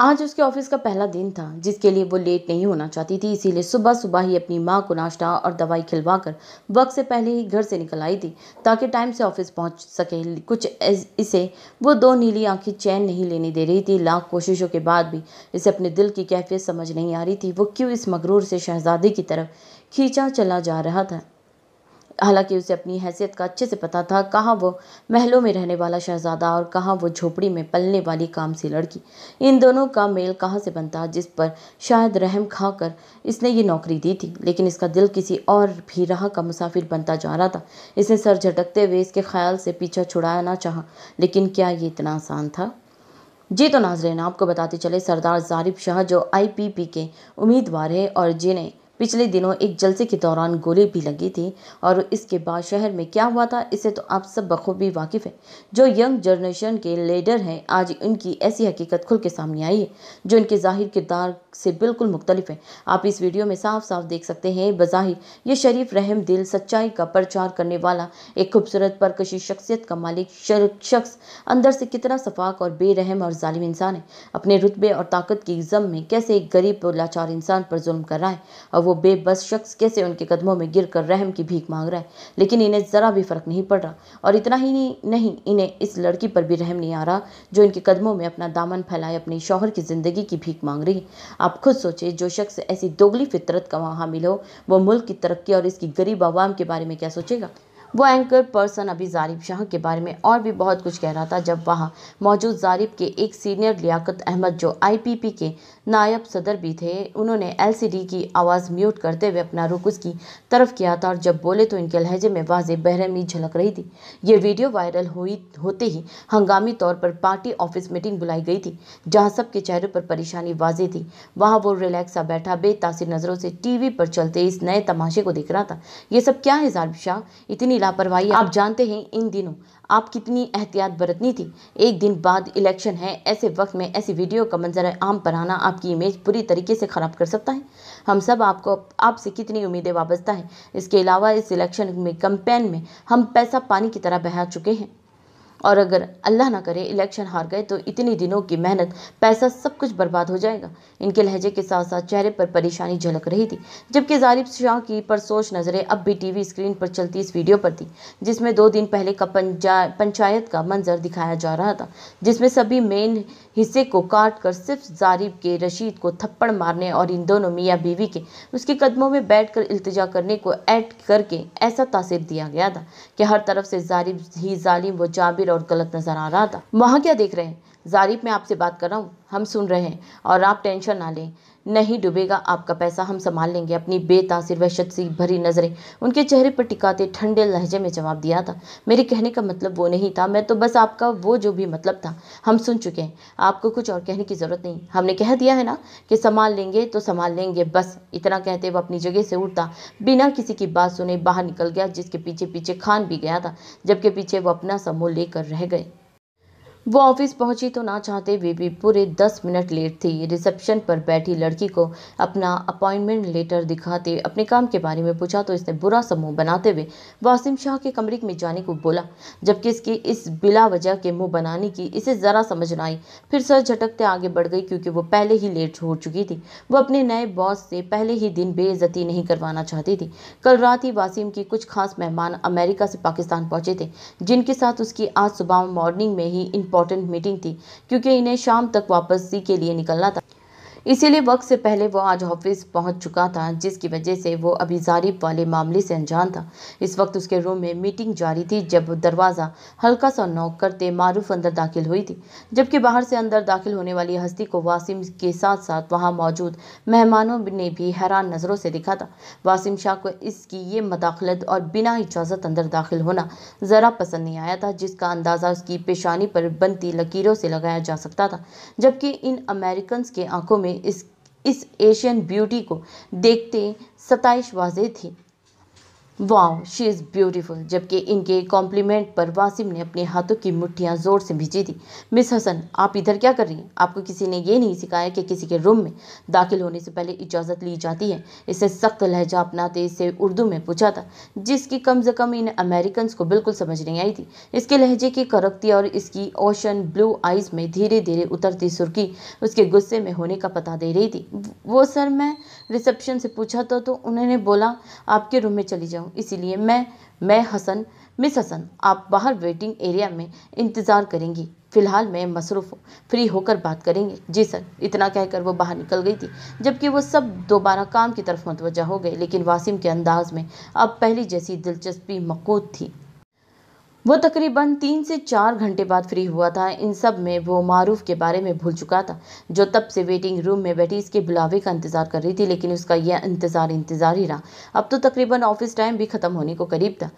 आज उसके ऑफिस का पहला दिन था जिसके लिए वो लेट नहीं होना चाहती थी इसीलिए सुबह सुबह ही अपनी माँ को नाश्ता और दवाई खिलवाकर वक्त से पहले ही घर से निकल आई थी ताकि टाइम से ऑफिस पहुँच सके कुछ इसे वो दो नीली आंखें चैन नहीं लेने दे रही थी लाख कोशिशों के बाद भी इसे अपने दिल की कैफियत समझ नहीं आ रही थी वो क्यों इस मगरूर से शहजादे की तरफ खींचा चला जा रहा था हालांकि उसे अपनी हैसियत का अच्छे से पता था कहाँ वो महलों में रहने वाला शहजादा और कहाँ वो झोपड़ी में पलने वाली काम सी लड़की इन दोनों का मेल कहाँ से बनता जिस पर शायद रहम खा कर इसने ये नौकरी दी थी लेकिन इसका दिल किसी और भी राह का मुसाफिर बनता जा रहा था इसने सर झटकते हुए इसके ख्याल से पीछा छुड़ाना चाहा लेकिन क्या ये इतना आसान था जी तो नाजरेन आपको बताते चले सरदार जारिफ शाह जो पी के उम्मीदवार है और जिन्हें पिछले दिनों एक जलसे के दौरान गोली भी लगी थी और इसके बाद शहर में क्या हुआ था इसे तो आप सब बखूबी वाकिफ़ हैं जो यंग जनरेशन के लीडर हैं आज उनकी ऐसी हकीकत खुल के सामने आई है जो इनके ज़ाहिर किरदार से बिल्कुल मुख्तलिफ है आप इस वीडियो में साफ साफ देख सकते हैं बज़ाहिर ये शरीफ रहम दिल सच्चाई का प्रचार करने वाला एक खूबसूरत परकशी शख्सियत का मालिक शख्स अंदर से कितना सफाक और बेरहम और जालिम इंसान है अपने रुतबे और ताकत की जम में कैसे एक गरीब और लाचार इंसान पर जुल्म कर रहा है और वो बेबस शख्स कैसे उनके कदमों में गिर कर रहम की भीख मांग रहा है लेकिन इन्हें ज़रा भी फ़र्क नहीं पड़ रहा और इतना ही नहीं इन्हें इस लड़की पर भी रहम नहीं आ रहा जो इनके कदमों में अपना दामन फैलाए अपने शौहर की ज़िंदगी की भीख मांग रही आप खुद सोचिए जो शख्स ऐसी दोगली फितरत का वहाँ हामिल हो वो मुल्क की तरक्की और इसकी गरीब आवाम के बारे में क्या सोचेगा वो एंकर पर्सन अभी जारिब शाह के बारे में और भी बहुत कुछ कह रहा था जब वहाँ मौजूद जारिब के एक सीनियर लियाकत अहमद जो आईपीपी के नायब सदर भी थे उन्होंने एलसीडी की आवाज़ म्यूट करते हुए अपना रुख उसकी तरफ किया था और जब बोले तो इनके लहजे में वाज बहरमी झलक रही थी ये वीडियो वायरल हुई होते ही हंगामी तौर पर पार्टी ऑफिस मीटिंग बुलाई गई थी जहाँ सबके चेहरे पर परेशानी वाजे थी वहाँ वो रिलैक्सा बैठा बेतासी नज़रों से टी पर चलते इस नए तमाशे को देख रहा था ये सब क्या है जारब शाह इतनी लापरवाही आप जानते हैं इन दिनों आप कितनी एहतियात बरतनी थी एक दिन बाद इलेक्शन है ऐसे वक्त में ऐसी वीडियो का मंजर आम पर आना आपकी इमेज पूरी तरीके से ख़राब कर सकता है हम सब आपको आपसे कितनी उम्मीदें वाबस्ता है इसके अलावा इस इलेक्शन में कंपेन में हम पैसा पानी की तरह बहा चुके हैं और अगर अल्लाह ना करे इलेक्शन हार गए तो इतने दिनों की मेहनत पैसा सब कुछ बर्बाद हो जाएगा इनके लहजे के साथ साथ चेहरे पर परेशानी झलक रही थी जबकि जारिब शाह की परसोश नज़रें अब भी टीवी स्क्रीन पर चलती इस वीडियो पर थी जिसमें दो दिन पहले का पंचायत का मंजर दिखाया जा रहा था जिसमें सभी मेन हिस्से को काट कर सिर्फ जारिब के रशीद को थप्पड़ मारने और इन दोनों मियाँ बीवी के उसके कदमों में बैठ कर इल्तजा करने को ऐड करके ऐसा तासीर दिया गया था कि हर तरफ से जारिब ही जालिम व जाबिर और गलत नजर आ रहा था वहाँ क्या देख रहे हैं जारिब मैं आपसे बात कर रहा हूँ हम सुन रहे हैं और आप टेंशन ना लें नहीं डूबेगा आपका पैसा हम संभाल लेंगे अपनी बेतासिर वहशत सी भरी नज़रें उनके चेहरे पर टिकाते ठंडे लहजे में जवाब दिया था मेरे कहने का मतलब वो नहीं था मैं तो बस आपका वो जो भी मतलब था हम सुन चुके हैं आपको कुछ और कहने की ज़रूरत नहीं हमने कह दिया है ना कि संभाल लेंगे तो संभाल लेंगे बस इतना कहते वह अपनी जगह से उठता बिना किसी की बात सुने बाहर निकल गया जिसके पीछे पीछे खान भी गया था जबकि पीछे वो अपना समूह लेकर रह गए वो ऑफिस पहुंची तो ना चाहते वे भी पूरे दस मिनट लेट थी रिसेप्शन पर बैठी लड़की को अपना अपॉइंटमेंट लेटर दिखाते अपने काम के बारे में पूछा तो इसने बुरा समूह बनाते हुए वासिम शाह के कमरे में जाने को बोला जबकि इसकी इस बिला वजह के मुंह बनाने की इसे ज़रा समझ ना आई फिर सर झटकते आगे बढ़ गई क्योंकि वो पहले ही लेट हो चुकी थी वो अपने नए बॉस से पहले ही दिन बेइज्जती नहीं करवाना चाहती थी कल रात ही वासिम की कुछ खास मेहमान अमेरिका से पाकिस्तान पहुंचे थे जिनके साथ उसकी आज सुबह मॉर्निंग में ही इन इंपॉर्टेंट मीटिंग थी क्योंकि इन्हें शाम तक वापसी के लिए निकलना था इसीलिए वक्त से पहले वो आज ऑफिस पहुंच चुका था जिसकी वजह से वो अभी जारिब वाले मामले से अनजान था इस वक्त उसके रूम में मीटिंग जारी थी जब दरवाज़ा हल्का सा नॉक करते मारूफ अंदर दाखिल हुई थी जबकि बाहर से अंदर दाखिल होने वाली हस्ती को वासिम के साथ साथ वहाँ मौजूद मेहमानों ने भी हैरान नज़रों से देखा था वासिम शाह को इसकी ये मदाखलत और बिना इजाज़त अंदर दाखिल होना ज़रा पसंद नहीं आया था जिसका अंदाज़ा उसकी पेशानी पर बनती लकीरों से लगाया जा सकता था जबकि इन अमेरिकन के आंखों में इस इस एशियन ब्यूटी को देखते सताइश वाज़ेह थी वाओ शी इज़ ब्यूटीफुल जबकि इनके कॉम्प्लीमेंट पर वासिम ने अपने हाथों की मुठ्ठियाँ ज़ोर से भिजी दी मिस हसन आप इधर क्या कर रही हैं आपको किसी ने यह नहीं सिखाया कि किसी के रूम में दाखिल होने से पहले इजाज़त ली जाती है इसे सख्त लहजा अपनाते इसे उर्दू में पूछा था जिसकी कम से कम इन अमेरिकन को बिल्कुल समझ नहीं आई थी इसके लहजे की करकती और इसकी ओशन ब्लू आइज़ में धीरे धीरे उतरती सुर्खी उसके गुस्से में होने का पता दे रही थी वो सर मैं रिसेप्शन से पूछा था तो उन्होंने बोला आपके रूम में चली जाऊँ इसीलिए मैं मैं हसन मिस हसन आप बाहर वेटिंग एरिया में इंतज़ार करेंगी फ़िलहाल मैं मसरूफ़ हूँ फ्री होकर बात करेंगे जी सर इतना कहकर वो बाहर निकल गई थी जबकि वो सब दोबारा काम की तरफ मतवजा हो गए लेकिन वासिम के अंदाज में अब पहली जैसी दिलचस्पी मकूद थी वो तकरीबन तीन से चार घंटे बाद फ्री हुआ था इन सब में वो मारूफ के बारे में भूल चुका था जो तब से वेटिंग रूम में बैठी इसके बुलावे का इंतज़ार कर रही थी लेकिन उसका यह इंतज़ार इंतज़ार ही रहा अब तो तकरीबन ऑफिस टाइम भी ख़त्म होने को करीब था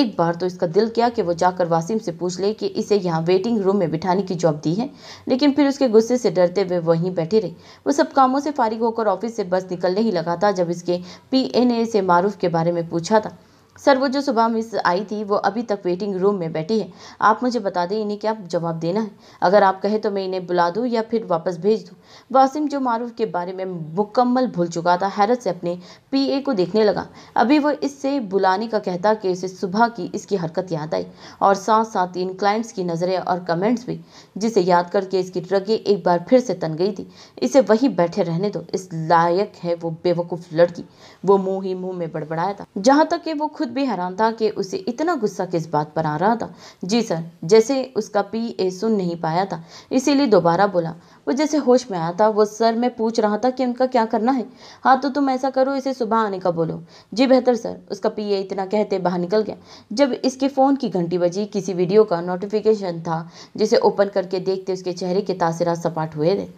एक बार तो इसका दिल किया कि वो जाकर वासिम से पूछ ले कि इसे यहाँ वेटिंग रूम में बिठाने की जॉब दी है लेकिन फिर उसके गुस्से से डरते हुए वहीं बैठे रहे वो सब कामों से फारिग होकर ऑफिस से बस निकलने ही लगा था जब इसके पी से मारूफ के बारे में पूछा था सर वो जो सुबह मिस आई थी वो अभी तक वेटिंग रूम में बैठी है आप मुझे बता दें इन्हें क्या जवाब देना है अगर आप कहें तो मैं इन्हें बुला दूँ या फिर वापस भेज दूँ वासिम जो मारूफ के बारे में मुकम्मल भूल चुका था हैरत से अपने पीए को देखने लगा अभी वो इससे बुलाने का कहता कि उसे सुबह की इसकी हरकत याद आई और साथ साथ इन क्लाइंट्स की नज़रें और कमेंट्स भी जिसे याद करके इसकी ट्रगे एक बार फिर से तन गई थी इसे वहीं बैठे रहने दो इस लायक है वो बेवकूफ़ लड़की वो मुँह ही मुँह में बड़बड़ाया था जहाँ तक कि वो खुद खुद भी हैरान था कि उसे इतना गुस्सा किस बात पर आ रहा था जी सर जैसे उसका पी ए सुन नहीं पाया था इसीलिए दोबारा बोला वो जैसे होश में आया था वो सर मैं पूछ रहा था कि उनका क्या करना है हाँ तो तुम ऐसा करो इसे सुबह आने का बोलो जी बेहतर सर उसका पी ए इतना कहते बाहर निकल गया जब इसके फ़ोन की घंटी बजी किसी वीडियो का नोटिफिकेशन था जिसे ओपन करके देखते उसके चेहरे के तासरात सपाट हुए थे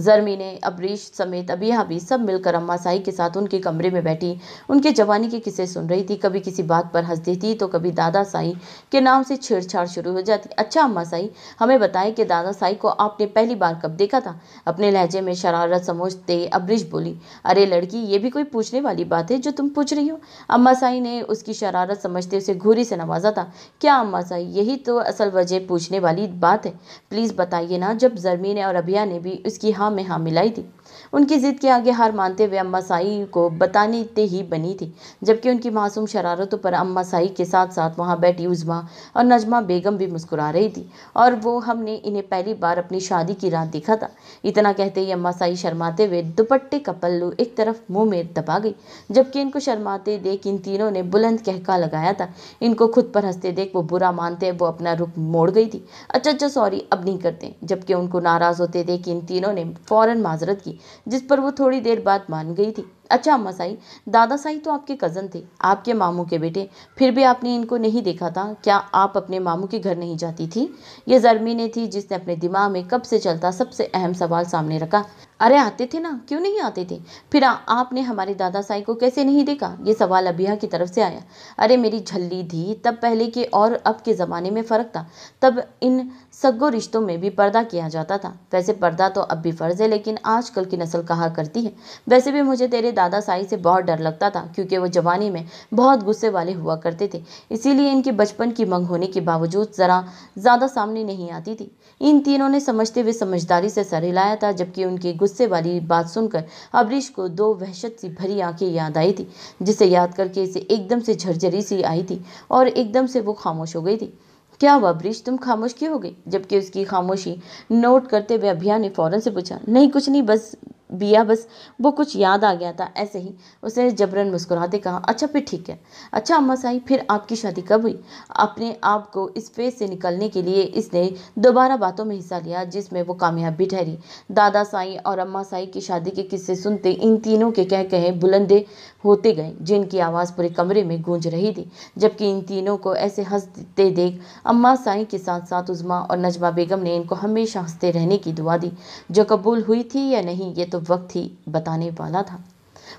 जरमी ने अबरीश समेत अबिया भी सब मिलकर अम्मा साई के साथ उनके कमरे में बैठी उनके जवानी के किस्से सुन रही थी कभी किसी बात पर हंसती थी तो कभी दादा साई के नाम से छेड़छाड़ शुरू हो जाती अच्छा अम्मा साई हमें बताएं कि दादा साई को आपने पहली बार कब देखा था अपने लहजे में शरारत समझते अबरीश बोली अरे लड़की ये भी कोई पूछने वाली बात है जो तुम पूछ रही हो अम्मा साई ने उसकी शरारत समझते उसे घूरी से नवाजा था क्या अम्मा साई यही तो असल वजह पूछने वाली बात है प्लीज़ बताइए ना जब जरमी ने और अबिया ने भी उसकी हाँ में हाँ मिलाई थी उनकी ज़िद के आगे हार मानते हुए अम्मा साई को बताने ते ही बनी थी जबकि उनकी मासूम शरारतों पर अम्मा साई के साथ साथ वहाँ बैठी उजमा और नजमा बेगम भी मुस्कुरा रही थी और वो हमने इन्हें पहली बार अपनी शादी की रात देखा था इतना कहते ही अम्मा साई शर्माते हुए दुपट्टे का पल्लू एक तरफ मुँह में दबा गई जबकि इनको शर्माते देख इन तीनों ने बुलंद कहका लगाया था इनको खुद पर हंसते देख वो बुरा मानते वो अपना रुख मोड़ गई थी अच्छा अच्छा सॉरी अब नहीं करते जबकि उनको नाराज़ होते देख इन तीनों ने फ़ौरन माजरत की जिस पर वो थोड़ी देर बाद मान गई थी अच्छा अम्मा साई दादा साई तो आपके कज़न थे आपके मामू के बेटे फिर भी आपने इनको नहीं देखा था क्या आप अपने मामू के घर नहीं जाती थी ये जरमीने थी जिसने अपने दिमाग में कब से चलता सबसे अहम सवाल सामने रखा अरे आते थे ना क्यों नहीं आते थे फिर आ, आपने हमारे दादा साई को कैसे नहीं देखा ये सवाल अबिया की तरफ से आया अरे मेरी झल्ली थी तब पहले के और अब के ज़माने में फ़र्क था तब इन सगो रिश्तों में भी पर्दा किया जाता था वैसे पर्दा तो अब भी फ़र्ज है लेकिन आजकल की नस्ल कहा करती है वैसे भी मुझे तेरे दादा साई से बहुत डर लगता था क्योंकि वो जवानी में बहुत गुस्से वाले हुआ करते थे इसीलिए इनके बचपन की मंग होने के बावजूद ज़रा ज़्यादा सामने नहीं आती थी इन तीनों ने समझते हुए समझदारी से सर हिलाया था जबकि उनके गुस्से वाली बात सुनकर अबरीश को दो वहशत सी भरी आंखें याद आई थी जिसे याद करके इसे एकदम से झरझरी सी आई थी और एकदम से वो खामोश हो गई थी क्या हुआ अबरीश तुम खामोश क्यों हो गई जबकि उसकी खामोशी नोट करते हुए अभिया ने फ़ौरन से पूछा नहीं कुछ नहीं बस बिया बस वो कुछ याद आ गया था ऐसे ही उसने जबरन मुस्कुराते कहा अच्छा फिर ठीक है अच्छा अम्मा साई फिर आपकी शादी कब हुई अपने आप को इस फेज से निकलने के लिए इसने दोबारा बातों में हिस्सा लिया जिसमें वो कामयाब भी ठहरी दादा साई और अम्मा साई की शादी के किस्से सुनते इन तीनों के कह कहे बुलंदे होते गए जिनकी आवाज़ पूरे कमरे में गूंज रही थी जबकि इन तीनों को ऐसे हंसते देख अम्मा साई के साथ साथ उजमा और नजमा बेगम ने इनको हमेशा हंसते रहने की दुआ दी जो कबूल हुई थी या नहीं ये तो वक्त ही बताने वाला था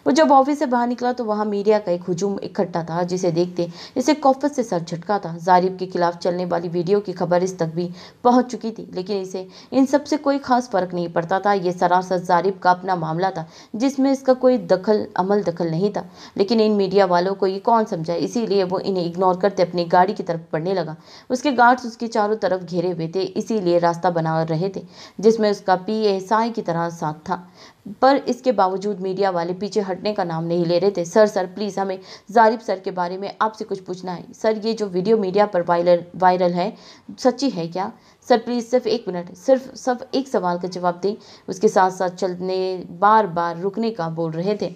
वो जब ऑफिस से बाहर निकला तो वहाँ मीडिया का एक हजूम इकट्ठा था जिसे देखते इसे कॉफ़त से सर झटका था जारिब के खिलाफ चलने वाली वीडियो की खबर इस तक भी पहुँच चुकी थी लेकिन इसे इन सब से कोई खास फर्क नहीं पड़ता था ये सरासर जारिब का अपना मामला था जिसमें इसका कोई दखल अमल दखल नहीं था लेकिन इन मीडिया वालों को ये कौन समझा इसीलिए वो इन्हें इग्नोर करते अपनी गाड़ी की तरफ पड़ने लगा उसके गार्ड्स उसके चारों तरफ घेरे हुए थे इसीलिए रास्ता बना रहे थे जिसमें उसका पी की तरह साथ था पर इसके बावजूद मीडिया वाले पीछे हटने का नाम नहीं ले रहे थे सर सर प्लीज़ हमें जारिब सर के बारे में आपसे कुछ पूछना है सर ये जो वीडियो मीडिया पर वायरल वायरल है सच्ची है क्या सर प्लीज़ सिर्फ एक मिनट सिर्फ सब एक सवाल का जवाब दें उसके साथ साथ चलने बार बार रुकने का बोल रहे थे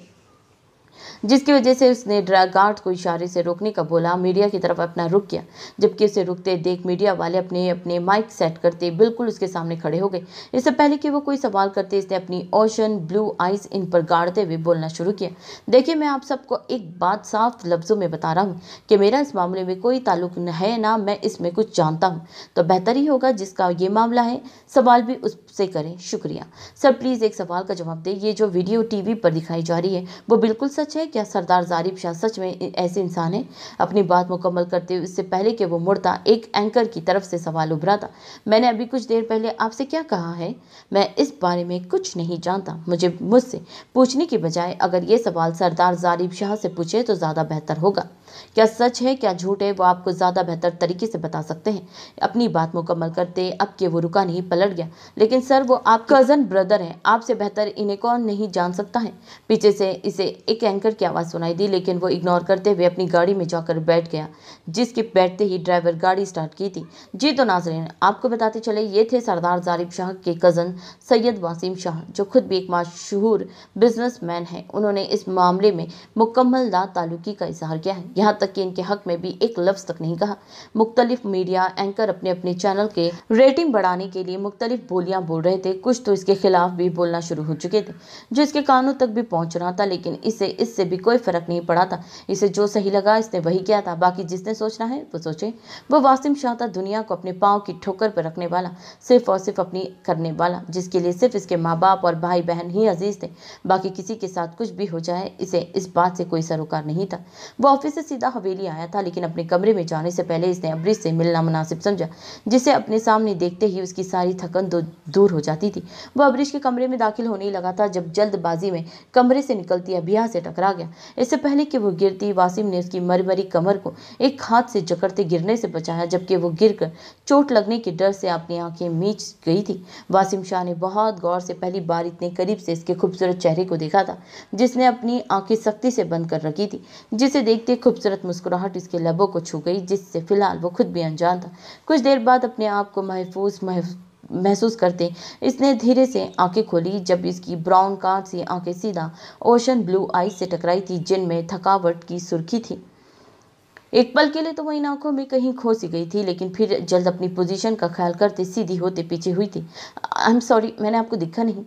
जिसकी वजह से उसने ड्रग गार्ड को इशारे से रोकने का बोला मीडिया की तरफ अपना रुक किया जबकि उसे रुकते देख मीडिया वाले अपने अपने माइक सेट करते बिल्कुल उसके सामने खड़े हो गए इससे पहले कि वो कोई सवाल करते इसने अपनी ओशन ब्लू आइज इन पर गाड़ते हुए बोलना शुरू किया देखिए मैं आप सबको एक बात साफ लफ्ज़ों में बता रहा हूँ कि मेरा इस मामले में कोई ताल्लुक है ना मैं इसमें कुछ जानता हूँ तो बेहतर ही होगा जिसका ये मामला है सवाल भी उस से करें शुक्रिया सर प्लीज़ एक सवाल का जवाब दें ये जो वीडियो टीवी पर दिखाई जा रही है वो बिल्कुल सच है क्या सरदार जारिब शाह सच में ऐसे इंसान हैं अपनी बात मुकम्मल करते हुए इससे पहले कि वो मुड़ता एक एंकर की तरफ से सवाल उभरा था मैंने अभी कुछ देर पहले आपसे क्या कहा है मैं इस बारे में कुछ नहीं जानता मुझे मुझसे पूछने के बजाय अगर ये सवाल सरदार जारिब शाह से पूछे तो ज़्यादा बेहतर होगा क्या सच है क्या झूठ है वो आपको ज़्यादा बेहतर तरीके से बता सकते हैं अपनी बात मुकम्मल करते अब के वो रुका नहीं पलट गया लेकिन सर वो आप कज़न ब्रदर हैं आपसे बेहतर इन्हें कौन नहीं जान सकता है पीछे से इसे एक एंकर की आवाज़ सुनाई दी लेकिन वो इग्नोर करते हुए अपनी गाड़ी में जाकर बैठ गया जिसके बैठते ही ड्राइवर गाड़ी स्टार्ट की थी जी तो नाजरीन आपको बताते चले ये थे सरदार जारिब शाह के कज़न सैयद वासीम शाह जो खुद भी एक मशहूर बिजनेसमैन हैं उन्होंने इस मामले में मुकम्मल ला तालुकी का इजहार किया है यहाँ तक कि इनके हक में भी एक लफ्ज तक नहीं कहा मुख्तलिफ मीडिया एंकर अपने अपने चैनल के रेटिंग बढ़ाने के लिए मुख्तलिफ बोलियाँ बोल रहे थे कुछ तो इसके खिलाफ भी बोलना शुरू हो चुके थे जो इसके कानों तक भी पहुँच रहा था लेकिन इसे इससे भी कोई फ़र्क नहीं पड़ा था इसे जो सही लगा इसने वही किया था बाकी जिसने सोचना है वो सोचे वो वासिम शाह था दुनिया को अपने पाँव की ठोकर पर रखने वाला सिर्फ और सिर्फ अपनी करने वाला जिसके लिए सिर्फ इसके माँ बाप और भाई बहन ही अजीज़ थे बाकी किसी के साथ कुछ भी हो जाए इसे इस बात से कोई सरोकार नहीं था वो ऑफिस सीधा हवेली आया था लेकिन अपने कमरे में जाने से पहले इसने अमृत से मिलना मुनासिब समझा जिसे अपने सामने देखते ही उसकी सारी थकन दूर हो जाती थी वह अमरीश के कमरे में दाखिल होने लगा था जब जल्दबाजी में कमरे से निकलती अभिया से टकरा गया इससे पहले कि वो गिरती वासिम ने उसकी मरमरी कमर को एक हाथ से जकड़ते गिरने से बचाया जबकि वो गिर चोट लगने के डर से अपनी आंखें मीच गई थी वासिम शाह ने बहुत गौर से पहली बार इतने करीब से इसके खूबसूरत चेहरे को देखा था जिसने अपनी आंखें सख्ती से बंद कर रखी थी जिसे देखते खूब खूबसूरत मुस्कुराहट उसके लबों को छू गई जिससे फ़िलहाल वो खुद भी अनजान था कुछ देर बाद अपने आप को महफूज महसूस करते इसने धीरे से आंखें खोली जब इसकी ब्राउन कांच सी आंखें सीधा ओशन ब्लू आई से टकराई थी जिनमें थकावट की सुर्खी थी एक पल के लिए तो वही इन आंखों में कहीं खो सी गई थी लेकिन फिर जल्द अपनी पोजीशन का ख्याल करते सीधी होते पीछे हुई थी आई एम सॉरी मैंने आपको दिखा नहीं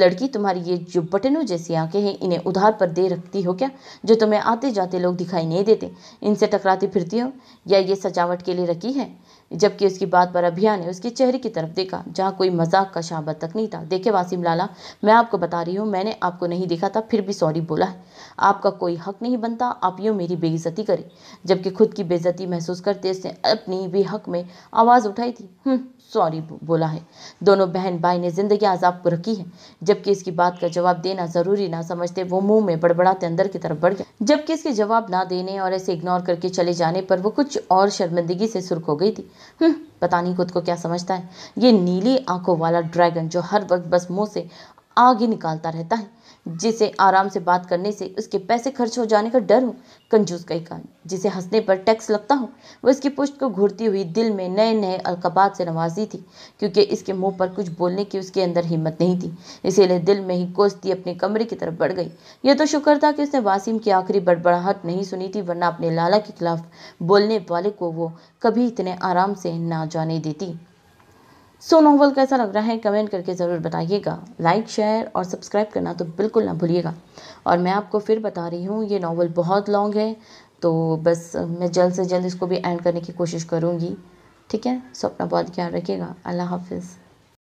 लड़की तुम्हारी ये जो बटनों जैसी आंखें हैं इन्हें उधार पर दे रखती हो क्या जो तुम्हें आते जाते लोग दिखाई नहीं देते इनसे टकराती फिरती हो या ये सजावट के लिए रखी है जबकि उसकी बात पर अभिया ने उसके चेहरे की तरफ देखा जहाँ कोई मजाक का शाबत तक नहीं था देखे वासिम लाला मैं आपको बता रही हूँ मैंने आपको नहीं देखा था फिर भी सॉरी बोला है आपका कोई हक नहीं बनता आप यूँ मेरी बेइज्जती करें जबकि खुद की बेइज्जती महसूस करते उसने अपनी भी हक में आवाज़ उठाई थी हम्म, सॉरी बोला है दोनों बहन भाई ने जिंदगी आजाब को रखी है जबकि इसकी बात का जवाब देना जरूरी ना समझते वो मुंह में बड़बड़ाते अंदर की तरफ बढ़ गया जबकि इसके जवाब ना देने और ऐसे इग्नोर करके चले जाने पर वो कुछ और शर्मिंदगी से सुर्ख हो गई थी हम्म, पता नहीं खुद को क्या समझता है ये नीली आंखों वाला ड्रैगन जो हर वक्त बस मुंह से आगे निकालता रहता है जिसे आराम से बात करने से उसके पैसे खर्च हो जाने का डर हो कंजूस कहीं का जिसे हंसने पर टैक्स लगता हो वह इसकी पुष्ट को घूरती हुई दिल में नए नए अलकाबात से नवाजी थी क्योंकि इसके मुंह पर कुछ बोलने की उसके अंदर हिम्मत नहीं थी इसीलिए दिल में ही कोसती अपने कमरे की तरफ बढ़ गई यह तो शुक्र था कि उसने वासिम की आखिरी बड़बड़ाहट नहीं सुनी थी वरना अपने लाला के खिलाफ बोलने वाले को वो कभी इतने आराम से ना जाने देती सो नॉवल कैसा लग रहा है कमेंट करके ज़रूर बताइएगा लाइक शेयर और सब्सक्राइब करना तो बिल्कुल ना भूलिएगा और मैं आपको फिर बता रही हूँ ये नावल बहुत लॉन्ग है तो बस मैं जल्द से जल्द इसको भी एंड करने की कोशिश करूँगी ठीक है सो अपना बहुत ख्याल रखिएगा अल्लाह हाफिज़